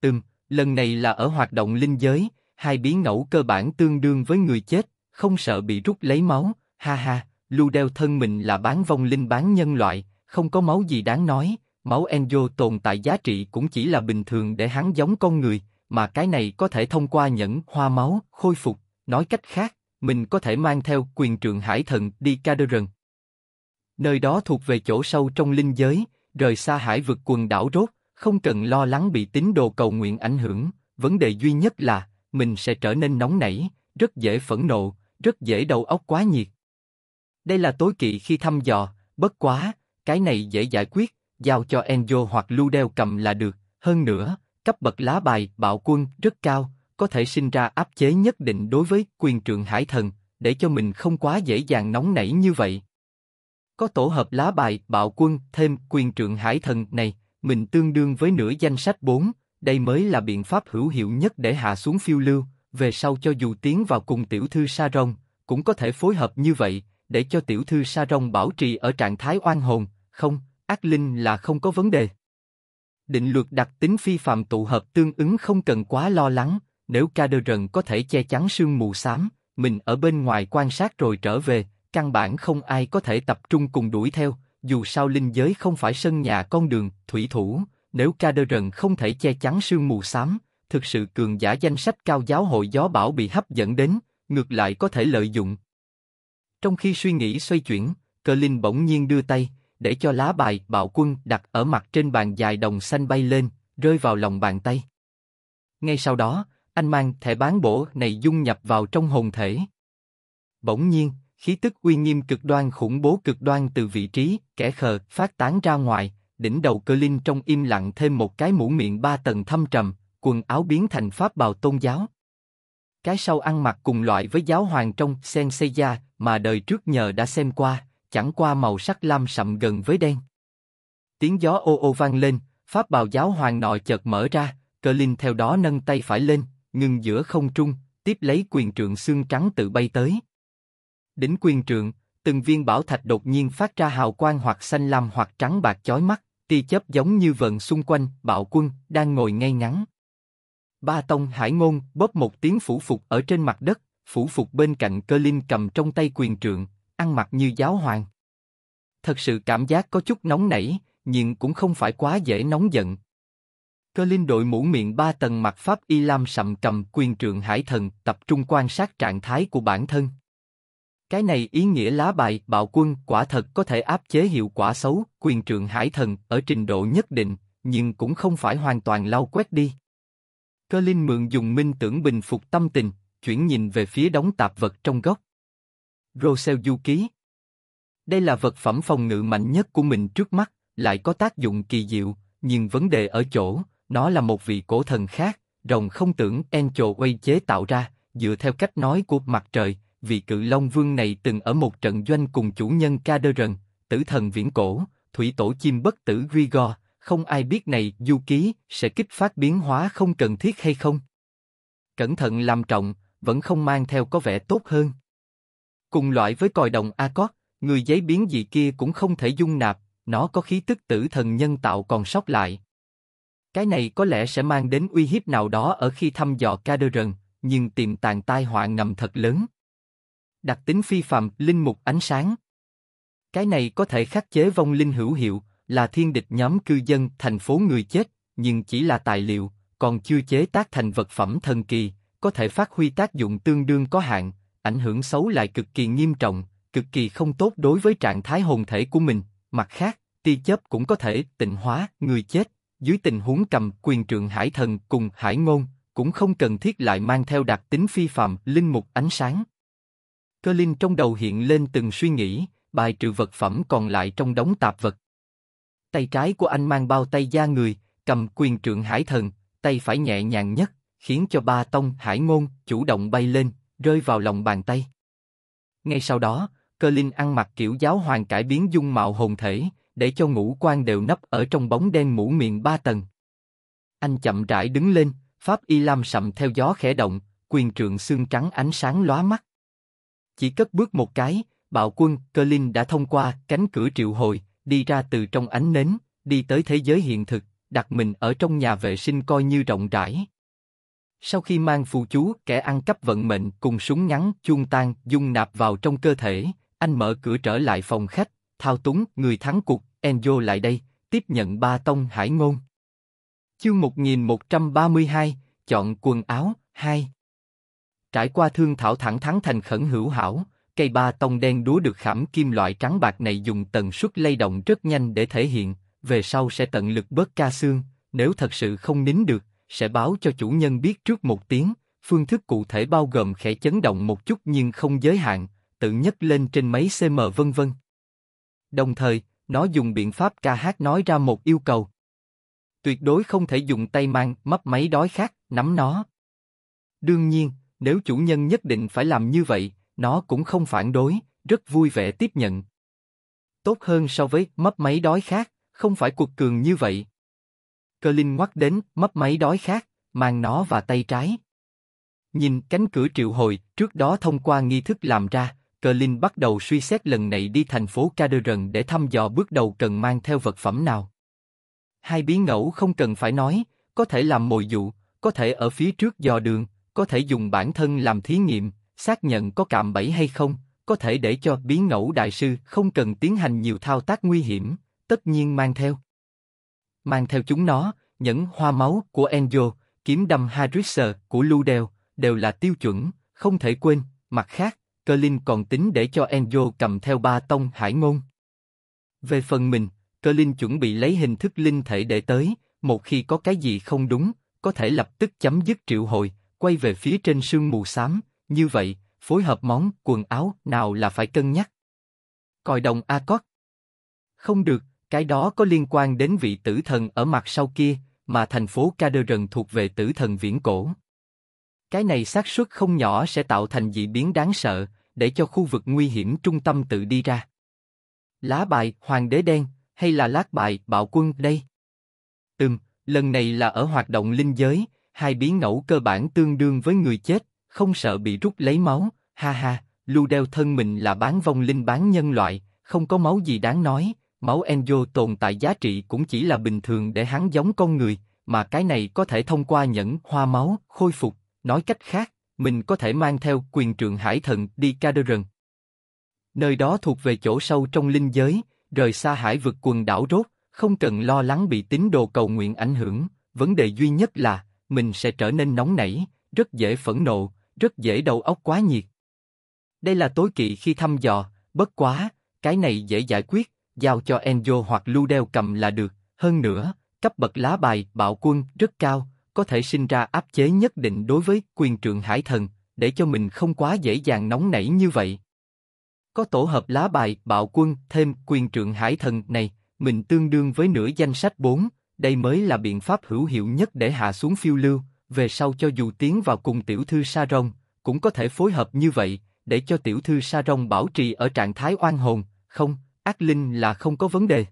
Ừm, lần này là ở hoạt động linh giới, hai biến ngẫu cơ bản tương đương với người chết, không sợ bị rút lấy máu, ha ha, lưu đeo thân mình là bán vong linh bán nhân loại, không có máu gì đáng nói, máu Enzo tồn tại giá trị cũng chỉ là bình thường để hắn giống con người, mà cái này có thể thông qua nhẫn hoa máu khôi phục, nói cách khác, mình có thể mang theo quyền trượng hải thần đi Caderon. Nơi đó thuộc về chỗ sâu trong linh giới, rời xa hải vực quần đảo rốt, không cần lo lắng bị tín đồ cầu nguyện ảnh hưởng, vấn đề duy nhất là mình sẽ trở nên nóng nảy, rất dễ phẫn nộ, rất dễ đầu óc quá nhiệt. Đây là tối kỵ khi thăm dò, bất quá, cái này dễ giải quyết, giao cho Enzo hoặc Ludel cầm là được, hơn nữa, cấp bậc lá bài bạo quân rất cao, có thể sinh ra áp chế nhất định đối với quyền trượng hải thần, để cho mình không quá dễ dàng nóng nảy như vậy. Có tổ hợp lá bài bạo quân thêm quyền trượng hải thần này, mình tương đương với nửa danh sách 4, đây mới là biện pháp hữu hiệu nhất để hạ xuống phiêu lưu, về sau cho dù tiến vào cùng tiểu thư sa rong, cũng có thể phối hợp như vậy, để cho tiểu thư sa rong bảo trì ở trạng thái oan hồn, không, ác linh là không có vấn đề. Định luật đặc tính phi phạm tụ hợp tương ứng không cần quá lo lắng, nếu ca đơ rần có thể che chắn sương mù xám, mình ở bên ngoài quan sát rồi trở về, căn bản không ai có thể tập trung cùng đuổi theo, dù sao linh giới không phải sân nhà con đường, thủy thủ, nếu ca đơ rần không thể che chắn sương mù xám, thực sự cường giả danh sách cao giáo hội gió bão bị hấp dẫn đến, ngược lại có thể lợi dụng. Trong khi suy nghĩ xoay chuyển, Cơ Linh bỗng nhiên đưa tay, để cho lá bài bạo quân đặt ở mặt trên bàn dài đồng xanh bay lên, rơi vào lòng bàn tay. Ngay sau đó, anh mang thẻ bán bổ này dung nhập vào trong hồn thể. Bỗng nhiên, khí tức uy nghiêm cực đoan khủng bố cực đoan từ vị trí kẻ khờ phát tán ra ngoài, đỉnh đầu cơ linh trong im lặng thêm một cái mũ miệng ba tầng thâm trầm, quần áo biến thành pháp bào tôn giáo. Cái sau ăn mặc cùng loại với giáo hoàng trong Senseiya mà đời trước nhờ đã xem qua, chẳng qua màu sắc lam sậm gần với đen. Tiếng gió ô ô vang lên, pháp bào giáo hoàng nọ chợt mở ra, cờ linh theo đó nâng tay phải lên, ngừng giữa không trung, tiếp lấy quyền trượng xương trắng tự bay tới. Đỉnh quyền trượng, từng viên bảo thạch đột nhiên phát ra hào quang hoặc xanh lam hoặc trắng bạc chói mắt, tia chớp giống như vần xung quanh, bạo quân, đang ngồi ngay ngắn. Ba tông hải ngôn, bóp một tiếng phủ phục ở trên mặt đất, phủ phục bên cạnh cơ linh cầm trong tay quyền trượng, ăn mặc như giáo hoàng. Thật sự cảm giác có chút nóng nảy, nhưng cũng không phải quá dễ nóng giận. Cơ linh đội mũ miệng ba tầng mặt pháp y lam sầm cầm quyền trượng hải thần tập trung quan sát trạng thái của bản thân. Cái này ý nghĩa lá bài bạo quân quả thật có thể áp chế hiệu quả xấu, quyền trượng hải thần ở trình độ nhất định, nhưng cũng không phải hoàn toàn lau quét đi. Cơ Linh mượn dùng minh tưởng bình phục tâm tình, chuyển nhìn về phía đống tạp vật trong góc. Rosel du ký. Đây là vật phẩm phòng ngự mạnh nhất của mình trước mắt, lại có tác dụng kỳ diệu, nhưng vấn đề ở chỗ, nó là một vị cổ thần khác, rồng không tưởng Encho Way chế tạo ra, dựa theo cách nói của mặt trời, vị cự long vương này từng ở một trận doanh cùng chủ nhân Caderon, tử thần viễn cổ, thủy tổ chim bất tử Grigor, không ai biết này du ký sẽ kích phát biến hóa không cần thiết hay không. Cẩn thận làm trọng, vẫn không mang theo có vẻ tốt hơn. Cùng loại với còi đồng a Accord, người giấy biến dị kia cũng không thể dung nạp, nó có khí tức tử thần nhân tạo còn sót lại. Cái này có lẽ sẽ mang đến uy hiếp nào đó ở khi thăm dò Caderon, nhưng tiềm tàng tai họa ngầm thật lớn. Đặc tính phi phàm, linh mục ánh sáng. Cái này có thể khắc chế vong linh hữu hiệu, là thiên địch nhóm cư dân thành phố người chết, nhưng chỉ là tài liệu, còn chưa chế tác thành vật phẩm thần kỳ, có thể phát huy tác dụng tương đương có hạn, ảnh hưởng xấu lại cực kỳ nghiêm trọng, cực kỳ không tốt đối với trạng thái hồn thể của mình. Mặt khác, tia chớp cũng có thể tịnh hóa người chết. Dưới tình huống cầm quyền trượng hải thần cùng hải ngôn, cũng không cần thiết lại mang theo đặc tính phi phàm linh mục ánh sáng. Cơ linh trong đầu hiện lên từng suy nghĩ, bài trừ vật phẩm còn lại trong đống tạp vật. Tay trái của anh mang bao tay da người, cầm quyền trượng hải thần, tay phải nhẹ nhàng nhất, khiến cho ba tông hải ngôn chủ động bay lên, rơi vào lòng bàn tay. Ngay sau đó, cơ linh ăn mặc kiểu giáo hoàng cải biến dung mạo hồn thể, để cho ngũ quan đều nấp ở trong bóng đen mũ miệng ba tầng. Anh chậm rãi đứng lên, pháp y lam sậm theo gió khẽ động, quyền trượng xương trắng ánh sáng lóa mắt. Chỉ cất bước một cái, bạo quân cơ linh đã thông qua cánh cửa triệu hồi, đi ra từ trong ánh nến, đi tới thế giới hiện thực, đặt mình ở trong nhà vệ sinh coi như rộng rãi. Sau khi mang phù chú, kẻ ăn cắp vận mệnh cùng súng ngắn, chuông tan, dung nạp vào trong cơ thể, anh mở cửa trở lại phòng khách, thao túng, người thắng cuộc, Enzo lại đây, tiếp nhận ba tông hải ngôn. Chương 1132, chọn quần áo, 2 Trải qua thương thảo thẳng thắn thành khẩn hữu hảo, cây ba tông đen đúa được khảm kim loại trắng bạc này dùng tần suất lay động rất nhanh để thể hiện, về sau sẽ tận lực bớt ca xương, nếu thật sự không nín được, sẽ báo cho chủ nhân biết trước một tiếng, phương thức cụ thể bao gồm khẽ chấn động một chút nhưng không giới hạn, tự nhất lên trên mấy cm vân vân. Đồng thời, nó dùng biện pháp ca hát nói ra một yêu cầu. Tuyệt đối không thể dùng tay mang mấp máy đói khát, nắm nó. Đương nhiên, nếu chủ nhân nhất định phải làm như vậy, nó cũng không phản đối, rất vui vẻ tiếp nhận. Tốt hơn so với mấp máy đói khác, không phải cuộc cường như vậy. Cơ Linh ngoắc đến mấp máy đói khác, mang nó và tay trái. Nhìn cánh cửa triệu hồi, trước đó thông qua nghi thức làm ra, Cờ Linh bắt đầu suy xét lần này đi thành phố Caderun để thăm dò bước đầu cần mang theo vật phẩm nào. Hai bí ngẫu không cần phải nói, có thể làm mồi dụ, có thể ở phía trước dò đường, có thể dùng bản thân làm thí nghiệm, xác nhận có cạm bẫy hay không, có thể để cho biến ngẫu đại sư không cần tiến hành nhiều thao tác nguy hiểm, tất nhiên mang theo. Mang theo chúng nó, những hoa máu của Enzo, kiếm đâm Harrisser của Ludel, đều là tiêu chuẩn, không thể quên, mặt khác, Kerlin còn tính để cho Enzo cầm theo ba tông hải ngôn. Về phần mình, Kerlin chuẩn bị lấy hình thức linh thể để tới, một khi có cái gì không đúng, có thể lập tức chấm dứt triệu hồi, quay về phía trên sương mù xám, như vậy, phối hợp món, quần áo nào là phải cân nhắc. Còi đồng a cót. Không được, cái đó có liên quan đến vị tử thần ở mặt sau kia, mà thành phố Caderren thuộc về tử thần viễn cổ. Cái này xác suất không nhỏ sẽ tạo thành dị biến đáng sợ, để cho khu vực nguy hiểm trung tâm tự đi ra. Lá bài Hoàng đế đen hay là lát bài Bạo quân đây? Ừm, lần này là ở hoạt động linh giới, hai biến ngẫu cơ bản tương đương với người chết, không sợ bị rút lấy máu, ha ha, lưu đeo thân mình là bán vong linh bán nhân loại, không có máu gì đáng nói, máu Enzo tồn tại giá trị cũng chỉ là bình thường để hắn giống con người, mà cái này có thể thông qua nhẫn hoa máu khôi phục, nói cách khác, mình có thể mang theo quyền trượng hải thần đi Caderon. Nơi đó thuộc về chỗ sâu trong linh giới, rời xa hải vực quần đảo rốt, không cần lo lắng bị tín đồ cầu nguyện ảnh hưởng, vấn đề duy nhất là mình sẽ trở nên nóng nảy, rất dễ phẫn nộ, rất dễ đầu óc quá nhiệt. Đây là tối kỵ khi thăm dò, bất quá, cái này dễ giải quyết, giao cho Enzo hoặc Ludel cầm là được, hơn nữa, cấp bậc lá bài bạo quân rất cao, có thể sinh ra áp chế nhất định đối với quyền trượng hải thần, để cho mình không quá dễ dàng nóng nảy như vậy. Có tổ hợp lá bài bạo quân thêm quyền trượng hải thần này, mình tương đương với nửa danh sách 4, đây mới là biện pháp hữu hiệu nhất để hạ xuống phiêu lưu, về sau cho dù tiến vào cùng tiểu thư sa rong, cũng có thể phối hợp như vậy, để cho tiểu thư sa rong bảo trì ở trạng thái oan hồn, không, ác linh là không có vấn đề.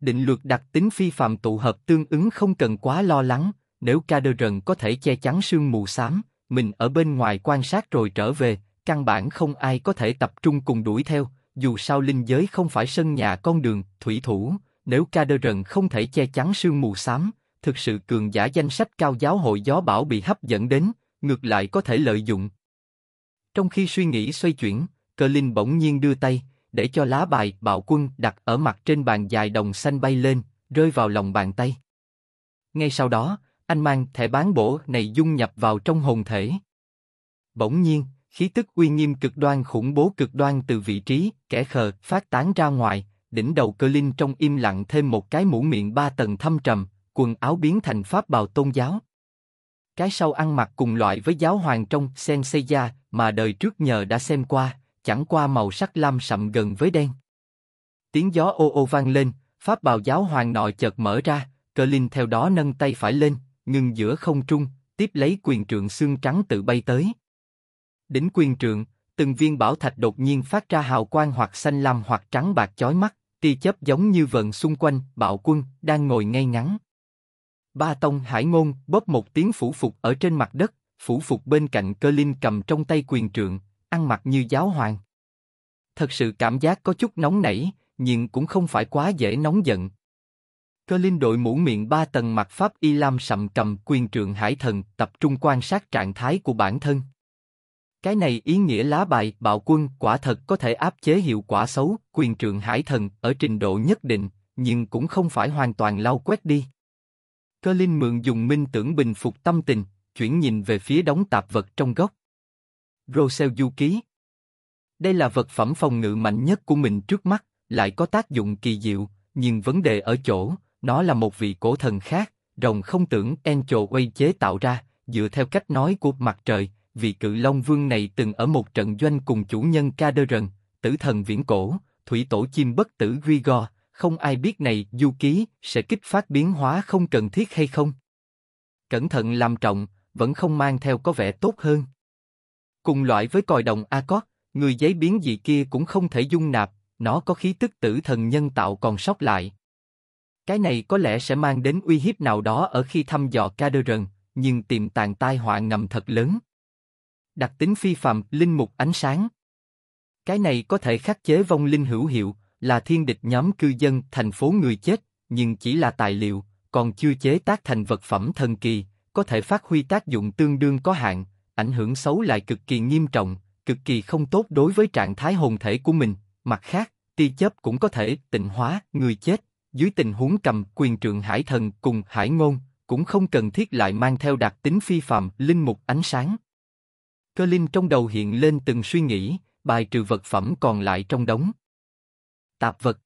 Định luật đặc tính phi phạm tụ hợp tương ứng không cần quá lo lắng, nếu ca đơ rần có thể che chắn sương mù xám, mình ở bên ngoài quan sát rồi trở về, căn bản không ai có thể tập trung cùng đuổi theo, dù sao linh giới không phải sân nhà con đường, thủy thủ, nếu ca đơ rần không thể che chắn sương mù xám, thực sự cường giả danh sách cao giáo hội gió bão bị hấp dẫn đến, ngược lại có thể lợi dụng. Trong khi suy nghĩ xoay chuyển, cờ Linh bỗng nhiên đưa tay, để cho lá bài bạo quân đặt ở mặt trên bàn dài đồng xanh bay lên, rơi vào lòng bàn tay. Ngay sau đó, anh mang thẻ bán bổ này dung nhập vào trong hồn thể. Bỗng nhiên, khí tức uy nghiêm cực đoan khủng bố cực đoan từ vị trí kẻ khờ phát tán ra ngoài, đỉnh đầu cơ linh trong im lặng thêm một cái mũ miệng ba tầng thâm trầm, quần áo biến thành pháp bào tôn giáo. Cái sau ăn mặc cùng loại với giáo hoàng trong Senseiya mà đời trước nhờ đã xem qua, chẳng qua màu sắc lam sậm gần với đen. Tiếng gió ô ô vang lên, pháp bào giáo hoàng nọ chợt mở ra, cơ linh theo đó nâng tay phải lên, ngừng giữa không trung, tiếp lấy quyền trượng xương trắng tự bay tới. Đỉnh quyền trượng, từng viên bảo thạch đột nhiên phát ra hào quang hoặc xanh lam hoặc trắng bạc chói mắt, tia chớp giống như vần xung quanh, bạo quân, đang ngồi ngay ngắn. Ba tông hải ngôn bóp một tiếng phủ phục ở trên mặt đất, phủ phục bên cạnh cơ linh cầm trong tay quyền trượng, ăn mặc như giáo hoàng. Thật sự cảm giác có chút nóng nảy, nhưng cũng không phải quá dễ nóng giận. Cơ linh đội mũ miệng ba tầng mặt pháp y lam sậm cầm quyền trượng hải thần tập trung quan sát trạng thái của bản thân. Cái này ý nghĩa lá bài bạo quân quả thật có thể áp chế hiệu quả xấu quyền trượng hải thần ở trình độ nhất định, nhưng cũng không phải hoàn toàn lau quét đi. Cơ Linh mượn dùng minh tưởng bình phục tâm tình, chuyển nhìn về phía đống tạp vật trong góc. Rosel du ký. Đây là vật phẩm phòng ngự mạnh nhất của mình trước mắt, lại có tác dụng kỳ diệu, nhưng vấn đề ở chỗ, nó là một vị cổ thần khác, rồng không tưởng Encho quay chế tạo ra, dựa theo cách nói của mặt trời, vị cự long vương này từng ở một trận doanh cùng chủ nhân Caderon, tử thần viễn cổ, thủy tổ chim bất tử Grigor, không ai biết này du ký sẽ kích phát biến hóa không cần thiết hay không. Cẩn thận làm trọng, vẫn không mang theo có vẻ tốt hơn. Cùng loại với còi đồng Accord, người giấy biến dị kia cũng không thể dung nạp, nó có khí tức tử thần nhân tạo còn sót lại. Cái này có lẽ sẽ mang đến uy hiếp nào đó ở khi thăm dò Caderon, nhưng tiềm tàng tai họa ngầm thật lớn. Đặc tính phi phàm, linh mục ánh sáng. Cái này có thể khắc chế vong linh hữu hiệu, là thiên địch nhóm cư dân thành phố người chết, nhưng chỉ là tài liệu, còn chưa chế tác thành vật phẩm thần kỳ, có thể phát huy tác dụng tương đương có hạn, ảnh hưởng xấu lại cực kỳ nghiêm trọng, cực kỳ không tốt đối với trạng thái hồn thể của mình. Mặt khác, tia chớp cũng có thể tịnh hóa người chết, dưới tình huống cầm quyền trượng hải thần cùng hải ngôn, cũng không cần thiết lại mang theo đặc tính phi phàm linh mục ánh sáng. Cơ linh trong đầu hiện lên từng suy nghĩ, bài trừ vật phẩm còn lại trong đống tạp vật.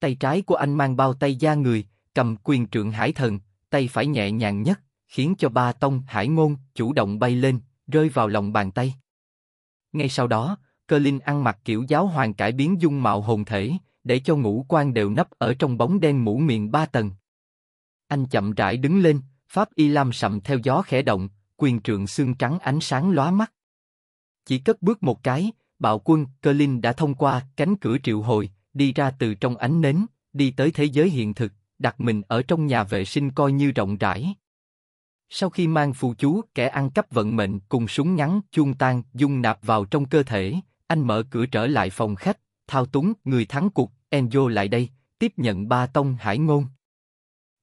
Tay trái của anh mang bao tay da người, cầm quyền trượng hải thần, tay phải nhẹ nhàng nhất, khiến cho ba tông hải ngôn chủ động bay lên, rơi vào lòng bàn tay. Ngay sau đó, cơ linh ăn mặc kiểu giáo hoàng cải biến dung mạo hồn thể, để cho ngũ quan đều nấp ở trong bóng đen mũ miệng ba tầng. Anh chậm rãi đứng lên, pháp y lam sậm theo gió khẽ động, quyền trượng xương trắng ánh sáng lóa mắt. Chỉ cất bước một cái, bạo quân, cơ linh đã thông qua cánh cửa triệu hồi, đi ra từ trong ánh nến, đi tới thế giới hiện thực, đặt mình ở trong nhà vệ sinh coi như rộng rãi. Sau khi mang phù chú, kẻ ăn cắp vận mệnh cùng súng ngắn, chuông tan, dung nạp vào trong cơ thể, anh mở cửa trở lại phòng khách, thao túng, người thắng cuộc, Enzo lại đây, tiếp nhận ba tông hải ngôn.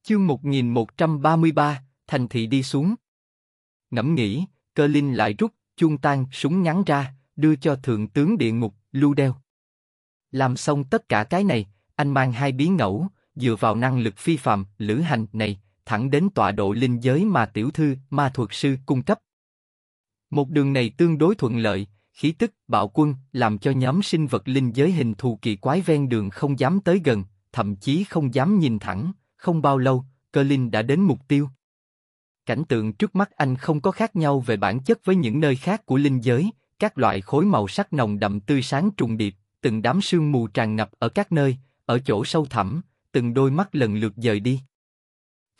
Chương 1133, thành thị đi xuống. Ngẫm nghĩ, cơ linh lại rút, chuông tan, súng ngắn ra, đưa cho thượng tướng địa ngục, Lưu Đeo. Làm xong tất cả cái này, anh mang hai bí ngẫu, dựa vào năng lực phi phàm, lữ hành này, thẳng đến tọa độ linh giới mà tiểu thư, ma thuật sư cung cấp. Một đường này tương đối thuận lợi, khí tức, bạo quân, làm cho nhóm sinh vật linh giới hình thù kỳ quái ven đường không dám tới gần, thậm chí không dám nhìn thẳng, không bao lâu, cơ linh đã đến mục tiêu. Cảnh tượng trước mắt anh không có khác nhau về bản chất với những nơi khác của linh giới, các loại khối màu sắc nồng đậm tươi sáng trùng điệp, từng đám sương mù tràn ngập ở các nơi, ở chỗ sâu thẳm, từng đôi mắt lần lượt dời đi.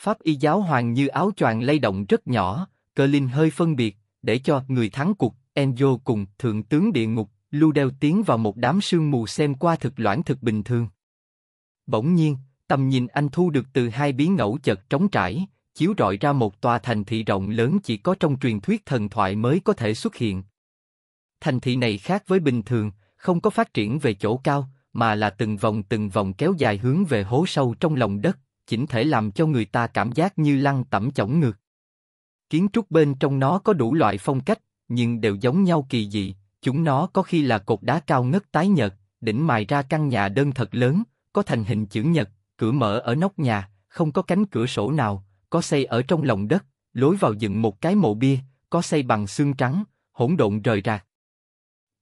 Pháp y giáo hoàng như áo choàng lay động rất nhỏ, cơ linh hơi phân biệt, để cho người thắng cuộc, Enzo cùng thượng tướng địa ngục, đeo tiến vào một đám sương mù xem qua thực loãng thực bình thường. Bỗng nhiên, tầm nhìn anh thu được từ hai biến ngẫu chợt trống trải, chiếu rọi ra một tòa thành thị rộng lớn chỉ có trong truyền thuyết thần thoại mới có thể xuất hiện. Thành thị này khác với bình thường, không có phát triển về chỗ cao, mà là từng vòng từng vòng kéo dài hướng về hố sâu trong lòng đất, chỉnh thể làm cho người ta cảm giác như lăn tẩm chổng ngược. Kiến trúc bên trong nó có đủ loại phong cách, nhưng đều giống nhau kỳ dị, chúng nó có khi là cột đá cao ngất tái nhợt, đỉnh mài ra căn nhà đơn thật lớn, có thành hình chữ nhật, cửa mở ở nóc nhà, không có cánh cửa sổ nào, có xây ở trong lòng đất, lối vào dựng một cái mộ bia, có xây bằng xương trắng, hỗn độn rời rạc.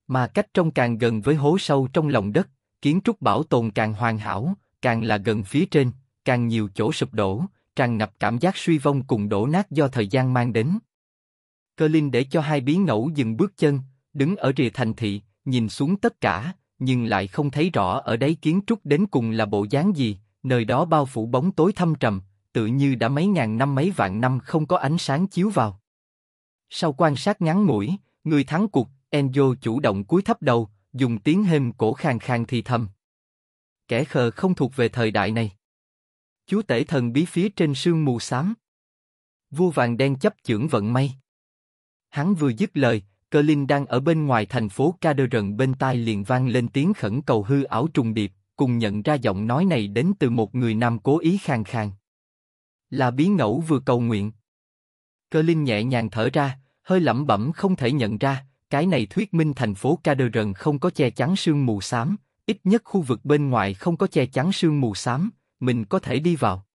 Mà cách trong càng gần với hố sâu trong lòng đất, kiến trúc bảo tồn càng hoàn hảo, càng là gần phía trên, càng nhiều chỗ sụp đổ, tràn ngập cảm giác suy vong cùng đổ nát do thời gian mang đến. Cơ Linh để cho hai bí ngẫu dừng bước chân, đứng ở rìa thành thị, nhìn xuống tất cả, nhưng lại không thấy rõ ở đấy kiến trúc đến cùng là bộ dáng gì, nơi đó bao phủ bóng tối thâm trầm, tự như đã mấy ngàn năm mấy vạn năm không có ánh sáng chiếu vào. Sau quan sát ngắn ngủi, người thắng cuộc Enzo chủ động cúi thấp đầu, dùng tiếng hêm cổ khàn khàn thì thầm. Kẻ khờ không thuộc về thời đại này. Chú tể thần bí phía trên sương mù xám. Vua vàng đen chấp chưởng vận may. Hắn vừa dứt lời, Cơ Linh đang ở bên ngoài thành phố Caderon bên tai liền vang lên tiếng khẩn cầu hư ảo trùng điệp, cùng nhận ra giọng nói này đến từ một người nam cố ý khàn khàn. Là bí ngẫu vừa cầu nguyện. Cơ Linh nhẹ nhàng thở ra, hơi lẩm bẩm không thể nhận ra, cái này thuyết minh thành phố Caderun không có che chắn sương mù xám, ít nhất khu vực bên ngoài không có che chắn sương mù xám, mình có thể đi vào.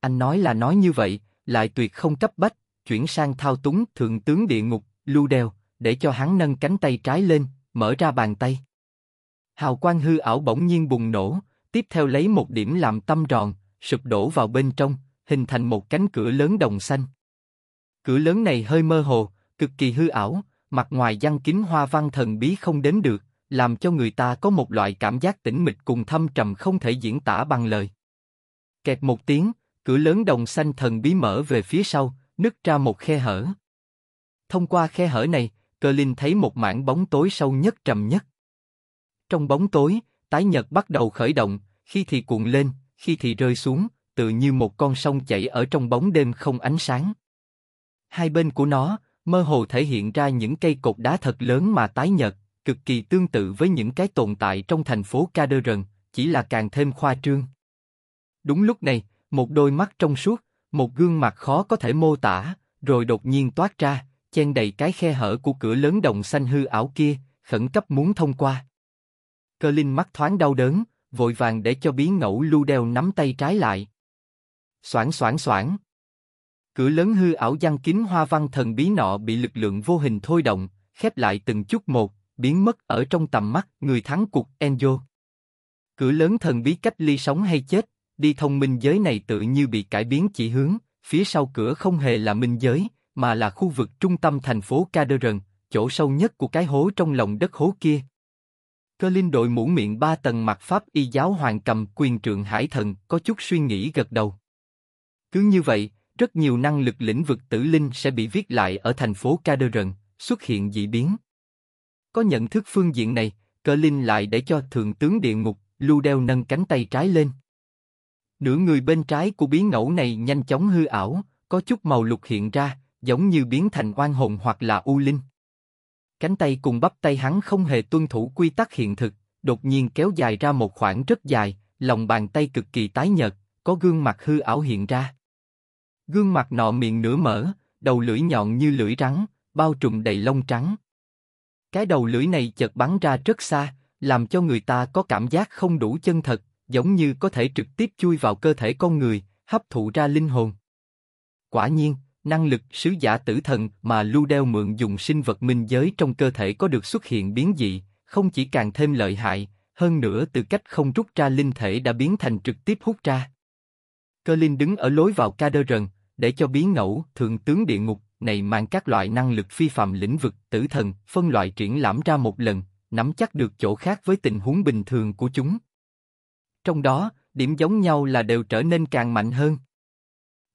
Anh nói là nói như vậy, lại tuyệt không cấp bách, chuyển sang thao túng thượng tướng địa ngục, lưu đeo, để cho hắn nâng cánh tay trái lên, mở ra bàn tay. Hào quang hư ảo bỗng nhiên bùng nổ, tiếp theo lấy một điểm làm tâm tròn, sụp đổ vào bên trong, hình thành một cánh cửa lớn đồng xanh. Cửa lớn này hơi mơ hồ, cực kỳ hư ảo, mặt ngoài giăng kín hoa văn thần bí không đến được, làm cho người ta có một loại cảm giác tĩnh mịch cùng thâm trầm không thể diễn tả bằng lời. Kẹt một tiếng, cửa lớn đồng xanh thần bí mở về phía sau, nứt ra một khe hở. Thông qua khe hở này, Cơ Linh thấy một mảng bóng tối sâu nhất trầm nhất. Trong bóng tối, tái nhật bắt đầu khởi động, khi thì cuộn lên, khi thì rơi xuống, tự như một con sông chảy ở trong bóng đêm không ánh sáng. Hai bên của nó, mơ hồ thể hiện ra những cây cột đá thật lớn mà tái nhật, cực kỳ tương tự với những cái tồn tại trong thành phố Caderun, chỉ là càng thêm khoa trương. Đúng lúc này, một đôi mắt trong suốt, một gương mặt khó có thể mô tả, rồi đột nhiên toát ra, chen đầy cái khe hở của cửa lớn đồng xanh hư ảo kia, khẩn cấp muốn thông qua. Cơ linh mắt thoáng đau đớn, vội vàng để cho bí ngẫu lưu đeo nắm tay trái lại. Soảng soảng soảng. Cửa lớn hư ảo giăng kín hoa văn thần bí nọ bị lực lượng vô hình thôi động, khép lại từng chút một, biến mất ở trong tầm mắt người thắng cuộc Enjo Cửa lớn thần bí cách ly sống hay chết, đi thông minh giới này tự như bị cải biến chỉ hướng, phía sau cửa không hề là minh giới, mà là khu vực trung tâm thành phố Caderon, chỗ sâu nhất của cái hố trong lòng đất hố kia. Cơ Linh đội mũ miệng ba tầng mặt pháp y giáo hoàng cầm quyền trượng hải thần có chút suy nghĩ gật đầu. Cứ như vậy, rất nhiều năng lực lĩnh vực tử linh sẽ bị viết lại ở thành phố Caderon, xuất hiện dị biến. Có nhận thức phương diện này, cờ linh lại để cho thượng tướng địa ngục, lưu đeo nâng cánh tay trái lên. Nửa người bên trái của biến ngẫu này nhanh chóng hư ảo, có chút màu lục hiện ra, giống như biến thành oan hồn hoặc là u linh. Cánh tay cùng bắp tay hắn không hề tuân thủ quy tắc hiện thực, đột nhiên kéo dài ra một khoảng rất dài, lòng bàn tay cực kỳ tái nhợt, có gương mặt hư ảo hiện ra. Gương mặt nọ miệng nửa mở, đầu lưỡi nhọn như lưỡi rắn, bao trùm đầy lông trắng. Cái đầu lưỡi này chợt bắn ra rất xa, làm cho người ta có cảm giác không đủ chân thật, giống như có thể trực tiếp chui vào cơ thể con người, hấp thụ ra linh hồn. Quả nhiên, năng lực sứ giả tử thần mà Lu Đeo mượn dùng sinh vật minh giới trong cơ thể có được xuất hiện biến dị, không chỉ càng thêm lợi hại, hơn nữa từ cách không rút ra linh thể đã biến thành trực tiếp hút ra. Cơ Linh đứng ở lối vào đơ rần để cho biến ngẫu, thường tướng địa ngục, này mang các loại năng lực phi phạm lĩnh vực, tử thần, phân loại triển lãm ra một lần, nắm chắc được chỗ khác với tình huống bình thường của chúng. Trong đó, điểm giống nhau là đều trở nên càng mạnh hơn.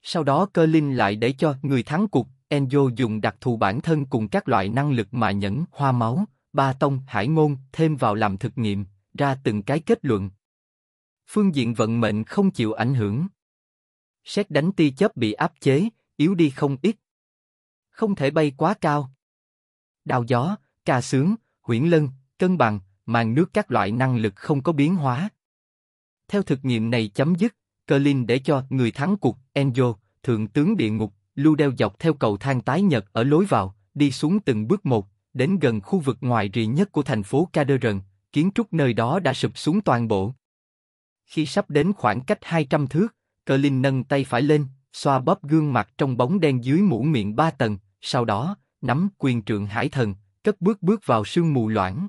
Sau đó cơ linh lại để cho người thắng cuộc, Enzo dùng đặc thù bản thân cùng các loại năng lực mà nhẫn, hoa máu, ba tông, hải ngôn, thêm vào làm thực nghiệm, ra từng cái kết luận. Phương diện vận mệnh không chịu ảnh hưởng. Xét đánh tia chớp bị áp chế, yếu đi không ít. Không thể bay quá cao. Đào gió, trà sướng, huyển lân, cân bằng, màn nước các loại năng lực không có biến hóa. Theo thực nghiệm này chấm dứt, Kerlin để cho người thắng cuộc Enzo, thượng tướng địa ngục, lưu đeo dọc theo cầu thang tái nhật ở lối vào, đi xuống từng bước một, đến gần khu vực ngoài rì nhất của thành phố Caderon, kiến trúc nơi đó đã sụp xuống toàn bộ. Khi sắp đến khoảng cách 200 thước, Cơ Linh nâng tay phải lên, xoa bóp gương mặt trong bóng đen dưới mũ miệng ba tầng, sau đó, nắm quyền trượng hải thần, cất bước bước vào sương mù loãng.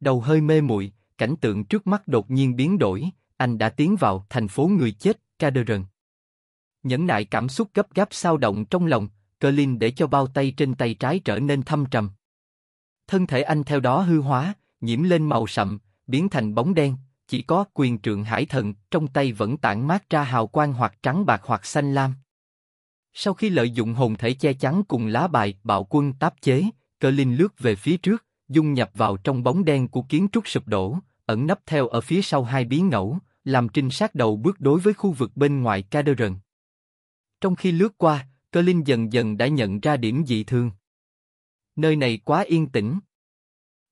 Đầu hơi mê muội, cảnh tượng trước mắt đột nhiên biến đổi, anh đã tiến vào thành phố người chết, Caderon. Nhẫn nại cảm xúc gấp gáp sao động trong lòng, Cơ Linh để cho bao tay trên tay trái trở nên thâm trầm. Thân thể anh theo đó hư hóa, nhiễm lên màu sậm, biến thành bóng đen, chỉ có quyền trượng hải thần, trong tay vẫn tản mát ra hào quang hoặc trắng bạc hoặc xanh lam. Sau khi lợi dụng hồn thể che chắn cùng lá bài, bạo quân táp chế, cơ linh lướt về phía trước, dung nhập vào trong bóng đen của kiến trúc sụp đổ, ẩn nấp theo ở phía sau hai bí ngẫu, làm trinh sát đầu bước đối với khu vực bên ngoài Caderon. Trong khi lướt qua, cơ linh dần dần đã nhận ra điểm dị thường. Nơi này quá yên tĩnh.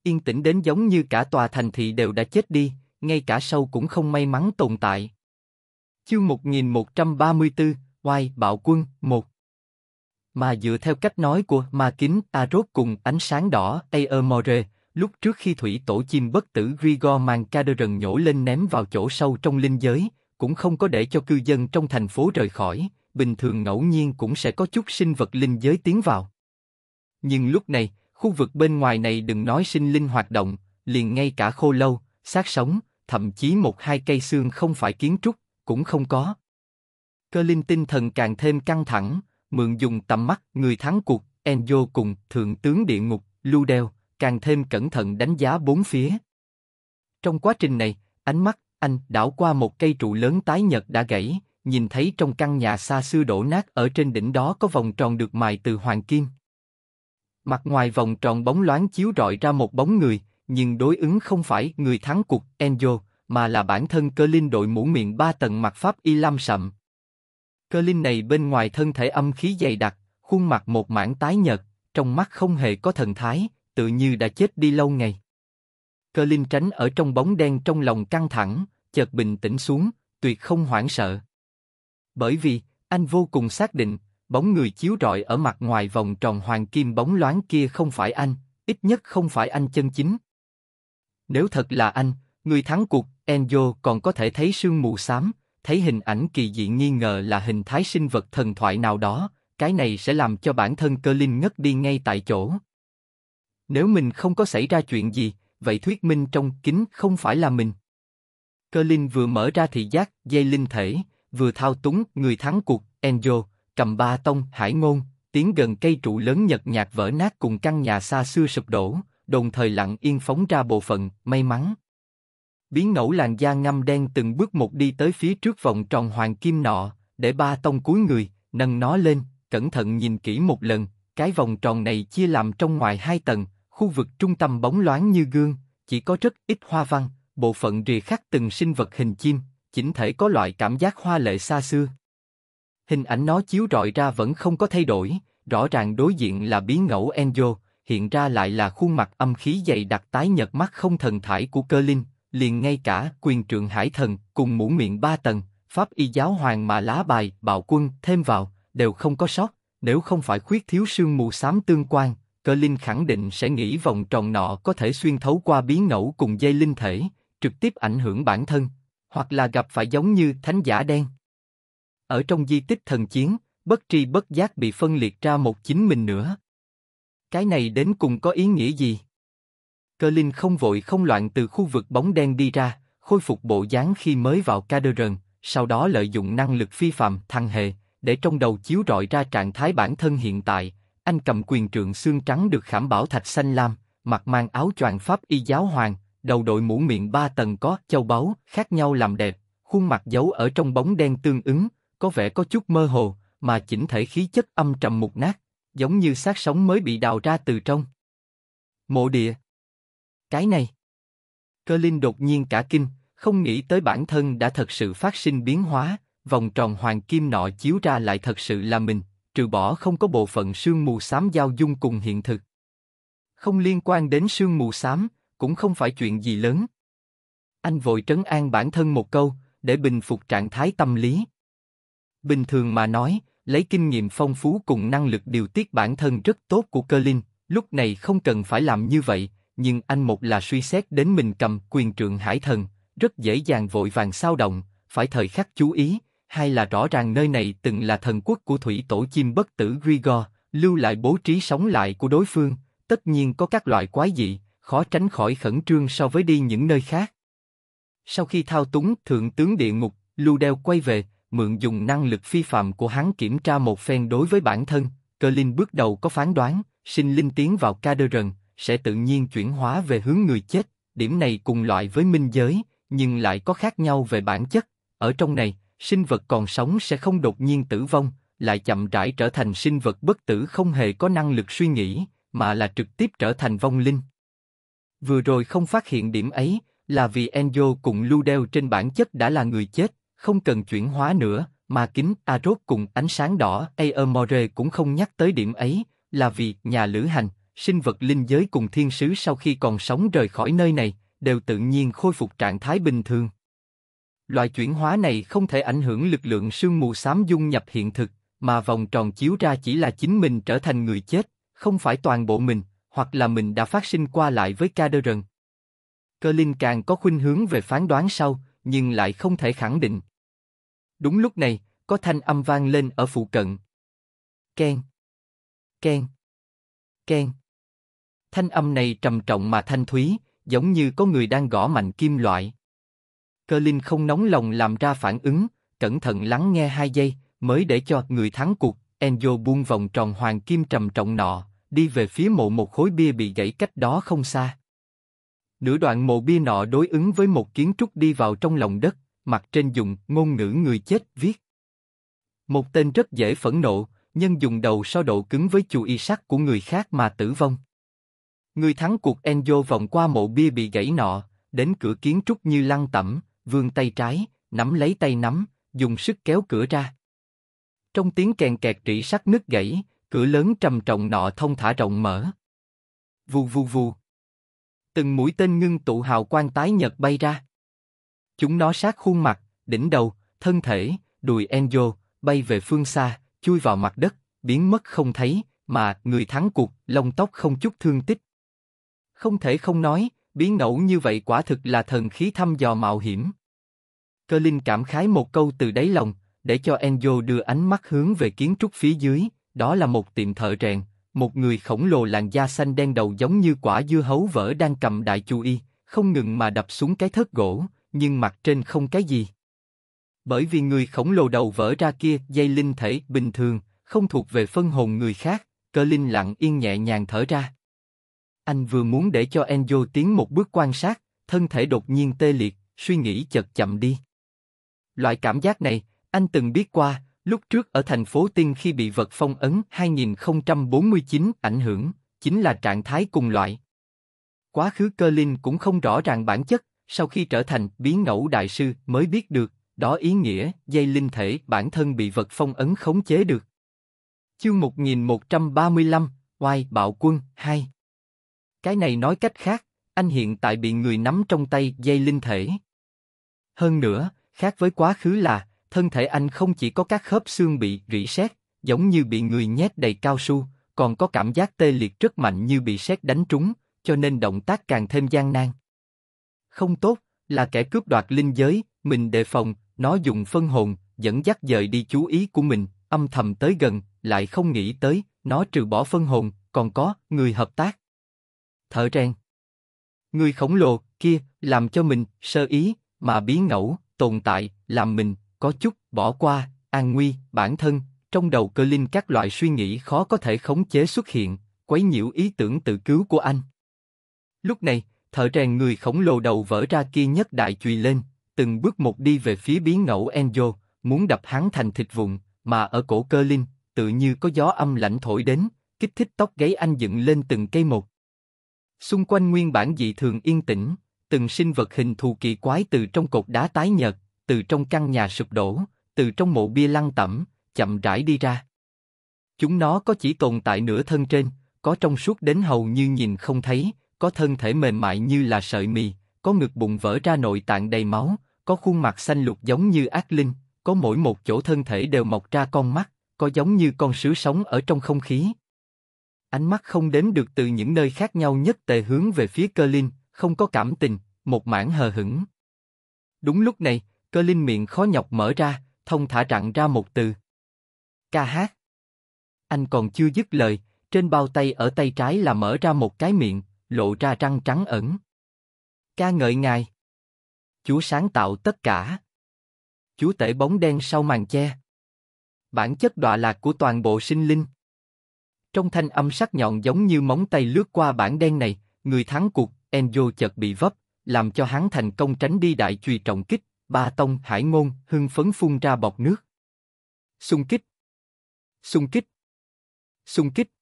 Yên tĩnh đến giống như cả tòa thành thị đều đã chết đi, ngay cả sâu cũng không may mắn tồn tại. Chương 1134, Oai Bạo Quân 1 Mà dựa theo cách nói của Ma Kính Tarot cùng ánh sáng đỏ Aermore, lúc trước khi thủy tổ chim bất tử Grigor mang Caderon nhổ lên ném vào chỗ sâu trong linh giới, cũng không có để cho cư dân trong thành phố rời khỏi, bình thường ngẫu nhiên cũng sẽ có chút sinh vật linh giới tiến vào. Nhưng lúc này, khu vực bên ngoài này đừng nói sinh linh hoạt động, liền ngay cả khô lâu, xác sống, thậm chí một hai cây xương không phải kiến trúc, cũng không có. Cơ linh tinh thần càng thêm căng thẳng, mượn dùng tầm mắt người thắng cuộc, Enzo cùng Thượng tướng Địa ngục, Ludel, càng thêm cẩn thận đánh giá bốn phía. Trong quá trình này, ánh mắt anh đảo qua một cây trụ lớn tái nhật đã gãy, nhìn thấy trong căn nhà xa xưa đổ nát ở trên đỉnh đó có vòng tròn được mài từ hoàng kim. Mặt ngoài vòng tròn bóng loáng chiếu rọi ra một bóng người, nhưng đối ứng không phải người thắng cuộc Enzo, mà là bản thân cơ linh đội mũ miệng ba tầng mặt pháp y lam sậm. Cơ linh này bên ngoài thân thể âm khí dày đặc, khuôn mặt một mảng tái nhợt, trong mắt không hề có thần thái, tự như đã chết đi lâu ngày. Cơ linh tránh ở trong bóng đen trong lòng căng thẳng, chợt bình tĩnh xuống, tuyệt không hoảng sợ. Bởi vì, anh vô cùng xác định, bóng người chiếu rọi ở mặt ngoài vòng tròn hoàng kim bóng loáng kia không phải anh, ít nhất không phải anh chân chính. Nếu thật là anh, người thắng cuộc, Enzo còn có thể thấy sương mù xám, thấy hình ảnh kỳ dị nghi ngờ là hình thái sinh vật thần thoại nào đó, cái này sẽ làm cho bản thân cơ linh ngất đi ngay tại chỗ. Nếu mình không có xảy ra chuyện gì, vậy thuyết minh trong kính không phải là mình. Cơ linh vừa mở ra thị giác, dây linh thể, vừa thao túng người thắng cuộc, Enzo, cầm ba tông, hải ngôn, tiến gần cây trụ lớn nhật nhạt vỡ nát cùng căn nhà xa xưa sụp đổ, đồng thời lặng yên phóng ra bộ phận may mắn. Biến ngẫu làn da ngâm đen từng bước một đi tới phía trước vòng tròn hoàng kim nọ, để ba tông cuối người, nâng nó lên, cẩn thận nhìn kỹ một lần, cái vòng tròn này chia làm trong ngoài hai tầng, khu vực trung tâm bóng loáng như gương, chỉ có rất ít hoa văn, bộ phận rìa khắc từng sinh vật hình chim, chỉnh thể có loại cảm giác hoa lệ xa xưa. Hình ảnh nó chiếu rọi ra vẫn không có thay đổi, rõ ràng đối diện là biến ngẫu Enzo, hiện ra lại là khuôn mặt âm khí dày đặc tái nhợt mắt không thần thải của cơ linh, liền ngay cả quyền trượng hải thần cùng mũ miệng ba tầng, pháp y giáo hoàng mà lá bài, bạo quân thêm vào, đều không có sót, nếu không phải khuyết thiếu sương mù xám tương quan, cơ linh khẳng định sẽ nghĩ vòng tròn nọ có thể xuyên thấu qua biến ngẫu cùng dây linh thể, trực tiếp ảnh hưởng bản thân, hoặc là gặp phải giống như thánh giả đen. Ở trong di tích thần chiến, bất tri bất giác bị phân liệt ra một chính mình nữa. Cái này đến cùng có ý nghĩa gì? Cơ Linh không vội không loạn từ khu vực bóng đen đi ra, khôi phục bộ dáng khi mới vào Caderon, sau đó lợi dụng năng lực phi phàm thăng hệ, để trong đầu chiếu rọi ra trạng thái bản thân hiện tại, anh cầm quyền trượng xương trắng được khảm bảo thạch xanh lam, mặt mang áo choàng pháp y giáo hoàng, đầu đội mũ miệng ba tầng có châu báu khác nhau làm đẹp, khuôn mặt giấu ở trong bóng đen tương ứng, có vẻ có chút mơ hồ, mà chỉnh thể khí chất âm trầm mục nát giống như xác sống mới bị đào ra từ trong. Mộ địa. Cái này. Cơ Linh đột nhiên cả kinh, không nghĩ tới bản thân đã thật sự phát sinh biến hóa, vòng tròn hoàng kim nọ chiếu ra lại thật sự là mình, trừ bỏ không có bộ phận sương mù xám giao dung cùng hiện thực. Không liên quan đến sương mù xám, cũng không phải chuyện gì lớn. Anh vội trấn an bản thân một câu, để bình phục trạng thái tâm lý. Bình thường mà nói, lấy kinh nghiệm phong phú cùng năng lực điều tiết bản thân rất tốt của cơ linh, lúc này không cần phải làm như vậy, nhưng anh một là suy xét đến mình cầm quyền trượng hải thần, rất dễ dàng vội vàng sao động, phải thời khắc chú ý, hai là rõ ràng nơi này từng là thần quốc của thủy tổ chim bất tử Grigor, lưu lại bố trí sống lại của đối phương, tất nhiên có các loại quái dị, khó tránh khỏi khẩn trương so với đi những nơi khác. Sau khi thao túng thượng tướng địa ngục, Lưu Đeo quay về, mượn dùng năng lực phi phạm của hắn kiểm tra một phen đối với bản thân, cơ linh bước đầu có phán đoán, sinh linh tiến vào ca đơ rần, sẽ tự nhiên chuyển hóa về hướng người chết, điểm này cùng loại với minh giới, nhưng lại có khác nhau về bản chất, ở trong này, sinh vật còn sống sẽ không đột nhiên tử vong, lại chậm rãi trở thành sinh vật bất tử không hề có năng lực suy nghĩ, mà là trực tiếp trở thành vong linh. Vừa rồi không phát hiện điểm ấy, là vì Enzo cùng Ludel trên bản chất đã là người chết, không cần chuyển hóa nữa, mà kính Arot cùng ánh sáng đỏ Aermore cũng không nhắc tới điểm ấy, là vì nhà lữ hành, sinh vật linh giới cùng thiên sứ sau khi còn sống rời khỏi nơi này, đều tự nhiên khôi phục trạng thái bình thường. Loại chuyển hóa này không thể ảnh hưởng lực lượng sương mù xám dung nhập hiện thực, mà vòng tròn chiếu ra chỉ là chính mình trở thành người chết, không phải toàn bộ mình, hoặc là mình đã phát sinh qua lại với Caderon. Cơ linh càng có khuynh hướng về phán đoán sau, nhưng lại không thể khẳng định, Đúng lúc này, có thanh âm vang lên ở phụ cận. Ken. Ken. Ken. Thanh âm này trầm trọng mà thanh thúy, giống như có người đang gõ mạnh kim loại. Cơ Linh không nóng lòng làm ra phản ứng, cẩn thận lắng nghe hai giây, mới để cho người thắng cuộc. Enzo buông vòng tròn hoàng kim trầm trọng nọ, đi về phía mộ một khối bia bị gãy cách đó không xa. Nửa đoạn mộ bia nọ đối ứng với một kiến trúc đi vào trong lòng đất, mặt trên dùng ngôn ngữ người chết viết. Một tên rất dễ phẫn nộ, nhân dùng đầu so độ cứng với chù y sắt của người khác mà tử vong. Người thắng cuộc Enzo vòng qua mộ bia bị gãy nọ, đến cửa kiến trúc như lăng tẩm, vươn tay trái, nắm lấy tay nắm, dùng sức kéo cửa ra. Trong tiếng kèn kẹt trị sắt nứt gãy, cửa lớn trầm trọng nọ thông thả rộng mở. Vù vù vù. Từng mũi tên ngưng tụ hào quang tái nhật bay ra. Chúng nó sát khuôn mặt, đỉnh đầu, thân thể, đùi Enzo, bay về phương xa, chui vào mặt đất, biến mất không thấy, mà người thắng cuộc, lông tóc không chút thương tích. Không thể không nói, biến ngẫu như vậy quả thực là thần khí thăm dò mạo hiểm. Cơ Linh cảm khái một câu từ đáy lòng, để cho Enzo đưa ánh mắt hướng về kiến trúc phía dưới, đó là một tiệm thợ rèn, một người khổng lồ làn da xanh đen đầu giống như quả dưa hấu vỡ đang cầm đại chú y, không ngừng mà đập xuống cái thớt gỗ, nhưng mặt trên không cái gì. Bởi vì người khổng lồ đầu vỡ ra kia dây linh thể bình thường, không thuộc về phân hồn người khác, cơ linh lặng yên nhẹ nhàng thở ra. Anh vừa muốn để cho Enzo tiến một bước quan sát, thân thể đột nhiên tê liệt, suy nghĩ chợt chậm đi. Loại cảm giác này, anh từng biết qua, lúc trước ở thành phố Tiên khi bị vật phong ấn 2049 ảnh hưởng, chính là trạng thái cùng loại. Quá khứ cơ linh cũng không rõ ràng bản chất, sau khi trở thành biến ngẫu đại sư mới biết được, đó ý nghĩa dây linh thể bản thân bị vật phong ấn khống chế được. Chương 1135, Oai Bạo Quân 2 Cái này nói cách khác, anh hiện tại bị người nắm trong tay dây linh thể. Hơn nữa, khác với quá khứ là, thân thể anh không chỉ có các khớp xương bị rỉ sét, giống như bị người nhét đầy cao su, còn có cảm giác tê liệt rất mạnh như bị sét đánh trúng, cho nên động tác càng thêm gian nan không tốt, là kẻ cướp đoạt linh giới, mình đề phòng, nó dùng phân hồn, dẫn dắt dời đi chú ý của mình, âm thầm tới gần, lại không nghĩ tới, nó trừ bỏ phân hồn, còn có, người hợp tác. Thở rèn. Người khổng lồ, kia, làm cho mình, sơ ý, mà biến ngẫu, tồn tại, làm mình, có chút, bỏ qua, an nguy, bản thân, trong đầu cơ linh các loại suy nghĩ khó có thể khống chế xuất hiện, quấy nhiễu ý tưởng tự cứu của anh. Lúc này, thợ rèn người khổng lồ đầu vỡ ra kia nhất đại chùy lên, từng bước một đi về phía biến ngẫu Enzo, muốn đập hắn thành thịt vụn, mà ở cổ cơ linh, tự như có gió âm lạnh thổi đến, kích thích tóc gáy anh dựng lên từng cây một. Xung quanh nguyên bản dị thường yên tĩnh, từng sinh vật hình thù kỳ quái từ trong cột đá tái nhợt, từ trong căn nhà sụp đổ, từ trong mộ bia lăng tẩm, chậm rãi đi ra. Chúng nó có chỉ tồn tại nửa thân trên, có trong suốt đến hầu như nhìn không thấy, có thân thể mềm mại như là sợi mì, có ngực bụng vỡ ra nội tạng đầy máu, có khuôn mặt xanh lục giống như ác linh, có mỗi một chỗ thân thể đều mọc ra con mắt, có giống như con sứ sống ở trong không khí. Ánh mắt không đến được từ những nơi khác nhau nhất tề hướng về phía cơ linh, không có cảm tình, một mảng hờ hững. Đúng lúc này, cơ linh miệng khó nhọc mở ra, thông thả rặn ra một từ. Ca hát. Anh còn chưa dứt lời, trên bao tay ở tay trái là mở ra một cái miệng, lộ ra răng trắng ẩn. Ca ngợi Ngài. Chúa sáng tạo tất cả. Chúa tể bóng đen sau màn che. Bản chất đọa lạc của toàn bộ sinh linh. Trong thanh âm sắc nhọn giống như móng tay lướt qua bản đen này, người thắng cuộc, Enzo chợt bị vấp, làm cho hắn thành công tránh đi đại truy trọng kích, ba tông hải ngôn hưng phấn phun ra bọc nước. Xung kích! Xung kích! Xung kích!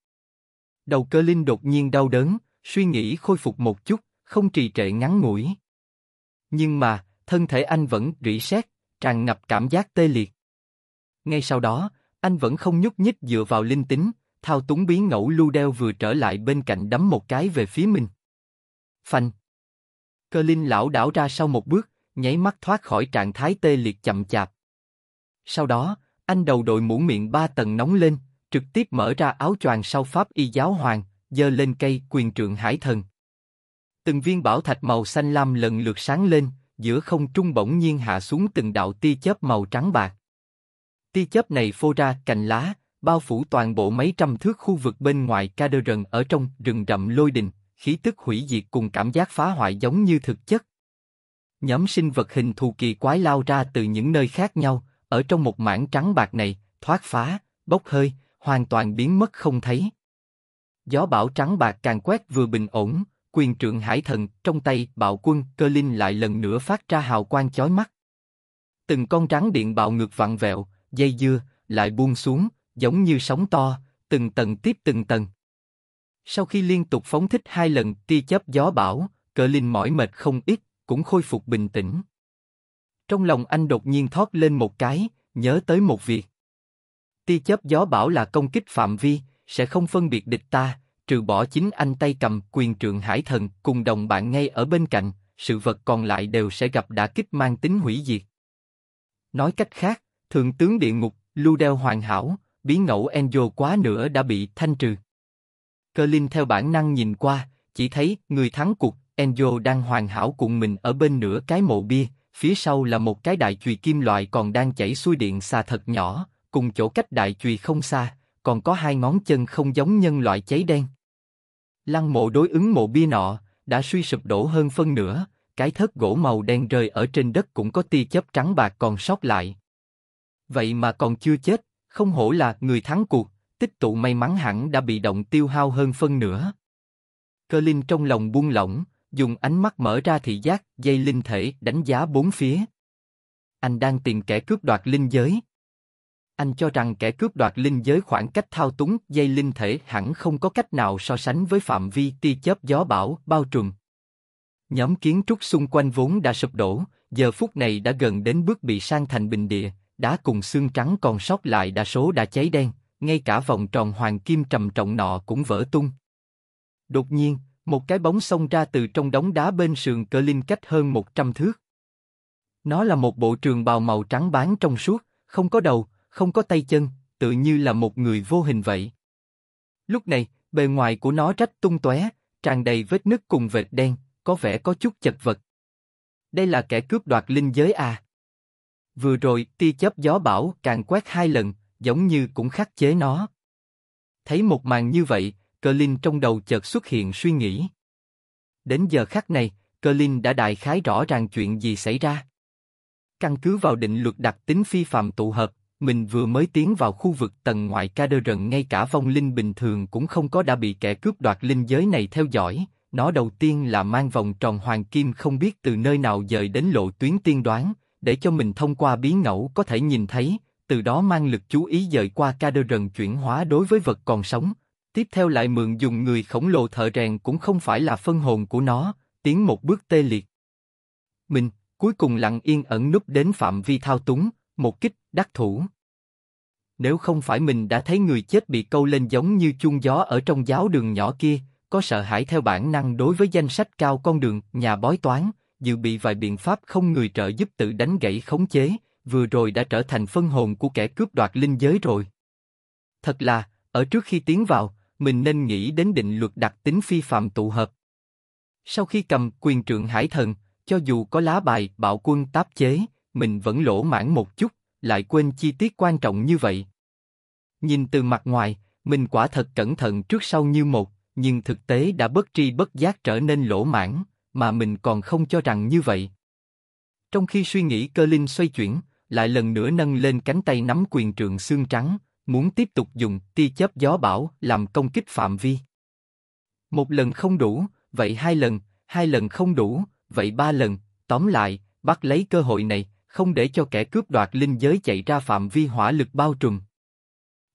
Đầu cơ linh đột nhiên đau đớn, suy nghĩ khôi phục một chút, không trì trệ ngắn ngủi. Nhưng mà, thân thể anh vẫn rỉ sét, tràn ngập cảm giác tê liệt. Ngay sau đó, anh vẫn không nhúc nhích dựa vào linh tính, thao túng biến ngẫu lưu đeo vừa trở lại bên cạnh đấm một cái về phía mình. Phanh. Cơ linh lão đảo ra sau một bước, nháy mắt thoát khỏi trạng thái tê liệt chậm chạp. Sau đó, anh đầu đội mũ miệng ba tầng nóng lên, trực tiếp mở ra áo choàng sau pháp y giáo hoàng, giơ lên cây quyền trượng hải thần. Từng viên bảo thạch màu xanh lam lần lượt sáng lên, giữa không trung bỗng nhiên hạ xuống từng đạo tia chớp màu trắng bạc. Tia chớp này phô ra cành lá, bao phủ toàn bộ mấy trăm thước khu vực bên ngoài Caderon ở trong rừng rậm lôi đình, khí tức hủy diệt cùng cảm giác phá hoại giống như thực chất. Nhóm sinh vật hình thù kỳ quái lao ra từ những nơi khác nhau, ở trong một mảng trắng bạc này, thoát phá, bốc hơi, hoàn toàn biến mất không thấy gió bão trắng bạc càng quét vừa bình ổn, quyền trượng hải thần trong tay bạo quân cơ linh lại lần nữa phát ra hào quang chói mắt. Từng con rắn điện bạo ngược vặn vẹo, dây dưa, lại buông xuống, giống như sóng to, từng tầng tiếp từng tầng. Sau khi liên tục phóng thích hai lần tia chớp gió bão, cờ linh mỏi mệt không ít, cũng khôi phục bình tĩnh. Trong lòng anh đột nhiên thoát lên một cái, nhớ tới một việc. Tia chớp gió bão là công kích phạm vi, sẽ không phân biệt địch ta, trừ bỏ chính anh tay cầm quyền trượng hải thần cùng đồng bạn ngay ở bên cạnh, sự vật còn lại đều sẽ gặp đả kích mang tính hủy diệt. Nói cách khác, thượng tướng địa ngục, lưu đeo hoàn hảo, bí ngẫu Enzo quá nữa đã bị thanh trừ. Cơ Linh theo bản năng nhìn qua, chỉ thấy người thắng cuộc, Enzo đang hoàn hảo cùng mình ở bên nửa cái mộ bia, phía sau là một cái đại chùy kim loại còn đang chảy xuôi điện xà thật nhỏ, cùng chỗ cách đại chùy không xa, còn có hai ngón chân không giống nhân loại cháy đen. Lăng mộ đối ứng mộ bia nọ, đã suy sụp đổ hơn phân nửa, cái thớt gỗ màu đen rơi ở trên đất cũng có tia chớp trắng bạc còn sót lại. Vậy mà còn chưa chết, không hổ là người thắng cuộc, tích tụ may mắn hẳn đã bị động tiêu hao hơn phân nửa. Cơ linh trong lòng buông lỏng, dùng ánh mắt mở ra thị giác, dây linh thể đánh giá bốn phía. Anh đang tìm kẻ cướp đoạt linh giới. Anh cho rằng kẻ cướp đoạt linh giới khoảng cách thao túng dây linh thể hẳn không có cách nào so sánh với phạm vi tia chớp gió bão bao trùm. Nhóm kiến trúc xung quanh vốn đã sụp đổ, giờ phút này đã gần đến bước bị sang thành bình địa, đá cùng xương trắng còn sót lại đa số đã cháy đen, ngay cả vòng tròn hoàng kim trầm trọng nọ cũng vỡ tung. Đột nhiên, một cái bóng xông ra từ trong đống đá bên sườn cơ linh cách hơn 100 thước. Nó là một bộ trường bào màu trắng bán trong suốt, không có đầu, không có tay chân, tự như là một người vô hình vậy. Lúc này, bề ngoài của nó rách tung tóe, tràn đầy vết nứt cùng vệt đen, có vẻ có chút chật vật. Đây là kẻ cướp đoạt linh giới à? Vừa rồi, tia chớp gió bão càng quét hai lần, giống như cũng khắc chế nó. Thấy một màn như vậy, Cơ Linh trong đầu chợt xuất hiện suy nghĩ. Đến giờ khắc này, Cơ Linh đã đại khái rõ ràng chuyện gì xảy ra. Căn cứ vào định luật đặc tính phi phạm tụ hợp, mình vừa mới tiến vào khu vực tầng ngoại ca đơ rần ngay cả vong linh bình thường cũng không có đã bị kẻ cướp đoạt linh giới này theo dõi. Nó đầu tiên là mang vòng tròn hoàng kim không biết từ nơi nào dời đến lộ tuyến tiên đoán, để cho mình thông qua bí ngẫu có thể nhìn thấy, từ đó mang lực chú ý dời qua ca đơ rần chuyển hóa đối với vật còn sống. Tiếp theo lại mượn dùng người khổng lồ thợ rèn cũng không phải là phân hồn của nó, tiến một bước tê liệt. Mình, cuối cùng lặng yên ẩn núp đến phạm vi thao túng, một kích, đắc thủ. Nếu không phải mình đã thấy người chết bị câu lên giống như chuông gió ở trong giáo đường nhỏ kia, có sợ hãi theo bản năng đối với danh sách cao con đường, nhà bói toán, dự bị vài biện pháp không người trợ giúp tự đánh gãy khống chế, vừa rồi đã trở thành phân hồn của kẻ cướp đoạt linh giới rồi. Thật là, ở trước khi tiến vào, mình nên nghĩ đến định luật đặc tính phi phạm tụ hợp. Sau khi cầm quyền trượng hải thần, cho dù có lá bài bạo quân táp chế, mình vẫn lỗ mãn một chút, lại quên chi tiết quan trọng như vậy. Nhìn từ mặt ngoài, mình quả thật cẩn thận trước sau như một, nhưng thực tế đã bất tri bất giác trở nên lỗ mãn, mà mình còn không cho rằng như vậy. Trong khi suy nghĩ cơ linh xoay chuyển, lại lần nữa nâng lên cánh tay nắm quyền trường xương trắng, muốn tiếp tục dùng tia chớp gió bão làm công kích phạm vi. Một lần không đủ, vậy hai lần, hai lần không đủ, vậy ba lần, tóm lại, bắt lấy cơ hội này, không để cho kẻ cướp đoạt linh giới chạy ra phạm vi hỏa lực bao trùm.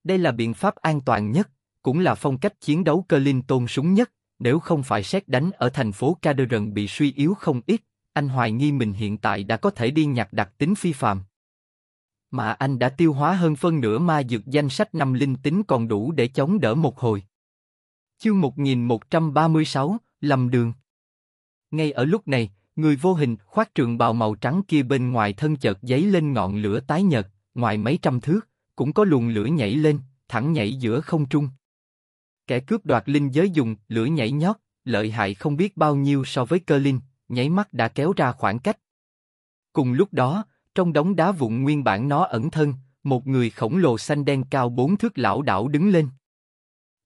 Đây là biện pháp an toàn nhất, cũng là phong cách chiến đấu cơ linh tôn súng nhất, nếu không phải xét đánh ở thành phố Caderon bị suy yếu không ít, anh hoài nghi mình hiện tại đã có thể đi nhặt đặc tính phi phạm, Mà anh đã tiêu hóa hơn phân nửa ma dược danh sách năm linh tính còn đủ để chống đỡ một hồi. Chương 1136, lầm đường. Ngay ở lúc này, Người vô hình khoác trường bào màu trắng kia bên ngoài thân chợt giấy lên ngọn lửa tái nhợt, ngoài mấy trăm thước, cũng có luồng lửa nhảy lên, thẳng nhảy giữa không trung. Kẻ cướp đoạt linh giới dùng lửa nhảy nhót, lợi hại không biết bao nhiêu so với cơ linh, nháy mắt đã kéo ra khoảng cách. Cùng lúc đó, trong đống đá vụn nguyên bản nó ẩn thân, một người khổng lồ xanh đen cao bốn thước lão đảo đứng lên.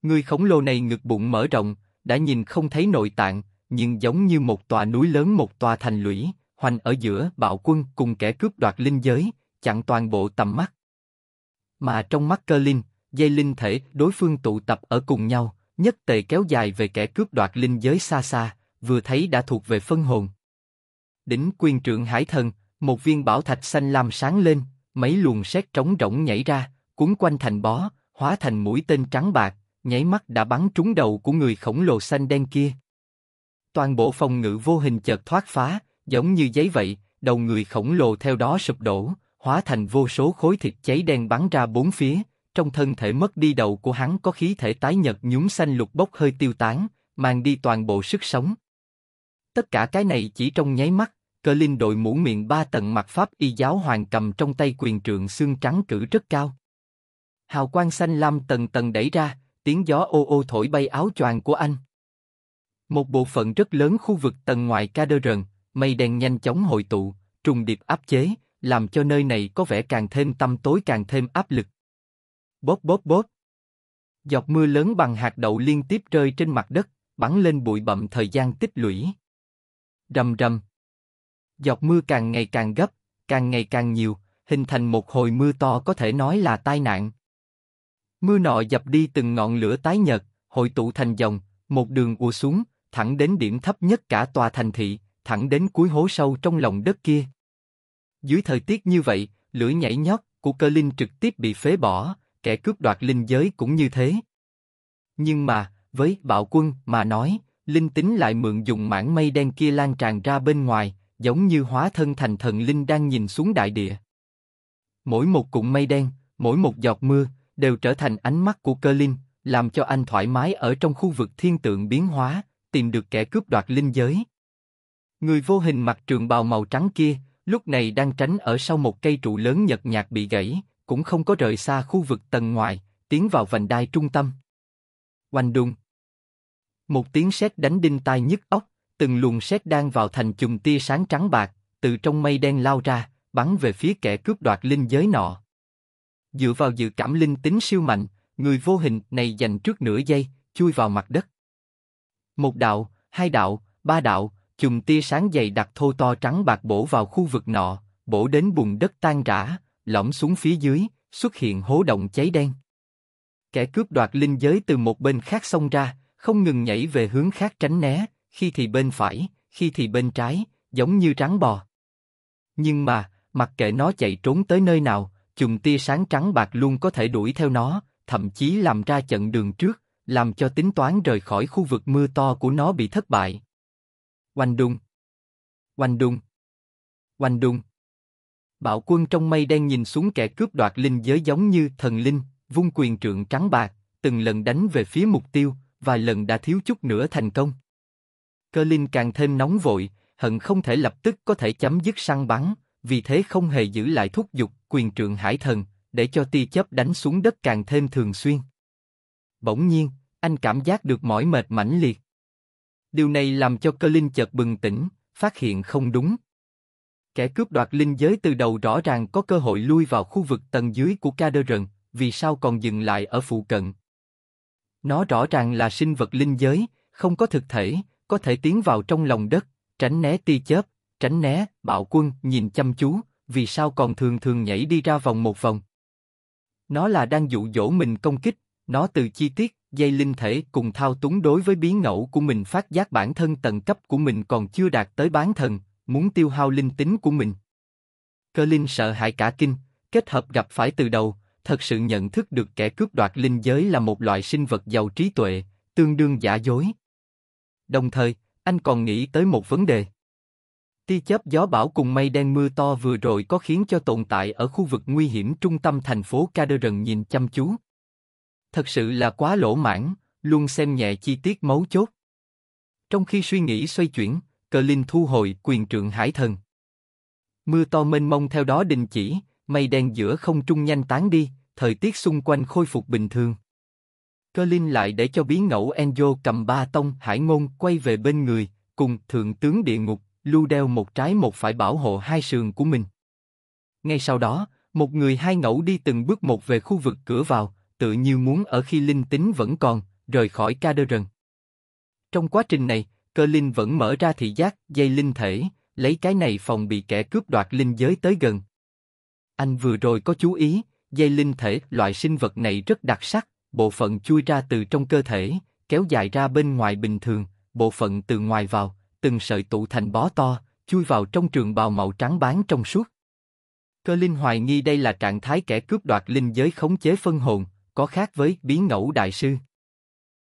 Người khổng lồ này ngực bụng mở rộng, đã nhìn không thấy nội tạng, nhưng giống như một tòa núi lớn một tòa thành lũy, hoành ở giữa bạo quân cùng kẻ cướp đoạt linh giới, chặn toàn bộ tầm mắt. Mà trong mắt cơ linh, dây linh thể đối phương tụ tập ở cùng nhau, nhất tề kéo dài về kẻ cướp đoạt linh giới xa xa, vừa thấy đã thuộc về phân hồn. Đỉnh quyền trượng hải thần, một viên bảo thạch xanh lam sáng lên, mấy luồng sét trống rỗng nhảy ra, cuốn quanh thành bó, hóa thành mũi tên trắng bạc, nháy mắt đã bắn trúng đầu của người khổng lồ xanh đen kia toàn bộ phòng ngự vô hình chợt thoát phá, giống như giấy vậy, đầu người khổng lồ theo đó sụp đổ, hóa thành vô số khối thịt cháy đen bắn ra bốn phía, trong thân thể mất đi đầu của hắn có khí thể tái nhật nhúng xanh lục bốc hơi tiêu tán, mang đi toàn bộ sức sống. Tất cả cái này chỉ trong nháy mắt, cơ linh đội mũ miệng ba tầng mặt pháp y giáo hoàng cầm trong tay quyền trượng xương trắng cử rất cao. Hào quang xanh lam tầng tầng đẩy ra, tiếng gió ô ô thổi bay áo choàng của anh. Một bộ phận rất lớn khu vực tầng ngoài Caderon, mây đen nhanh chóng hội tụ, trùng điệp áp chế, làm cho nơi này có vẻ càng thêm tăm tối càng thêm áp lực. Bóp bóp bóp. Giọt mưa lớn bằng hạt đậu liên tiếp rơi trên mặt đất, bắn lên bụi bậm thời gian tích lũy. Rầm rầm. Giọt mưa càng ngày càng gấp, càng ngày càng nhiều, hình thành một hồi mưa to có thể nói là tai nạn. Mưa nọ dập đi từng ngọn lửa tái nhật hội tụ thành dòng, một đường ùa xuống, thẳng đến điểm thấp nhất cả tòa thành thị, thẳng đến cuối hố sâu trong lòng đất kia. Dưới thời tiết như vậy, lưỡi nhảy nhót của cơ linh trực tiếp bị phế bỏ, kẻ cướp đoạt linh giới cũng như thế. Nhưng mà, với bạo quân mà nói, linh tính lại mượn dùng mảng mây đen kia lan tràn ra bên ngoài, giống như hóa thân thành thần linh đang nhìn xuống đại địa. Mỗi một cụm mây đen, mỗi một giọt mưa, đều trở thành ánh mắt của cơ linh, làm cho anh thoải mái ở trong khu vực thiên tượng biến hóa, tìm được kẻ cướp đoạt linh giới. Người vô hình mặc trường bào màu trắng kia, lúc này đang tránh ở sau một cây trụ lớn nhợt nhạt bị gãy, cũng không có rời xa khu vực tầng ngoài, tiến vào vành đai trung tâm. Oanh đùng. Một tiếng sét đánh đinh tai nhức óc, từng luồng sét đang vào thành chùm tia sáng trắng bạc, từ trong mây đen lao ra, bắn về phía kẻ cướp đoạt linh giới nọ. Dựa vào dự cảm linh tính siêu mạnh, người vô hình này dành trước nửa giây, chui vào mặt đất. Một đạo, hai đạo, ba đạo, chùm tia sáng dày đặc thô to trắng bạc bổ vào khu vực nọ, bổ đến bùn đất tan rã, lõm xuống phía dưới, xuất hiện hố động cháy đen. Kẻ cướp đoạt linh giới từ một bên khác xông ra, không ngừng nhảy về hướng khác tránh né, khi thì bên phải, khi thì bên trái, giống như rắn bò. Nhưng mà, mặc kệ nó chạy trốn tới nơi nào, chùm tia sáng trắng bạc luôn có thể đuổi theo nó, thậm chí làm ra chặn đường trước, làm cho tính toán rời khỏi khu vực mưa to của nó bị thất bại. Oanh đùng! Oanh đùng! Oanh đùng! Bạo quân trong mây đen nhìn xuống kẻ cướp đoạt linh giới giống như thần linh, vung quyền trượng trắng bạc, từng lần đánh về phía mục tiêu, vài lần đã thiếu chút nữa thành công. Cơ linh càng thêm nóng vội, hận không thể lập tức có thể chấm dứt săn bắn, vì thế không hề giữ lại thúc giục quyền trượng hải thần, để cho tia chấp đánh xuống đất càng thêm thường xuyên bỗng nhiên, anh cảm giác được mỏi mệt mãnh liệt. Điều này làm cho cơ linh chợt bừng tỉnh, phát hiện không đúng. Kẻ cướp đoạt linh giới từ đầu rõ ràng có cơ hội lui vào khu vực tầng dưới của Caderon, vì sao còn dừng lại ở phụ cận? Nó rõ ràng là sinh vật linh giới, không có thực thể, có thể tiến vào trong lòng đất, tránh né ti chớp, tránh né, bạo quân, nhìn chăm chú, vì sao còn thường thường nhảy đi ra vòng một vòng? Nó là đang dụ dỗ mình công kích, nó từ chi tiết, dây linh thể cùng thao túng đối với biến ngẫu của mình phát giác bản thân tầng cấp của mình còn chưa đạt tới bán thần, muốn tiêu hao linh tính của mình. Cơ linh sợ hãi cả kinh, kết hợp gặp phải từ đầu, thật sự nhận thức được kẻ cướp đoạt linh giới là một loại sinh vật giàu trí tuệ, tương đương giả dối. Đồng thời, anh còn nghĩ tới một vấn đề. Tia chớp gió bão cùng mây đen mưa to vừa rồi có khiến cho tồn tại ở khu vực nguy hiểm trung tâm thành phố Caderon nhìn chăm chú thật sự là quá lỗ mãn, luôn xem nhẹ chi tiết mấu chốt. Trong khi suy nghĩ xoay chuyển, Cờ Linh thu hồi quyền trượng hải thần. Mưa to mênh mông theo đó đình chỉ, mây đen giữa không trung nhanh tán đi, thời tiết xung quanh khôi phục bình thường. Cơ Linh lại để cho biến ngẫu Enzo cầm ba tông hải ngôn quay về bên người, cùng thượng tướng địa ngục, lưu đeo một trái một phải bảo hộ hai sườn của mình. Ngay sau đó, một người hai ngẫu đi từng bước một về khu vực cửa vào, tự như muốn ở khi linh tính vẫn còn, rời khỏi Caderon. Trong quá trình này, cơ linh vẫn mở ra thị giác, dây linh thể, lấy cái này phòng bị kẻ cướp đoạt linh giới tới gần. Anh vừa rồi có chú ý, dây linh thể loại sinh vật này rất đặc sắc, bộ phận chui ra từ trong cơ thể, kéo dài ra bên ngoài bình thường, bộ phận từ ngoài vào, từng sợi tụ thành bó to, chui vào trong trường bào màu trắng bán trong suốt. Cơ linh hoài nghi đây là trạng thái kẻ cướp đoạt linh giới khống chế phân hồn, có khác với biến ngẫu đại sư.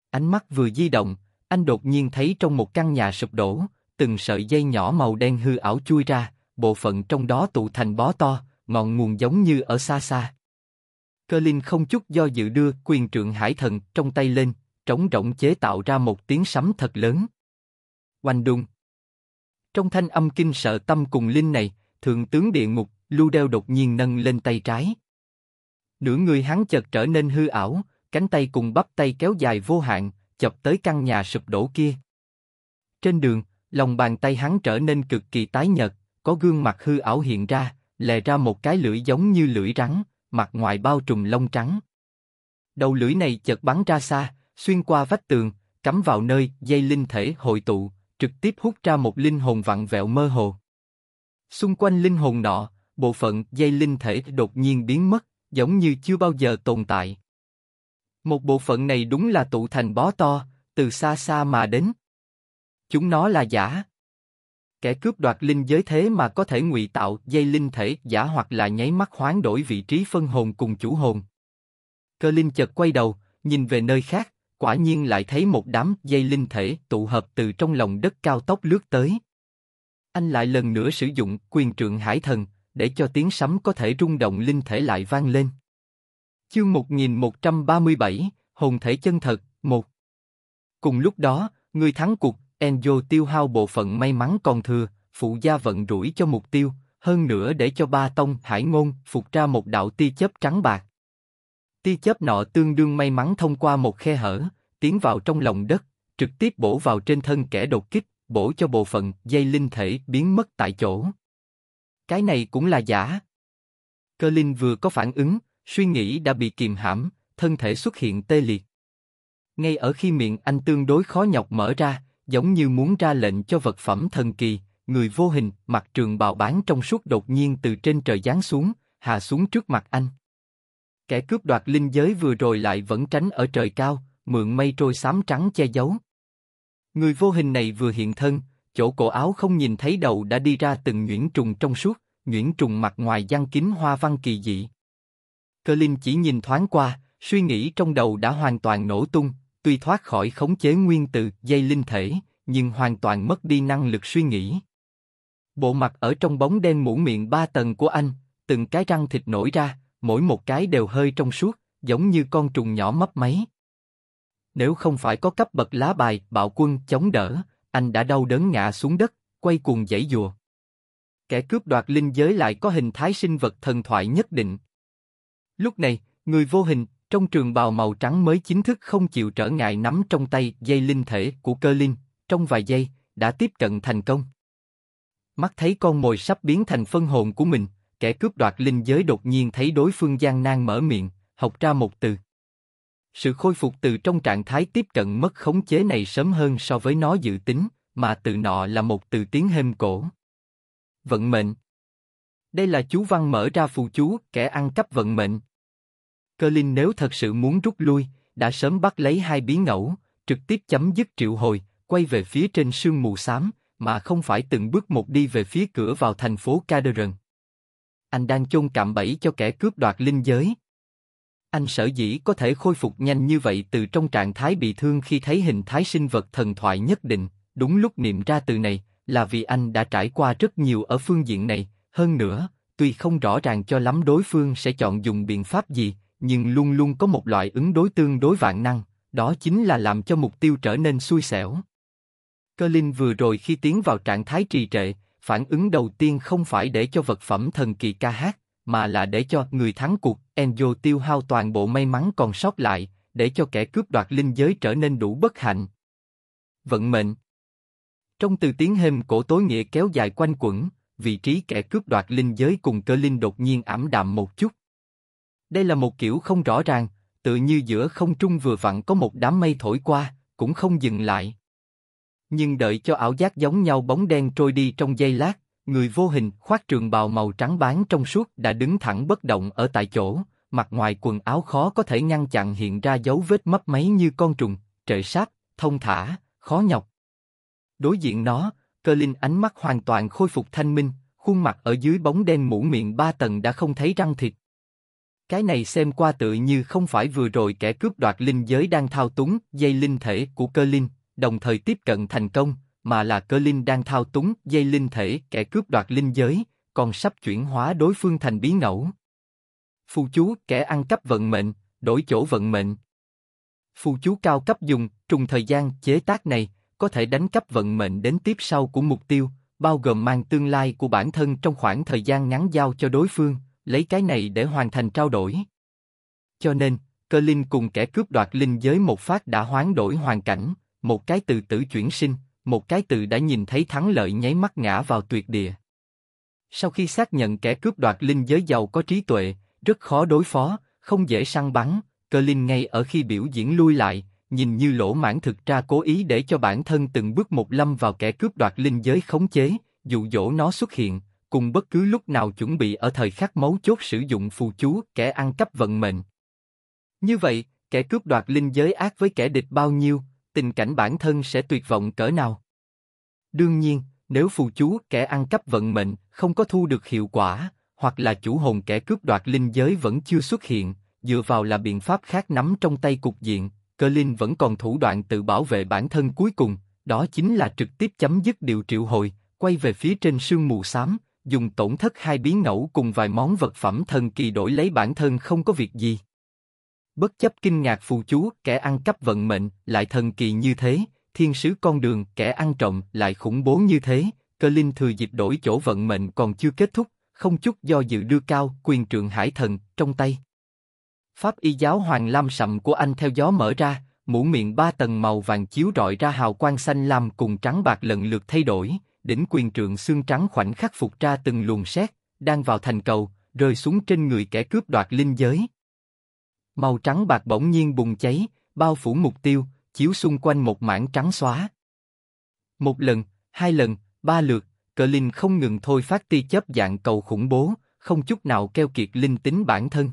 Ánh mắt vừa di động, anh đột nhiên thấy trong một căn nhà sụp đổ, từng sợi dây nhỏ màu đen hư ảo chui ra, bộ phận trong đó tụ thành bó to, ngọn nguồn giống như ở xa xa. Cơ Linh không chút do dự đưa quyền trượng hải thần trong tay lên, trống rỗng chế tạo ra một tiếng sấm thật lớn. Oanh đùng. Trong thanh âm kinh sợ tâm cùng Linh này, thượng tướng địa ngục, Lưu Đeo đột nhiên nâng lên tay trái, Nửa người hắn chợt trở nên hư ảo, cánh tay cùng bắp tay kéo dài vô hạn, chập tới căn nhà sụp đổ kia. Trên đường, lòng bàn tay hắn trở nên cực kỳ tái nhợt, có gương mặt hư ảo hiện ra, lè ra một cái lưỡi giống như lưỡi rắn, mặt ngoài bao trùm lông trắng. Đầu lưỡi này chợt bắn ra xa, xuyên qua vách tường, cắm vào nơi dây linh thể hội tụ, trực tiếp hút ra một linh hồn vặn vẹo mơ hồ. Xung quanh linh hồn nọ, bộ phận dây linh thể đột nhiên biến mất, giống như chưa bao giờ tồn tại. Một bộ phận này đúng là tụ thành bó to, từ xa xa mà đến. Chúng nó là giả. Kẻ cướp đoạt linh giới thế mà có thể ngụy tạo dây linh thể giả hoặc là nháy mắt hoán đổi vị trí phân hồn cùng chủ hồn. Cơ linh chợt quay đầu, nhìn về nơi khác, quả nhiên lại thấy một đám dây linh thể tụ hợp từ trong lòng đất cao tốc lướt tới. Anh lại lần nữa sử dụng quyền trượng hải thần, để cho tiếng sấm có thể rung động linh thể lại vang lên. Chương 1137, Hồn thể chân thật, 1 Cùng lúc đó, người thắng cuộc, Enzo tiêu hao bộ phận may mắn còn thừa, phụ gia vận rủi cho mục tiêu, hơn nữa để cho ba tông hải ngôn phục ra một đạo ti chấp trắng bạc. Ti chấp nọ tương đương may mắn thông qua một khe hở, tiến vào trong lòng đất, trực tiếp bổ vào trên thân kẻ đột kích, bổ cho bộ phận dây linh thể biến mất tại chỗ cái này cũng là giả. Cơ linh vừa có phản ứng, suy nghĩ đã bị kìm hãm, thân thể xuất hiện tê liệt. Ngay ở khi miệng anh tương đối khó nhọc mở ra, giống như muốn ra lệnh cho vật phẩm thần kỳ, người vô hình mặc trường bào bán trong suốt đột nhiên từ trên trời giáng xuống, hạ xuống trước mặt anh. Kẻ cướp đoạt linh giới vừa rồi lại vẫn tránh ở trời cao, mượn mây trôi xám trắng che giấu. Người vô hình này vừa hiện thân, chỗ cổ áo không nhìn thấy đầu đã đi ra từng nhuyễn trùng trong suốt nhuyễn trùng mặt ngoài giăng kín hoa văn kỳ dị. Cơ Linh chỉ nhìn thoáng qua, suy nghĩ trong đầu đã hoàn toàn nổ tung, tuy thoát khỏi khống chế nguyên từ dây linh thể, nhưng hoàn toàn mất đi năng lực suy nghĩ. Bộ mặt ở trong bóng đen mũ miệng ba tầng của anh, từng cái răng thịt nổi ra, mỗi một cái đều hơi trong suốt, giống như con trùng nhỏ mấp máy. Nếu không phải có cấp bậc lá bài, bạo quân chống đỡ, anh đã đau đớn ngã xuống đất, quay cuồng dãy dùa. Kẻ cướp đoạt linh giới lại có hình thái sinh vật thần thoại nhất định. Lúc này, người vô hình, trong trường bào màu trắng mới chính thức không chịu trở ngại nắm trong tay dây linh thể của cơ linh, trong vài giây, đã tiếp cận thành công. Mắt thấy con mồi sắp biến thành phân hồn của mình, kẻ cướp đoạt linh giới đột nhiên thấy đối phương gian nan mở miệng, học ra một từ. Sự khôi phục từ trong trạng thái tiếp cận mất khống chế này sớm hơn so với nó dự tính, mà từ nọ là một từ tiếng hêm cổ vận mệnh. Đây là chú văn mở ra phù chú, kẻ ăn cắp vận mệnh. Cơ Linh nếu thật sự muốn rút lui, đã sớm bắt lấy hai bí ngẫu, trực tiếp chấm dứt triệu hồi, quay về phía trên sương mù xám, mà không phải từng bước một đi về phía cửa vào thành phố Caderon. Anh đang chôn cạm bẫy cho kẻ cướp đoạt linh giới. Anh sở dĩ có thể khôi phục nhanh như vậy từ trong trạng thái bị thương khi thấy hình thái sinh vật thần thoại nhất định, đúng lúc niệm ra từ này, là vì anh đã trải qua rất nhiều ở phương diện này, hơn nữa, tuy không rõ ràng cho lắm đối phương sẽ chọn dùng biện pháp gì, nhưng luôn luôn có một loại ứng đối tương đối vạn năng, đó chính là làm cho mục tiêu trở nên xui xẻo. Cơ Linh vừa rồi khi tiến vào trạng thái trì trệ, phản ứng đầu tiên không phải để cho vật phẩm thần kỳ ca hát, mà là để cho người thắng cuộc Enzo tiêu hao toàn bộ may mắn còn sót lại, để cho kẻ cướp đoạt linh giới trở nên đủ bất hạnh. Vận mệnh, trong từ tiếng hêm cổ tối nghĩa kéo dài quanh quẩn, vị trí kẻ cướp đoạt linh giới cùng cơ linh đột nhiên ảm đạm một chút. Đây là một kiểu không rõ ràng, tự như giữa không trung vừa vặn có một đám mây thổi qua, cũng không dừng lại. Nhưng đợi cho ảo giác giống nhau bóng đen trôi đi trong giây lát, người vô hình khoác trường bào màu trắng bán trong suốt đã đứng thẳng bất động ở tại chỗ, mặt ngoài quần áo khó có thể ngăn chặn hiện ra dấu vết mấp máy như con trùng, trệ sát, thông thả, khó nhọc, Đối diện nó, cơ linh ánh mắt hoàn toàn khôi phục thanh minh, khuôn mặt ở dưới bóng đen mũ miệng ba tầng đã không thấy răng thịt. Cái này xem qua tự như không phải vừa rồi kẻ cướp đoạt linh giới đang thao túng dây linh thể của cơ linh, đồng thời tiếp cận thành công, mà là cơ linh đang thao túng dây linh thể kẻ cướp đoạt linh giới, còn sắp chuyển hóa đối phương thành bí ngẫu. Phù chú kẻ ăn cắp vận mệnh, đổi chỗ vận mệnh. Phù chú cao cấp dùng, trùng thời gian chế tác này, có thể đánh cắp vận mệnh đến tiếp sau của mục tiêu, bao gồm mang tương lai của bản thân trong khoảng thời gian ngắn giao cho đối phương, lấy cái này để hoàn thành trao đổi. Cho nên, cơ linh cùng kẻ cướp đoạt linh giới một phát đã hoán đổi hoàn cảnh, một cái từ tử chuyển sinh, một cái từ đã nhìn thấy thắng lợi nháy mắt ngã vào tuyệt địa. Sau khi xác nhận kẻ cướp đoạt linh giới giàu có trí tuệ, rất khó đối phó, không dễ săn bắn, cơ linh ngay ở khi biểu diễn lui lại, nhìn như lỗ mãn thực ra cố ý để cho bản thân từng bước một lâm vào kẻ cướp đoạt linh giới khống chế, dụ dỗ nó xuất hiện, cùng bất cứ lúc nào chuẩn bị ở thời khắc mấu chốt sử dụng phù chú kẻ ăn cắp vận mệnh. Như vậy, kẻ cướp đoạt linh giới ác với kẻ địch bao nhiêu, tình cảnh bản thân sẽ tuyệt vọng cỡ nào. Đương nhiên, nếu phù chú kẻ ăn cắp vận mệnh không có thu được hiệu quả, hoặc là chủ hồn kẻ cướp đoạt linh giới vẫn chưa xuất hiện, dựa vào là biện pháp khác nắm trong tay cục diện, Cơ Linh vẫn còn thủ đoạn tự bảo vệ bản thân cuối cùng, đó chính là trực tiếp chấm dứt điều triệu hồi, quay về phía trên sương mù xám, dùng tổn thất hai biến ngẫu cùng vài món vật phẩm thần kỳ đổi lấy bản thân không có việc gì. Bất chấp kinh ngạc phù chú, kẻ ăn cắp vận mệnh, lại thần kỳ như thế, thiên sứ con đường, kẻ ăn trộm, lại khủng bố như thế, cơ linh thừa dịp đổi chỗ vận mệnh còn chưa kết thúc, không chút do dự đưa cao quyền trượng hải thần trong tay. Pháp y giáo hoàng lam sầm của anh theo gió mở ra, mũ miệng ba tầng màu vàng chiếu rọi ra hào quang xanh lam cùng trắng bạc lần lượt thay đổi, đỉnh quyền trượng xương trắng khoảnh khắc phục ra từng luồng sét, đang vào thành cầu, rơi xuống trên người kẻ cướp đoạt linh giới. Màu trắng bạc bỗng nhiên bùng cháy, bao phủ mục tiêu, chiếu xung quanh một mảng trắng xóa. Một lần, hai lần, ba lượt, cờ linh không ngừng thôi phát tia chớp dạng cầu khủng bố, không chút nào keo kiệt linh tính bản thân.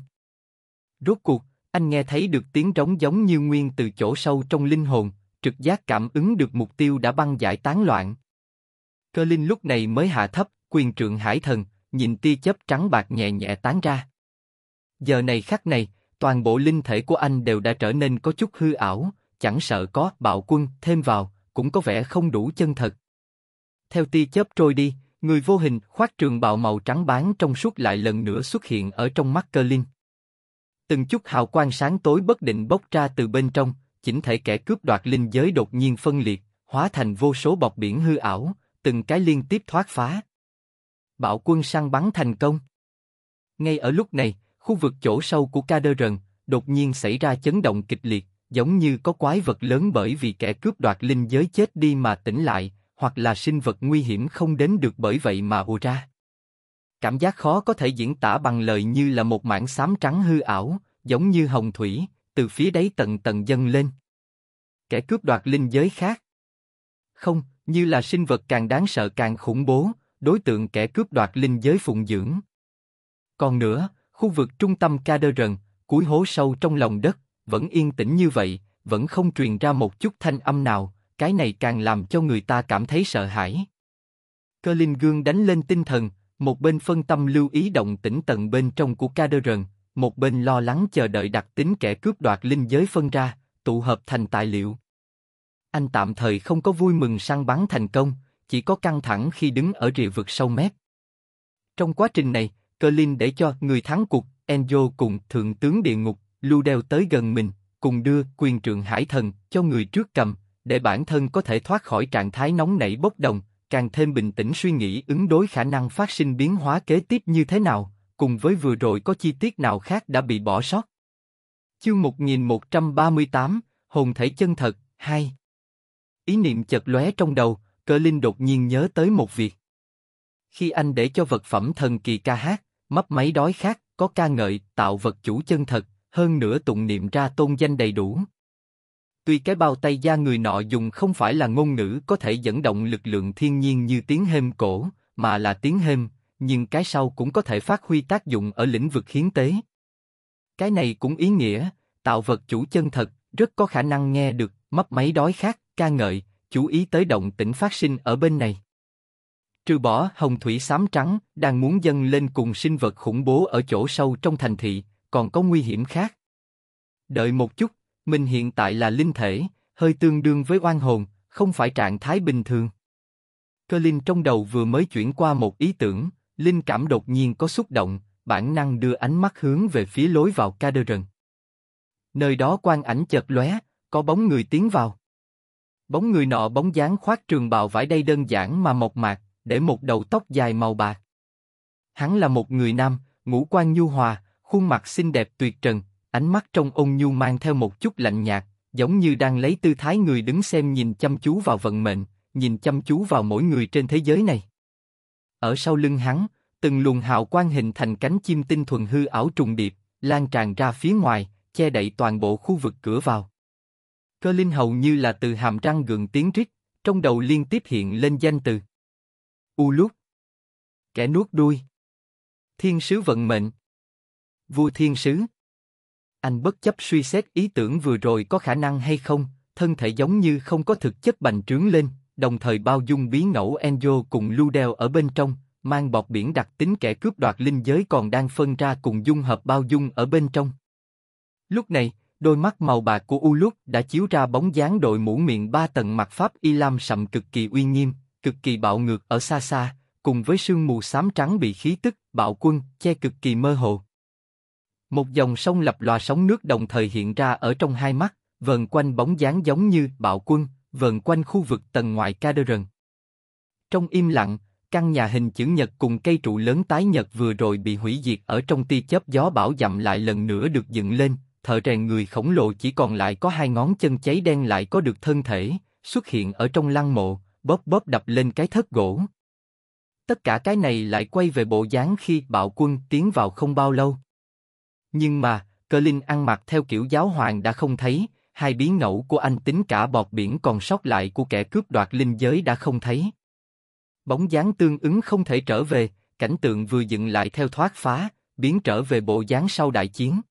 Rốt cuộc, anh nghe thấy được tiếng trống giống như nguyên từ chỗ sâu trong linh hồn, trực giác cảm ứng được mục tiêu đã băng giải tán loạn. Cơ linh lúc này mới hạ thấp, quyền trượng hải thần, nhìn tia chớp trắng bạc nhẹ nhẹ tán ra. Giờ này khắc này, toàn bộ linh thể của anh đều đã trở nên có chút hư ảo, chẳng sợ có bạo quân thêm vào, cũng có vẻ không đủ chân thật. Theo tia chớp trôi đi, người vô hình khoác trường bào màu trắng bán trong suốt lại lần nữa xuất hiện ở trong mắt cơ linh từng chút hào quang sáng tối bất định bốc ra từ bên trong, chỉnh thể kẻ cướp đoạt linh giới đột nhiên phân liệt, hóa thành vô số bọc biển hư ảo, từng cái liên tiếp thoát phá. Bạo quân săn bắn thành công. Ngay ở lúc này, khu vực chỗ sâu của ca đơ rần, đột nhiên xảy ra chấn động kịch liệt, giống như có quái vật lớn bởi vì kẻ cướp đoạt linh giới chết đi mà tỉnh lại, hoặc là sinh vật nguy hiểm không đến được bởi vậy mà ùa ra. Cảm giác khó có thể diễn tả bằng lời như là một mảng xám trắng hư ảo, giống như hồng thủy, từ phía đáy tầng tầng dâng lên. Kẻ cướp đoạt linh giới khác. Không, như là sinh vật càng đáng sợ càng khủng bố, đối tượng kẻ cướp đoạt linh giới phụng dưỡng. Còn nữa, khu vực trung tâm ca đơ rần, cuối hố sâu trong lòng đất, vẫn yên tĩnh như vậy, vẫn không truyền ra một chút thanh âm nào, cái này càng làm cho người ta cảm thấy sợ hãi. Cơ linh gương đánh lên tinh thần, một bên phân tâm lưu ý động tĩnh tận bên trong của Caderon, một bên lo lắng chờ đợi đặc tính kẻ cướp đoạt linh giới phân ra, tụ hợp thành tài liệu. Anh tạm thời không có vui mừng săn bắn thành công, chỉ có căng thẳng khi đứng ở rìa vực sâu mép. Trong quá trình này, Kerlin để cho người thắng cuộc, Enzo cùng Thượng tướng Địa Ngục, Ludel tới gần mình, cùng đưa quyền trượng hải thần cho người trước cầm, để bản thân có thể thoát khỏi trạng thái nóng nảy bốc đồng, càng thêm bình tĩnh suy nghĩ ứng đối khả năng phát sinh biến hóa kế tiếp như thế nào, cùng với vừa rồi có chi tiết nào khác đã bị bỏ sót. Chương 1138, Hồn thể chân thật, 2 Ý niệm chợt lóe trong đầu, cơ linh đột nhiên nhớ tới một việc. Khi anh để cho vật phẩm thần kỳ ca hát, mấp máy đói khát, có ca ngợi, tạo vật chủ chân thật, hơn nữa tụng niệm ra tôn danh đầy đủ. Tuy cái bao tay da người nọ dùng không phải là ngôn ngữ có thể dẫn động lực lượng thiên nhiên như tiếng hêm cổ, mà là tiếng hêm, nhưng cái sau cũng có thể phát huy tác dụng ở lĩnh vực hiến tế. Cái này cũng ý nghĩa, tạo vật chủ chân thật, rất có khả năng nghe được, mấp máy đói khát, ca ngợi, chú ý tới động tĩnh phát sinh ở bên này. Trừ bỏ hồng thủy xám trắng, đang muốn dâng lên cùng sinh vật khủng bố ở chỗ sâu trong thành thị, còn có nguy hiểm khác. Đợi một chút, mình hiện tại là linh thể, hơi tương đương với oan hồn, không phải trạng thái bình thường. Cơ linh trong đầu vừa mới chuyển qua một ý tưởng, linh cảm đột nhiên có xúc động, bản năng đưa ánh mắt hướng về phía lối vào Caderon. Nơi đó quang ảnh chợt lóe, có bóng người tiến vào. Bóng người nọ bóng dáng khoác trường bào vải đây đơn giản mà mộc mạc, để một đầu tóc dài màu bạc. Hắn là một người nam, ngũ quan nhu hòa, khuôn mặt xinh đẹp tuyệt trần, ánh mắt trong ôn nhu mang theo một chút lạnh nhạt, giống như đang lấy tư thái người đứng xem nhìn chăm chú vào vận mệnh, nhìn chăm chú vào mỗi người trên thế giới này. Ở sau lưng hắn, từng luồng hào quang hình thành cánh chim tinh thuần hư ảo trùng điệp, lan tràn ra phía ngoài, che đậy toàn bộ khu vực cửa vào. Cơ linh hầu như là từ hàm răng gượng tiếng rít, trong đầu liên tiếp hiện lên danh từ. U lút, Kẻ nuốt đuôi. Thiên sứ vận mệnh. Vua thiên sứ. Anh bất chấp suy xét ý tưởng vừa rồi có khả năng hay không, thân thể giống như không có thực chất bành trướng lên, đồng thời bao dung bí ngẫu Enzo cùng Ludel ở bên trong, mang bọc biển đặc tính kẻ cướp đoạt linh giới còn đang phân ra cùng dung hợp bao dung ở bên trong. Lúc này, đôi mắt màu bạc của Ulut đã chiếu ra bóng dáng đội mũ miệng ba tầng mặt pháp y lam sậm cực kỳ uy nghiêm, cực kỳ bạo ngược ở xa xa, cùng với sương mù xám trắng bị khí tức, bạo quân, che cực kỳ mơ hồ. Một dòng sông lập lòa sóng nước đồng thời hiện ra ở trong hai mắt, vờn quanh bóng dáng giống như bạo quân, vờn quanh khu vực tầng ngoài Caderon. Trong im lặng, căn nhà hình chữ nhật cùng cây trụ lớn tái nhật vừa rồi bị hủy diệt ở trong tia chớp gió bão dặm lại lần nữa được dựng lên, thợ rèn người khổng lồ chỉ còn lại có hai ngón chân cháy đen lại có được thân thể, xuất hiện ở trong lăng mộ, bóp bóp đập lên cái thất gỗ. Tất cả cái này lại quay về bộ dáng khi bạo quân tiến vào không bao lâu. Nhưng mà, cơ linh ăn mặc theo kiểu giáo hoàng đã không thấy, hai biến ngẫu của anh tính cả bọt biển còn sót lại của kẻ cướp đoạt linh giới đã không thấy. Bóng dáng tương ứng không thể trở về, cảnh tượng vừa dựng lại theo thoát phá, biến trở về bộ dáng sau đại chiến.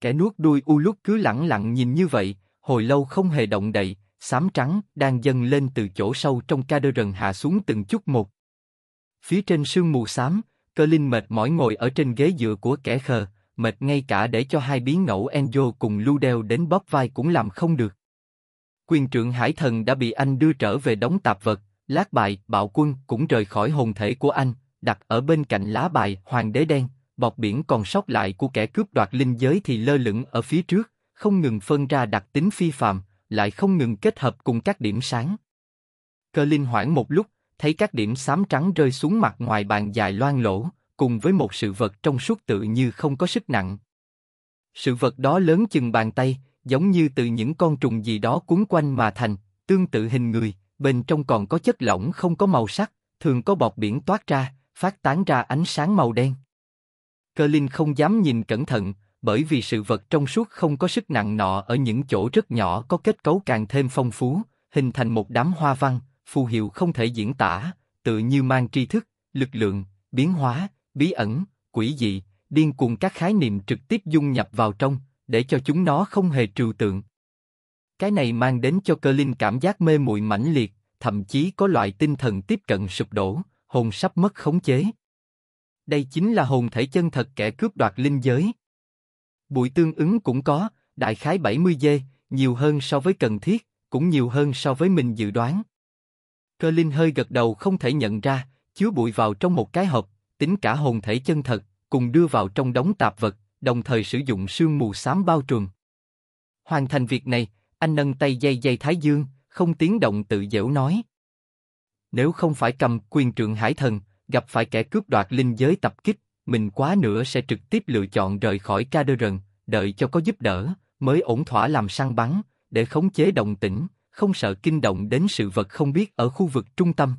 Kẻ nuốt đuôi u lúc cứ lẳng lặng nhìn như vậy, hồi lâu không hề động đậy, xám trắng đang dâng lên từ chỗ sâu trong ca đơ rần hạ xuống từng chút một. Phía trên sương mù xám, cơ linh mệt mỏi ngồi ở trên ghế dựa của kẻ khờ, mệt ngay cả để cho hai biến ngẫu Enzo cùng Ludeo đến bóp vai cũng làm không được. Quyền trượng hải thần đã bị anh đưa trở về đóng tạp vật, lát bài, bạo quân cũng rời khỏi hồn thể của anh, đặt ở bên cạnh lá bài hoàng đế đen, bọc biển còn sót lại của kẻ cướp đoạt linh giới thì lơ lửng ở phía trước, không ngừng phân ra đặc tính phi phàm, lại không ngừng kết hợp cùng các điểm sáng. Cơ linh hoảng một lúc, thấy các điểm xám trắng rơi xuống mặt ngoài bàn dài loang lỗ, cùng với một sự vật trong suốt tự như không có sức nặng. Sự vật đó lớn chừng bàn tay, giống như từ những con trùng gì đó cuốn quanh mà thành, tương tự hình người, bên trong còn có chất lỏng không có màu sắc, thường có bọt biển toát ra, phát tán ra ánh sáng màu đen. Cơ Linh không dám nhìn cẩn thận, bởi vì sự vật trong suốt không có sức nặng nọ ở những chỗ rất nhỏ có kết cấu càng thêm phong phú, hình thành một đám hoa văn, phù hiệu không thể diễn tả, tự như mang tri thức, lực lượng, biến hóa, bí ẩn, quỷ dị, điên cuồng các khái niệm trực tiếp dung nhập vào trong, để cho chúng nó không hề trừu tượng. Cái này mang đến cho cơ linh cảm giác mê muội mãnh liệt, thậm chí có loại tinh thần tiếp cận sụp đổ, hồn sắp mất khống chế. Đây chính là hồn thể chân thật kẻ cướp đoạt linh giới. Bụi tương ứng cũng có, đại khái 70 dê, nhiều hơn so với cần thiết, cũng nhiều hơn so với mình dự đoán. Cơ linh hơi gật đầu không thể nhận ra, chứa bụi vào trong một cái hộp, tính cả hồn thể chân thật, cùng đưa vào trong đống tạp vật, đồng thời sử dụng sương mù xám bao trùm. Hoàn thành việc này, anh nâng tay dây dây Thái Dương, không tiếng động tự dễu nói. Nếu không phải cầm quyền trượng hải thần, gặp phải kẻ cướp đoạt linh giới tập kích, mình quá nữa sẽ trực tiếp lựa chọn rời khỏi ca đơ rần, đợi cho có giúp đỡ, mới ổn thỏa làm săn bắn, để khống chế động tĩnh, không sợ kinh động đến sự vật không biết ở khu vực trung tâm.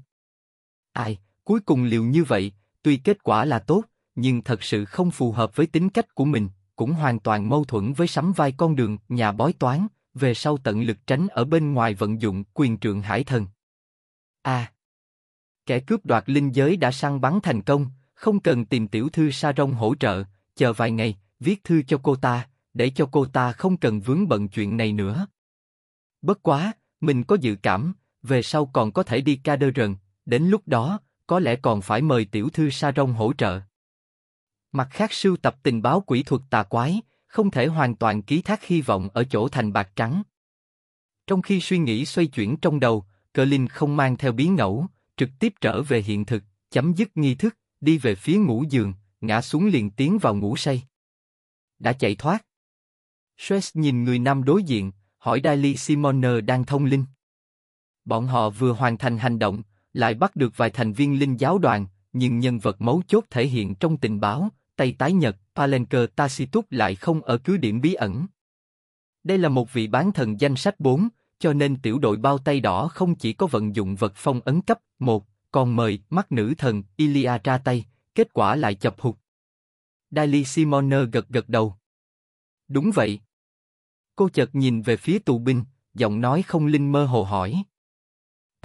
Ai, cuối cùng liều như vậy, Tuy kết quả là tốt, nhưng thật sự không phù hợp với tính cách của mình, cũng hoàn toàn mâu thuẫn với sắm vai con đường nhà bói toán, về sau tận lực tránh ở bên ngoài vận dụng quyền trượng hải thần. A. À, kẻ cướp đoạt linh giới đã săn bắn thành công, không cần tìm tiểu thư sa rong hỗ trợ, chờ vài ngày, viết thư cho cô ta, để cho cô ta không cần vướng bận chuyện này nữa. Bất quá, mình có dự cảm, về sau còn có thể đi ca đơ rần, đến lúc đó, có lẽ còn phải mời tiểu thư sa rong hỗ trợ. Mặt khác sưu tập tình báo quỷ thuật tà quái, không thể hoàn toàn ký thác hy vọng ở chỗ thành bạc trắng. Trong khi suy nghĩ xoay chuyển trong đầu, Cơ Linh không mang theo bí ngẫu, trực tiếp trở về hiện thực, chấm dứt nghi thức, đi về phía ngủ giường, ngã xuống liền tiến vào ngủ say. Đã chạy thoát. Stress nhìn người nam đối diện, hỏi Daily Simoner đang thông linh. Bọn họ vừa hoàn thành hành động, lại bắt được vài thành viên linh giáo đoàn, nhưng nhân vật mấu chốt thể hiện trong tình báo, Tây Tái Nhật, Palenker Tacitus lại không ở cứ điểm bí ẩn. Đây là một vị bán thần danh sách 4, cho nên tiểu đội bao tay đỏ không chỉ có vận dụng vật phong ấn cấp 1, còn mời mắt nữ thần Ilia ra tay, kết quả lại chập hụt. Daily Simoner gật gật đầu. Đúng vậy. Cô chợt nhìn về phía tù binh, giọng nói không linh mơ hồ hỏi.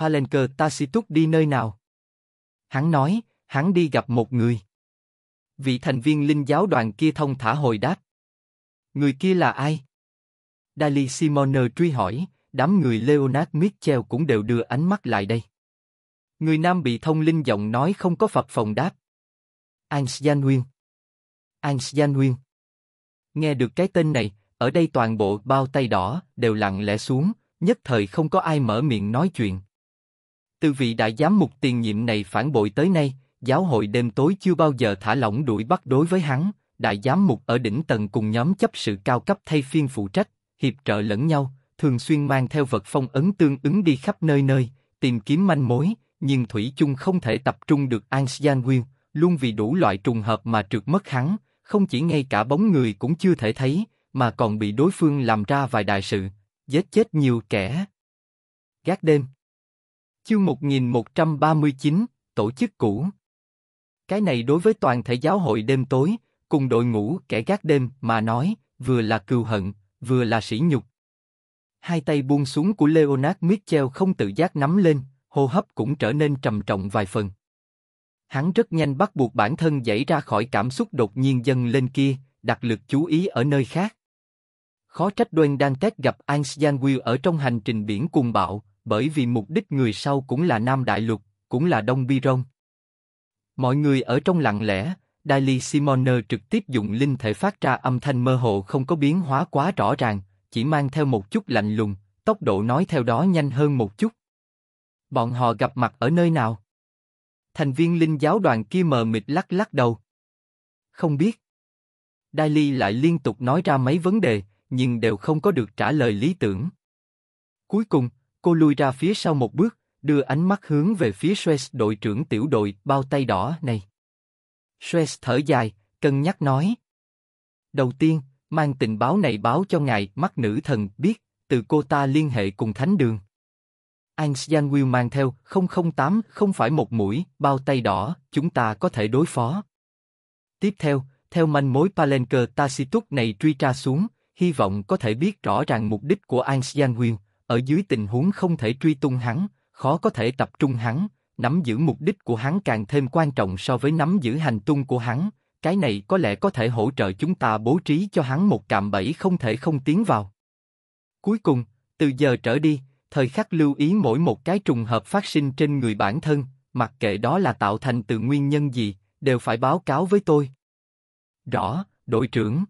Palenque Tacitus đi nơi nào? Hắn nói, hắn đi gặp một người. Vị thành viên linh giáo đoàn kia thông thả hồi đáp. Người kia là ai? Dali Simone truy hỏi, đám người Leonard Mitchell cũng đều đưa ánh mắt lại đây. Người nam bị thông linh giọng nói không có phật phòng đáp. Ans Nguyên. Ans Nguyên. Nghe được cái tên này, ở đây toàn bộ bao tay đỏ đều lặng lẽ xuống, nhất thời không có ai mở miệng nói chuyện. Từ vị đại giám mục tiền nhiệm này phản bội tới nay, giáo hội đêm tối chưa bao giờ thả lỏng đuổi bắt đối với hắn, đại giám mục ở đỉnh tầng cùng nhóm chấp sự cao cấp thay phiên phụ trách, hiệp trợ lẫn nhau, thường xuyên mang theo vật phong ấn tương ứng đi khắp nơi nơi, tìm kiếm manh mối, nhưng Thủy chung không thể tập trung được An nguyên luôn vì đủ loại trùng hợp mà trượt mất hắn, không chỉ ngay cả bóng người cũng chưa thể thấy, mà còn bị đối phương làm ra vài đại sự, giết chết nhiều kẻ. Gác đêm Chương 1139, tổ chức cũ. Cái này đối với toàn thể giáo hội đêm tối, cùng đội ngũ kẻ gác đêm mà nói, vừa là cừu hận, vừa là sỉ nhục. Hai tay buông xuống của Leonard Mitchell không tự giác nắm lên, hô hấp cũng trở nên trầm trọng vài phần. Hắn rất nhanh bắt buộc bản thân dậy ra khỏi cảm xúc đột nhiên dâng lên kia, đặt lực chú ý ở nơi khác. Khó trách Đoan đang test gặp Einstein Will ở trong hành trình biển cùng bạo, bởi vì mục đích người sau cũng là Nam Đại Lục, cũng là Đông Bi Rông. Mọi người ở trong lặng lẽ, Daily Simoner trực tiếp dùng linh thể phát ra âm thanh mơ hồ không có biến hóa quá rõ ràng, chỉ mang theo một chút lạnh lùng, tốc độ nói theo đó nhanh hơn một chút. Bọn họ gặp mặt ở nơi nào? Thành viên linh giáo đoàn kia mờ mịt lắc lắc đầu. Không biết. Daily lại liên tục nói ra mấy vấn đề, nhưng đều không có được trả lời lý tưởng. Cuối cùng, Cô lùi ra phía sau một bước, đưa ánh mắt hướng về phía Suez đội trưởng tiểu đội bao tay đỏ này. Suez thở dài, cân nhắc nói. Đầu tiên, mang tình báo này báo cho ngài mắt nữ thần biết, từ cô ta liên hệ cùng thánh đường. Einstein Will mang theo 008 không phải một mũi, bao tay đỏ, chúng ta có thể đối phó. Tiếp theo, theo manh mối Palenker Tacitus này truy tra xuống, hy vọng có thể biết rõ ràng mục đích của Einstein Will, ở dưới tình huống không thể truy tung hắn, khó có thể tập trung hắn, nắm giữ mục đích của hắn càng thêm quan trọng so với nắm giữ hành tung của hắn. Cái này có lẽ có thể hỗ trợ chúng ta bố trí cho hắn một cạm bẫy không thể không tiến vào. Cuối cùng, từ giờ trở đi, thời khắc lưu ý mỗi một cái trùng hợp phát sinh trên người bản thân, mặc kệ đó là tạo thành từ nguyên nhân gì, đều phải báo cáo với tôi. Rõ, đội trưởng.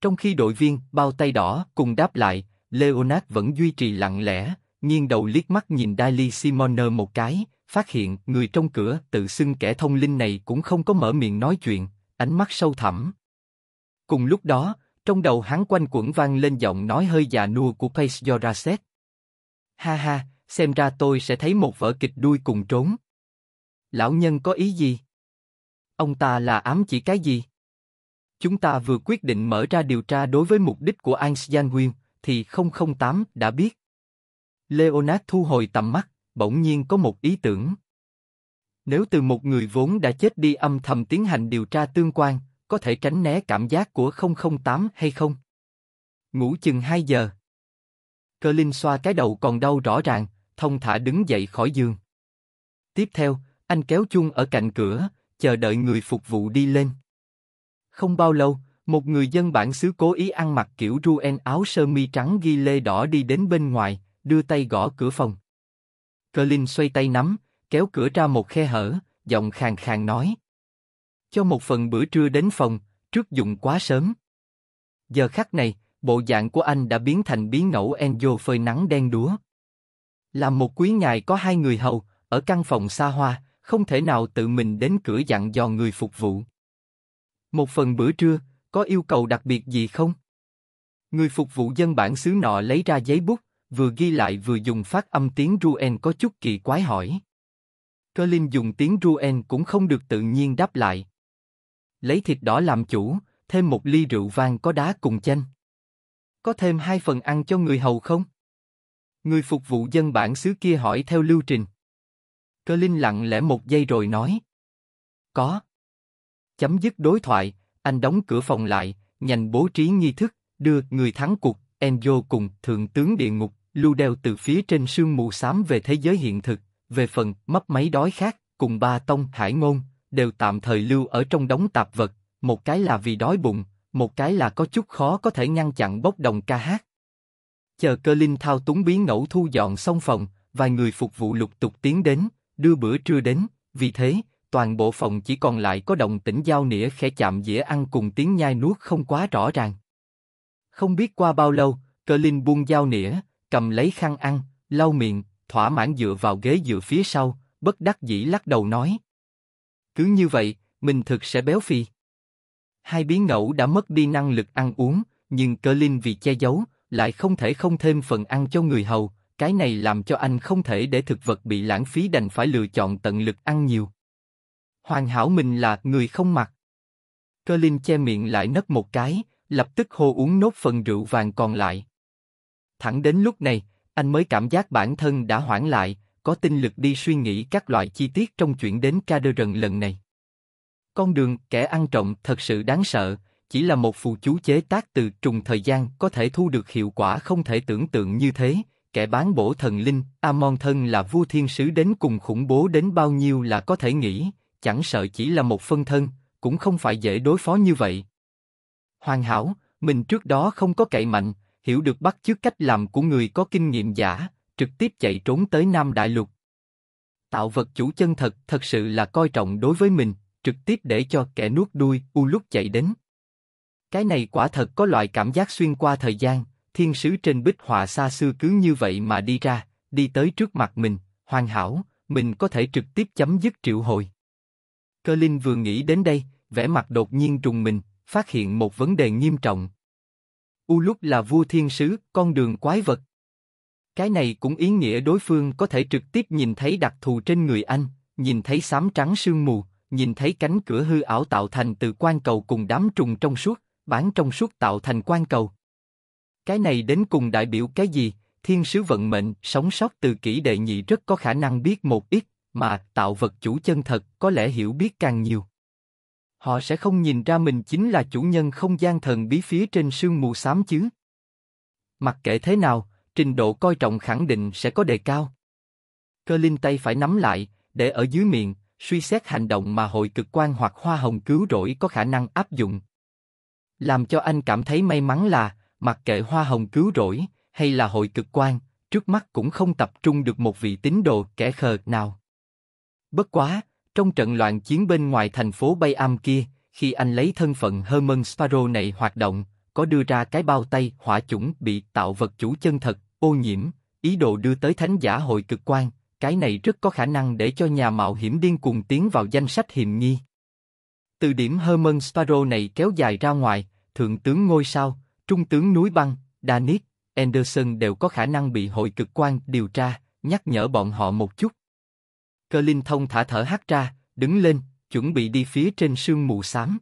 Trong khi đội viên, bao tay đỏ, cùng đáp lại, Leonard vẫn duy trì lặng lẽ, nghiêng đầu liếc mắt nhìn Daily Simoner một cái, phát hiện người trong cửa tự xưng kẻ thông linh này cũng không có mở miệng nói chuyện, ánh mắt sâu thẳm. Cùng lúc đó, trong đầu hắn quanh quẩn vang lên giọng nói hơi già nua của Pace Joraset. Ha ha, xem ra tôi sẽ thấy một vở kịch đuôi cùng trốn. Lão nhân có ý gì? Ông ta là ám chỉ cái gì? Chúng ta vừa quyết định mở ra điều tra đối với mục đích của Einstein Huyên, thì 008 đã biết. Leonard thu hồi tầm mắt, bỗng nhiên có một ý tưởng. Nếu từ một người vốn đã chết đi âm thầm tiến hành điều tra tương quan, có thể tránh né cảm giác của 008 hay không? Ngủ chừng 2 giờ. Cơ Linh xoa cái đầu còn đau rõ ràng, thông thả đứng dậy khỏi giường. Tiếp theo, anh kéo chuông ở cạnh cửa, chờ đợi người phục vụ đi lên. Không bao lâu, một người dân bản xứ cố ý ăn mặc kiểu ruen áo sơ mi trắng ghi lê đỏ đi đến bên ngoài, đưa tay gõ cửa phòng. Colin xoay tay nắm, kéo cửa ra một khe hở, giọng khàn khàn nói. Cho một phần bữa trưa đến phòng, trước dụng quá sớm. Giờ khắc này, bộ dạng của anh đã biến thành biến ngẫu Enzo phơi nắng đen đúa. Làm một quý ngài có hai người hầu, ở căn phòng xa hoa, không thể nào tự mình đến cửa dặn dò người phục vụ. Một phần bữa trưa, có yêu cầu đặc biệt gì không? Người phục vụ dân bản xứ nọ lấy ra giấy bút, vừa ghi lại vừa dùng phát âm tiếng Ruen có chút kỳ quái hỏi. Cơ Linh dùng tiếng Ruen cũng không được tự nhiên đáp lại. Lấy thịt đỏ làm chủ, thêm một ly rượu vang có đá cùng chanh. Có thêm hai phần ăn cho người hầu không? Người phục vụ dân bản xứ kia hỏi theo lưu trình. Cơ Linh lặng lẽ một giây rồi nói. Có. Chấm dứt đối thoại, anh đóng cửa phòng lại, nhanh bố trí nghi thức, đưa người thắng cuộc, Enzo cùng thượng tướng địa ngục, lưu đeo từ phía trên sương mù xám về thế giới hiện thực, về phần mấp máy đói khác, cùng ba tông hải ngôn, đều tạm thời lưu ở trong đống tạp vật, một cái là vì đói bụng, một cái là có chút khó có thể ngăn chặn bốc đồng ca hát. Chờ cơ linh thao túng biến ngẫu thu dọn xong phòng, vài người phục vụ lục tục tiến đến, đưa bữa trưa đến, vì thế, toàn bộ phòng chỉ còn lại có đồng tĩnh giao nĩa khẽ chạm dĩa ăn cùng tiếng nhai nuốt không quá rõ ràng. Không biết qua bao lâu, Cơ Linh buông dao nĩa, cầm lấy khăn ăn, lau miệng, thỏa mãn dựa vào ghế dựa phía sau, bất đắc dĩ lắc đầu nói. Cứ như vậy, mình thực sẽ béo phì. Hai biến ngẫu đã mất đi năng lực ăn uống, nhưng Cơ Linh vì che giấu, lại không thể không thêm phần ăn cho người hầu, cái này làm cho anh không thể để thực vật bị lãng phí đành phải lựa chọn tận lực ăn nhiều hoàn hảo mình là người không mặc. Cơ Linh che miệng lại nấc một cái, lập tức hô uống nốt phần rượu vàng còn lại. Thẳng đến lúc này, anh mới cảm giác bản thân đã hoãn lại, có tinh lực đi suy nghĩ các loại chi tiết trong chuyện đến Caderon lần này. Con đường kẻ ăn trộm thật sự đáng sợ, chỉ là một phù chú chế tác từ trùng thời gian có thể thu được hiệu quả không thể tưởng tượng như thế. Kẻ bán bổ thần linh, Amon thân là vua thiên sứ đến cùng khủng bố đến bao nhiêu là có thể nghĩ, chẳng sợ chỉ là một phân thân, cũng không phải dễ đối phó như vậy. Hoàn hảo, mình trước đó không có cậy mạnh, hiểu được bắt chước cách làm của người có kinh nghiệm giả, trực tiếp chạy trốn tới Nam Đại Lục. Tạo vật chủ chân thật thật sự là coi trọng đối với mình, trực tiếp để cho kẻ nuốt đuôi u lúc chạy đến. Cái này quả thật có loại cảm giác xuyên qua thời gian, thiên sứ trên bích họa xa xưa cứ như vậy mà đi ra, đi tới trước mặt mình, hoàn hảo, mình có thể trực tiếp chấm dứt triệu hồi. Cơ Linh vừa nghĩ đến đây, vẻ mặt đột nhiên trùng mình, phát hiện một vấn đề nghiêm trọng. U lúc là vua thiên sứ, con đường quái vật. Cái này cũng ý nghĩa đối phương có thể trực tiếp nhìn thấy đặc thù trên người anh, nhìn thấy xám trắng sương mù, nhìn thấy cánh cửa hư ảo tạo thành từ quan cầu cùng đám trùng trong suốt, bản trong suốt tạo thành quan cầu. Cái này đến cùng đại biểu cái gì? Thiên sứ vận mệnh sống sót từ kỷ đệ nhị rất có khả năng biết một ít, mà tạo vật chủ chân thật có lẽ hiểu biết càng nhiều. Họ sẽ không nhìn ra mình chính là chủ nhân không gian thần bí phía trên sương mù xám chứ. Mặc kệ thế nào, trình độ coi trọng khẳng định sẽ có đề cao. Cơ linh tay phải nắm lại, để ở dưới miệng, suy xét hành động mà hội cực quan hoặc hoa hồng cứu rỗi có khả năng áp dụng. Làm cho anh cảm thấy may mắn là, mặc kệ hoa hồng cứu rỗi hay là hội cực quan, trước mắt cũng không tập trung được một vị tín đồ kẻ khờ nào. Bất quá, trong trận loạn chiến bên ngoài thành phố Bay Am kia, khi anh lấy thân phận Herman Sparrow này hoạt động, có đưa ra cái bao tay hỏa chủng bị tạo vật chủ chân thật, ô nhiễm, ý đồ đưa tới thánh giả hội cực quan, cái này rất có khả năng để cho nhà mạo hiểm điên cuồng tiến vào danh sách hiểm nghi. Từ điểm Herman Sparrow này kéo dài ra ngoài, thượng tướng ngôi sao, trung tướng núi băng, Danis, Anderson đều có khả năng bị hội cực quan điều tra, nhắc nhở bọn họ một chút. Cơ Linh thông thả thở hát ra, đứng lên, chuẩn bị đi phía trên sương mù xám.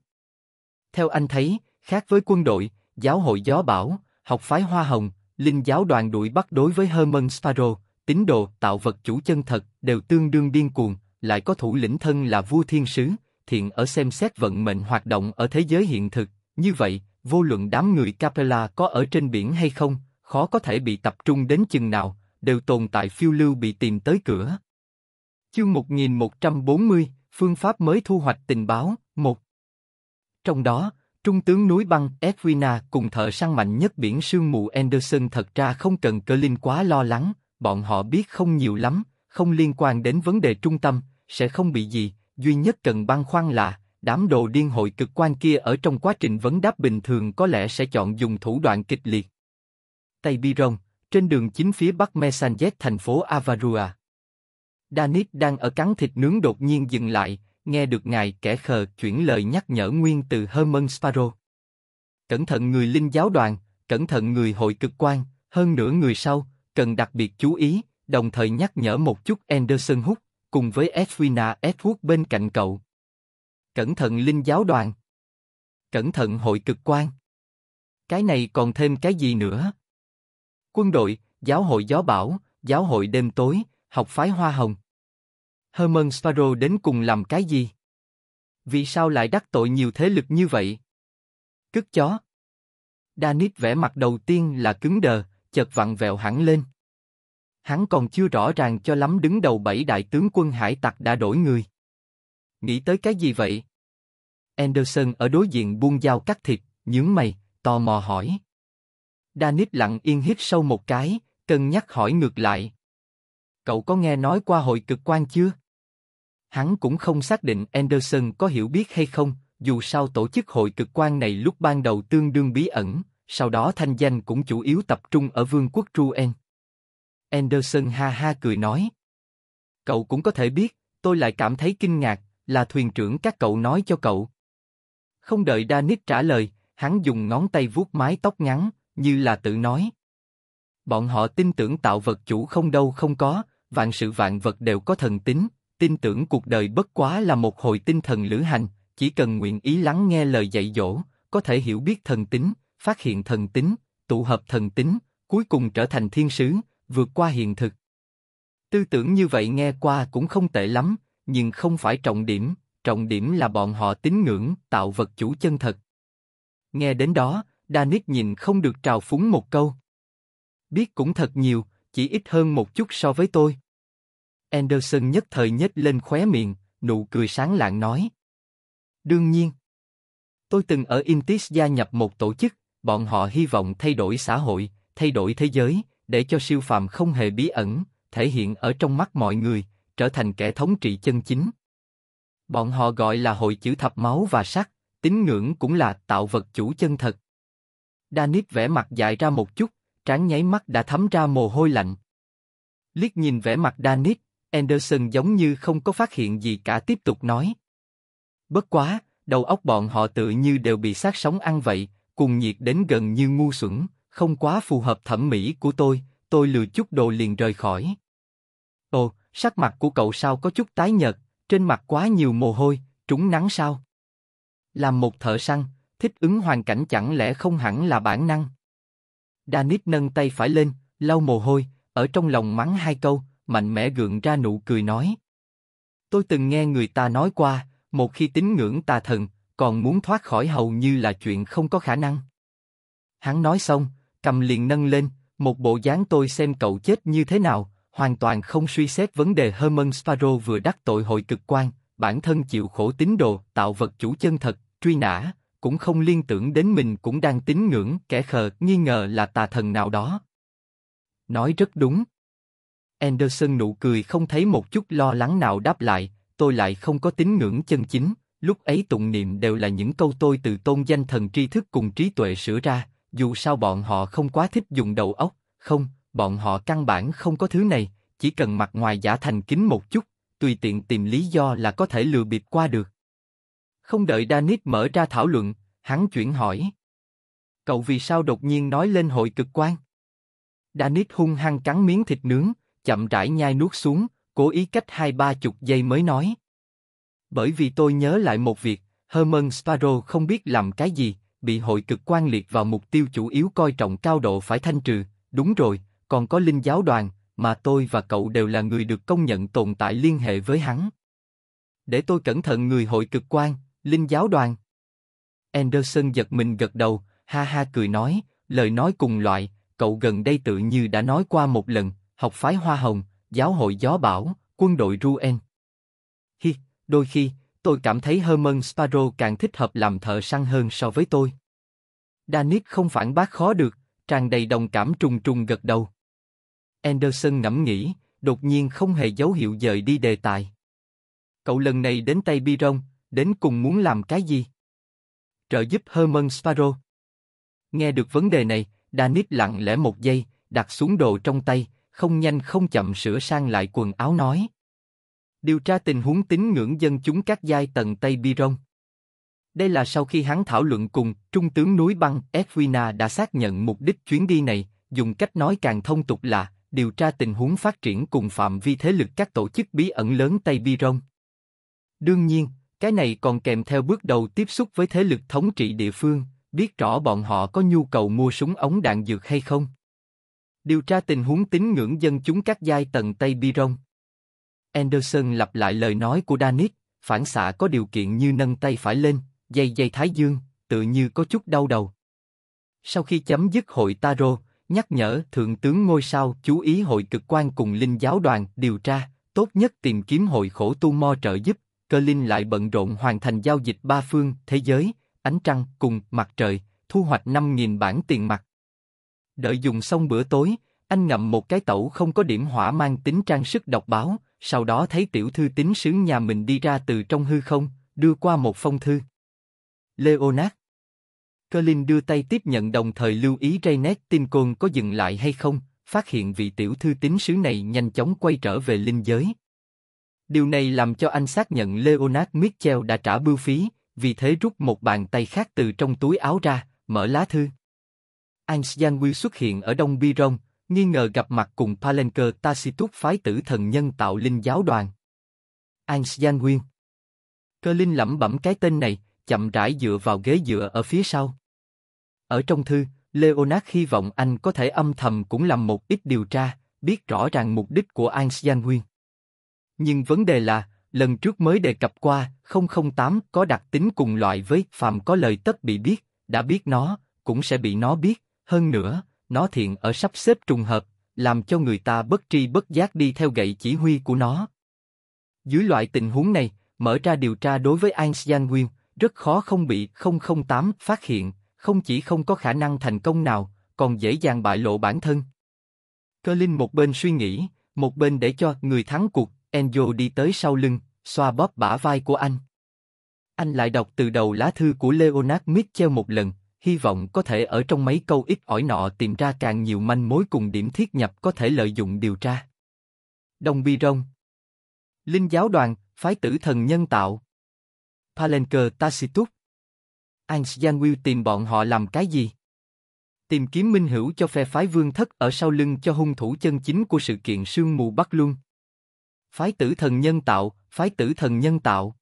Theo anh thấy, khác với quân đội, giáo hội gió bão, học phái hoa hồng, linh giáo đoàn đuổi bắt đối với Herman Sparrow, tín đồ, tạo vật chủ chân thật, đều tương đương điên cuồng, lại có thủ lĩnh thân là vua thiên sứ, thiện ở xem xét vận mệnh hoạt động ở thế giới hiện thực. Như vậy, vô luận đám người Capella có ở trên biển hay không, khó có thể bị tập trung đến chừng nào, đều tồn tại phiêu lưu bị tìm tới cửa. Chương 1140, phương pháp mới thu hoạch tình báo, một Trong đó, trung tướng núi băng Edwina cùng thợ săn mạnh nhất biển sương mù Anderson thật ra không cần cơ linh quá lo lắng, bọn họ biết không nhiều lắm, không liên quan đến vấn đề trung tâm, sẽ không bị gì, duy nhất cần băn khoăn là, đám đồ điên hội cực quan kia ở trong quá trình vấn đáp bình thường có lẽ sẽ chọn dùng thủ đoạn kịch liệt. Tây Biron, trên đường chính phía bắc Mesanjet thành phố Avarua. Danit đang ở cắn thịt nướng đột nhiên dừng lại, nghe được ngài kẻ khờ chuyển lời nhắc nhở nguyên từ Herman Sparrow. Cẩn thận người linh giáo đoàn, cẩn thận người hội cực quan, hơn nữa người sau, cần đặc biệt chú ý, đồng thời nhắc nhở một chút Anderson Hook, cùng với Edwina Edward bên cạnh cậu. Cẩn thận linh giáo đoàn. Cẩn thận hội cực quan. Cái này còn thêm cái gì nữa? Quân đội, giáo hội gió bão, giáo hội đêm tối, học phái hoa hồng. Herman Sparrow đến cùng làm cái gì? Vì sao lại đắc tội nhiều thế lực như vậy? Cứt chó. Danik vẻ mặt đầu tiên là cứng đờ, chợt vặn vẹo hẳn lên. Hắn còn chưa rõ ràng cho lắm đứng đầu bảy đại tướng quân hải tặc đã đổi người. Nghĩ tới cái gì vậy? Anderson ở đối diện buông dao cắt thịt, nhướng mày, tò mò hỏi. Danik lặng yên hít sâu một cái, cân nhắc hỏi ngược lại, Cậu có nghe nói qua hội cực quan chưa? Hắn cũng không xác định Anderson có hiểu biết hay không, dù sao tổ chức hội cực quan này lúc ban đầu tương đương bí ẩn, sau đó thanh danh cũng chủ yếu tập trung ở vương quốc Truen. Anderson ha ha cười nói. Cậu cũng có thể biết, tôi lại cảm thấy kinh ngạc, là thuyền trưởng các cậu nói cho cậu. Không đợi Danis trả lời, hắn dùng ngón tay vuốt mái tóc ngắn, như là tự nói. Bọn họ tin tưởng tạo vật chủ không đâu không có, vạn sự vạn vật đều có thần tính, tin tưởng cuộc đời bất quá là một hồi tinh thần lữ hành, chỉ cần nguyện ý lắng nghe lời dạy dỗ, có thể hiểu biết thần tính, phát hiện thần tính, tụ hợp thần tính, cuối cùng trở thành thiên sứ, vượt qua hiện thực. Tư tưởng như vậy nghe qua cũng không tệ lắm, nhưng không phải trọng điểm, trọng điểm là bọn họ tín ngưỡng, tạo vật chủ chân thật. Nghe đến đó, Danis nhìn không được trào phúng một câu. Biết cũng thật nhiều chỉ ít hơn một chút so với tôi. Anderson nhất thời nhếch lên khóe miệng, nụ cười sáng lạng nói. Đương nhiên. Tôi từng ở Intis gia nhập một tổ chức, bọn họ hy vọng thay đổi xã hội, thay đổi thế giới, để cho siêu phàm không hề bí ẩn, thể hiện ở trong mắt mọi người, trở thành kẻ thống trị chân chính. Bọn họ gọi là hội chữ thập máu và sắt, tín ngưỡng cũng là tạo vật chủ chân thật. Danis vẽ mặt dài ra một chút, trán nháy mắt đã thấm ra mồ hôi lạnh. Liếc nhìn vẻ mặt Danis, Anderson giống như không có phát hiện gì cả tiếp tục nói. Bất quá, đầu óc bọn họ tự như đều bị sát sóng ăn vậy, cùng nhiệt đến gần như ngu xuẩn, không quá phù hợp thẩm mỹ của tôi, tôi lừa chút đồ liền rời khỏi. Ồ, sắc mặt của cậu sao có chút tái nhợt, trên mặt quá nhiều mồ hôi, trúng nắng sao? Làm một thợ săn, thích ứng hoàn cảnh chẳng lẽ không hẳn là bản năng? Danis nâng tay phải lên, lau mồ hôi, ở trong lòng mắng hai câu, mạnh mẽ gượng ra nụ cười nói. Tôi từng nghe người ta nói qua, một khi tín ngưỡng tà thần, còn muốn thoát khỏi hầu như là chuyện không có khả năng. Hắn nói xong, cầm liền nâng lên, một bộ dáng tôi xem cậu chết như thế nào, hoàn toàn không suy xét vấn đề Herman Sparrow vừa đắc tội hội cực quan, bản thân chịu khổ tín đồ, tạo vật chủ chân thật, truy nã, cũng không liên tưởng đến mình cũng đang tín ngưỡng kẻ khờ nghi ngờ là tà thần nào đó. Nói rất đúng. Anderson nụ cười không thấy một chút lo lắng nào đáp lại, tôi lại không có tín ngưỡng chân chính, lúc ấy tụng niệm đều là những câu tôi từ tôn danh thần tri thức cùng trí tuệ sửa ra, dù sao bọn họ không quá thích dùng đầu óc, không, bọn họ căn bản không có thứ này, chỉ cần mặt ngoài giả thành kính một chút, tùy tiện tìm lý do là có thể lừa bịp qua được. Không đợi Danis mở ra thảo luận, hắn chuyển hỏi. Cậu vì sao đột nhiên nói lên hội cực quan? Danis hung hăng cắn miếng thịt nướng, chậm rãi nhai nuốt xuống, cố ý cách hai ba chục giây mới nói. Bởi vì tôi nhớ lại một việc, Herman Sparrow không biết làm cái gì, bị hội cực quan liệt vào mục tiêu chủ yếu coi trọng cao độ phải thanh trừ, đúng rồi, còn có linh giáo đoàn, mà tôi và cậu đều là người được công nhận tồn tại liên hệ với hắn. Để tôi cẩn thận người hội cực quan, Linh giáo đoàn. Anderson giật mình gật đầu, ha ha cười nói, lời nói cùng loại, cậu gần đây tự như đã nói qua một lần, học phái Hoa Hồng, giáo hội Gió Bão, quân đội Ruen. Hi, đôi khi, tôi cảm thấy Herman Sparrow càng thích hợp làm thợ săn hơn so với tôi. Danis không phản bác khó được, tràn đầy đồng cảm trùng trùng gật đầu. Anderson ngẫm nghĩ, đột nhiên không hề dấu hiệu dời đi đề tài. Cậu lần này đến Tây Bi Rông, Đến cùng muốn làm cái gì? Trợ giúp Herman Sparrow. Nghe được vấn đề này, Danis lặng lẽ một giây, đặt xuống đồ trong tay, không nhanh không chậm sửa sang lại quần áo nói. Điều tra tình huống tín ngưỡng dân chúng các giai tầng Tây Biron. Đây là sau khi hắn thảo luận cùng Trung tướng núi băng Edwina đã xác nhận mục đích chuyến đi này, dùng cách nói càng thông tục là điều tra tình huống phát triển cùng phạm vi thế lực các tổ chức bí ẩn lớn Tây Biron. Đương nhiên, cái này còn kèm theo bước đầu tiếp xúc với thế lực thống trị địa phương, biết rõ bọn họ có nhu cầu mua súng ống đạn dược hay không. Điều tra tình huống tín ngưỡng dân chúng các giai tầng Tây Biron. Anderson lặp lại lời nói của danit, phản xạ có điều kiện như nâng tay phải lên, dây dây thái dương, tự như có chút đau đầu. Sau khi chấm dứt hội Taro, nhắc nhở thượng tướng ngôi sao chú ý hội cực quan cùng linh giáo đoàn điều tra, tốt nhất tìm kiếm hội khổ tu mo trợ giúp, Cơ Linh lại bận rộn hoàn thành giao dịch ba phương, thế giới, ánh trăng cùng mặt trời, thu hoạch 5.000 bản tiền mặt. Đợi dùng xong bữa tối, anh ngậm một cái tẩu không có điểm hỏa mang tính trang sức độc báo, sau đó thấy tiểu thư tín sứ nhà mình đi ra từ trong hư không, đưa qua một phong thư. Leonard Cơ Linh đưa tay tiếp nhận đồng thời lưu ý Raynet tin côn có dừng lại hay không, phát hiện vị tiểu thư tín sứ này nhanh chóng quay trở về linh giới, Điều này làm cho anh xác nhận Leonard Mitchell đã trả bưu phí, vì thế rút một bàn tay khác từ trong túi áo ra, mở lá thư. Einstein Will xuất hiện ở Đông Biron, nghi ngờ gặp mặt cùng Palenker Tacitus phái tử thần nhân tạo linh giáo đoàn. Einstein Will Cơ Linh lẩm bẩm cái tên này, chậm rãi dựa vào ghế dựa ở phía sau. Ở trong thư, Leonard hy vọng anh có thể âm thầm cũng làm một ít điều tra, biết rõ ràng mục đích của Einstein Nguyên. Nhưng vấn đề là, lần trước mới đề cập qua, 008 có đặc tính cùng loại với phàm có lời tất bị biết, đã biết nó, cũng sẽ bị nó biết, hơn nữa, nó thiện ở sắp xếp trùng hợp, làm cho người ta bất tri bất giác đi theo gậy chỉ huy của nó. Dưới loại tình huống này, mở ra điều tra đối với Einstein Nguyên, rất khó không bị 008 phát hiện, không chỉ không có khả năng thành công nào, còn dễ dàng bại lộ bản thân. Cơ Linh một bên suy nghĩ, một bên để cho người thắng cuộc Enzo đi tới sau lưng, xoa bóp bả vai của anh. Anh lại đọc từ đầu lá thư của Leonard Mitchell một lần, hy vọng có thể ở trong mấy câu ít ỏi nọ tìm ra càng nhiều manh mối cùng điểm thiết nhập có thể lợi dụng điều tra. Đồng Bi Rông Linh giáo đoàn, phái tử thần nhân tạo Palenker Tacitus Einstein tìm bọn họ làm cái gì? Tìm kiếm minh hữu cho phe phái vương thất ở sau lưng cho hung thủ chân chính của sự kiện sương mù Bắc Luân. Phái tử thần nhân tạo, phái tử thần nhân tạo.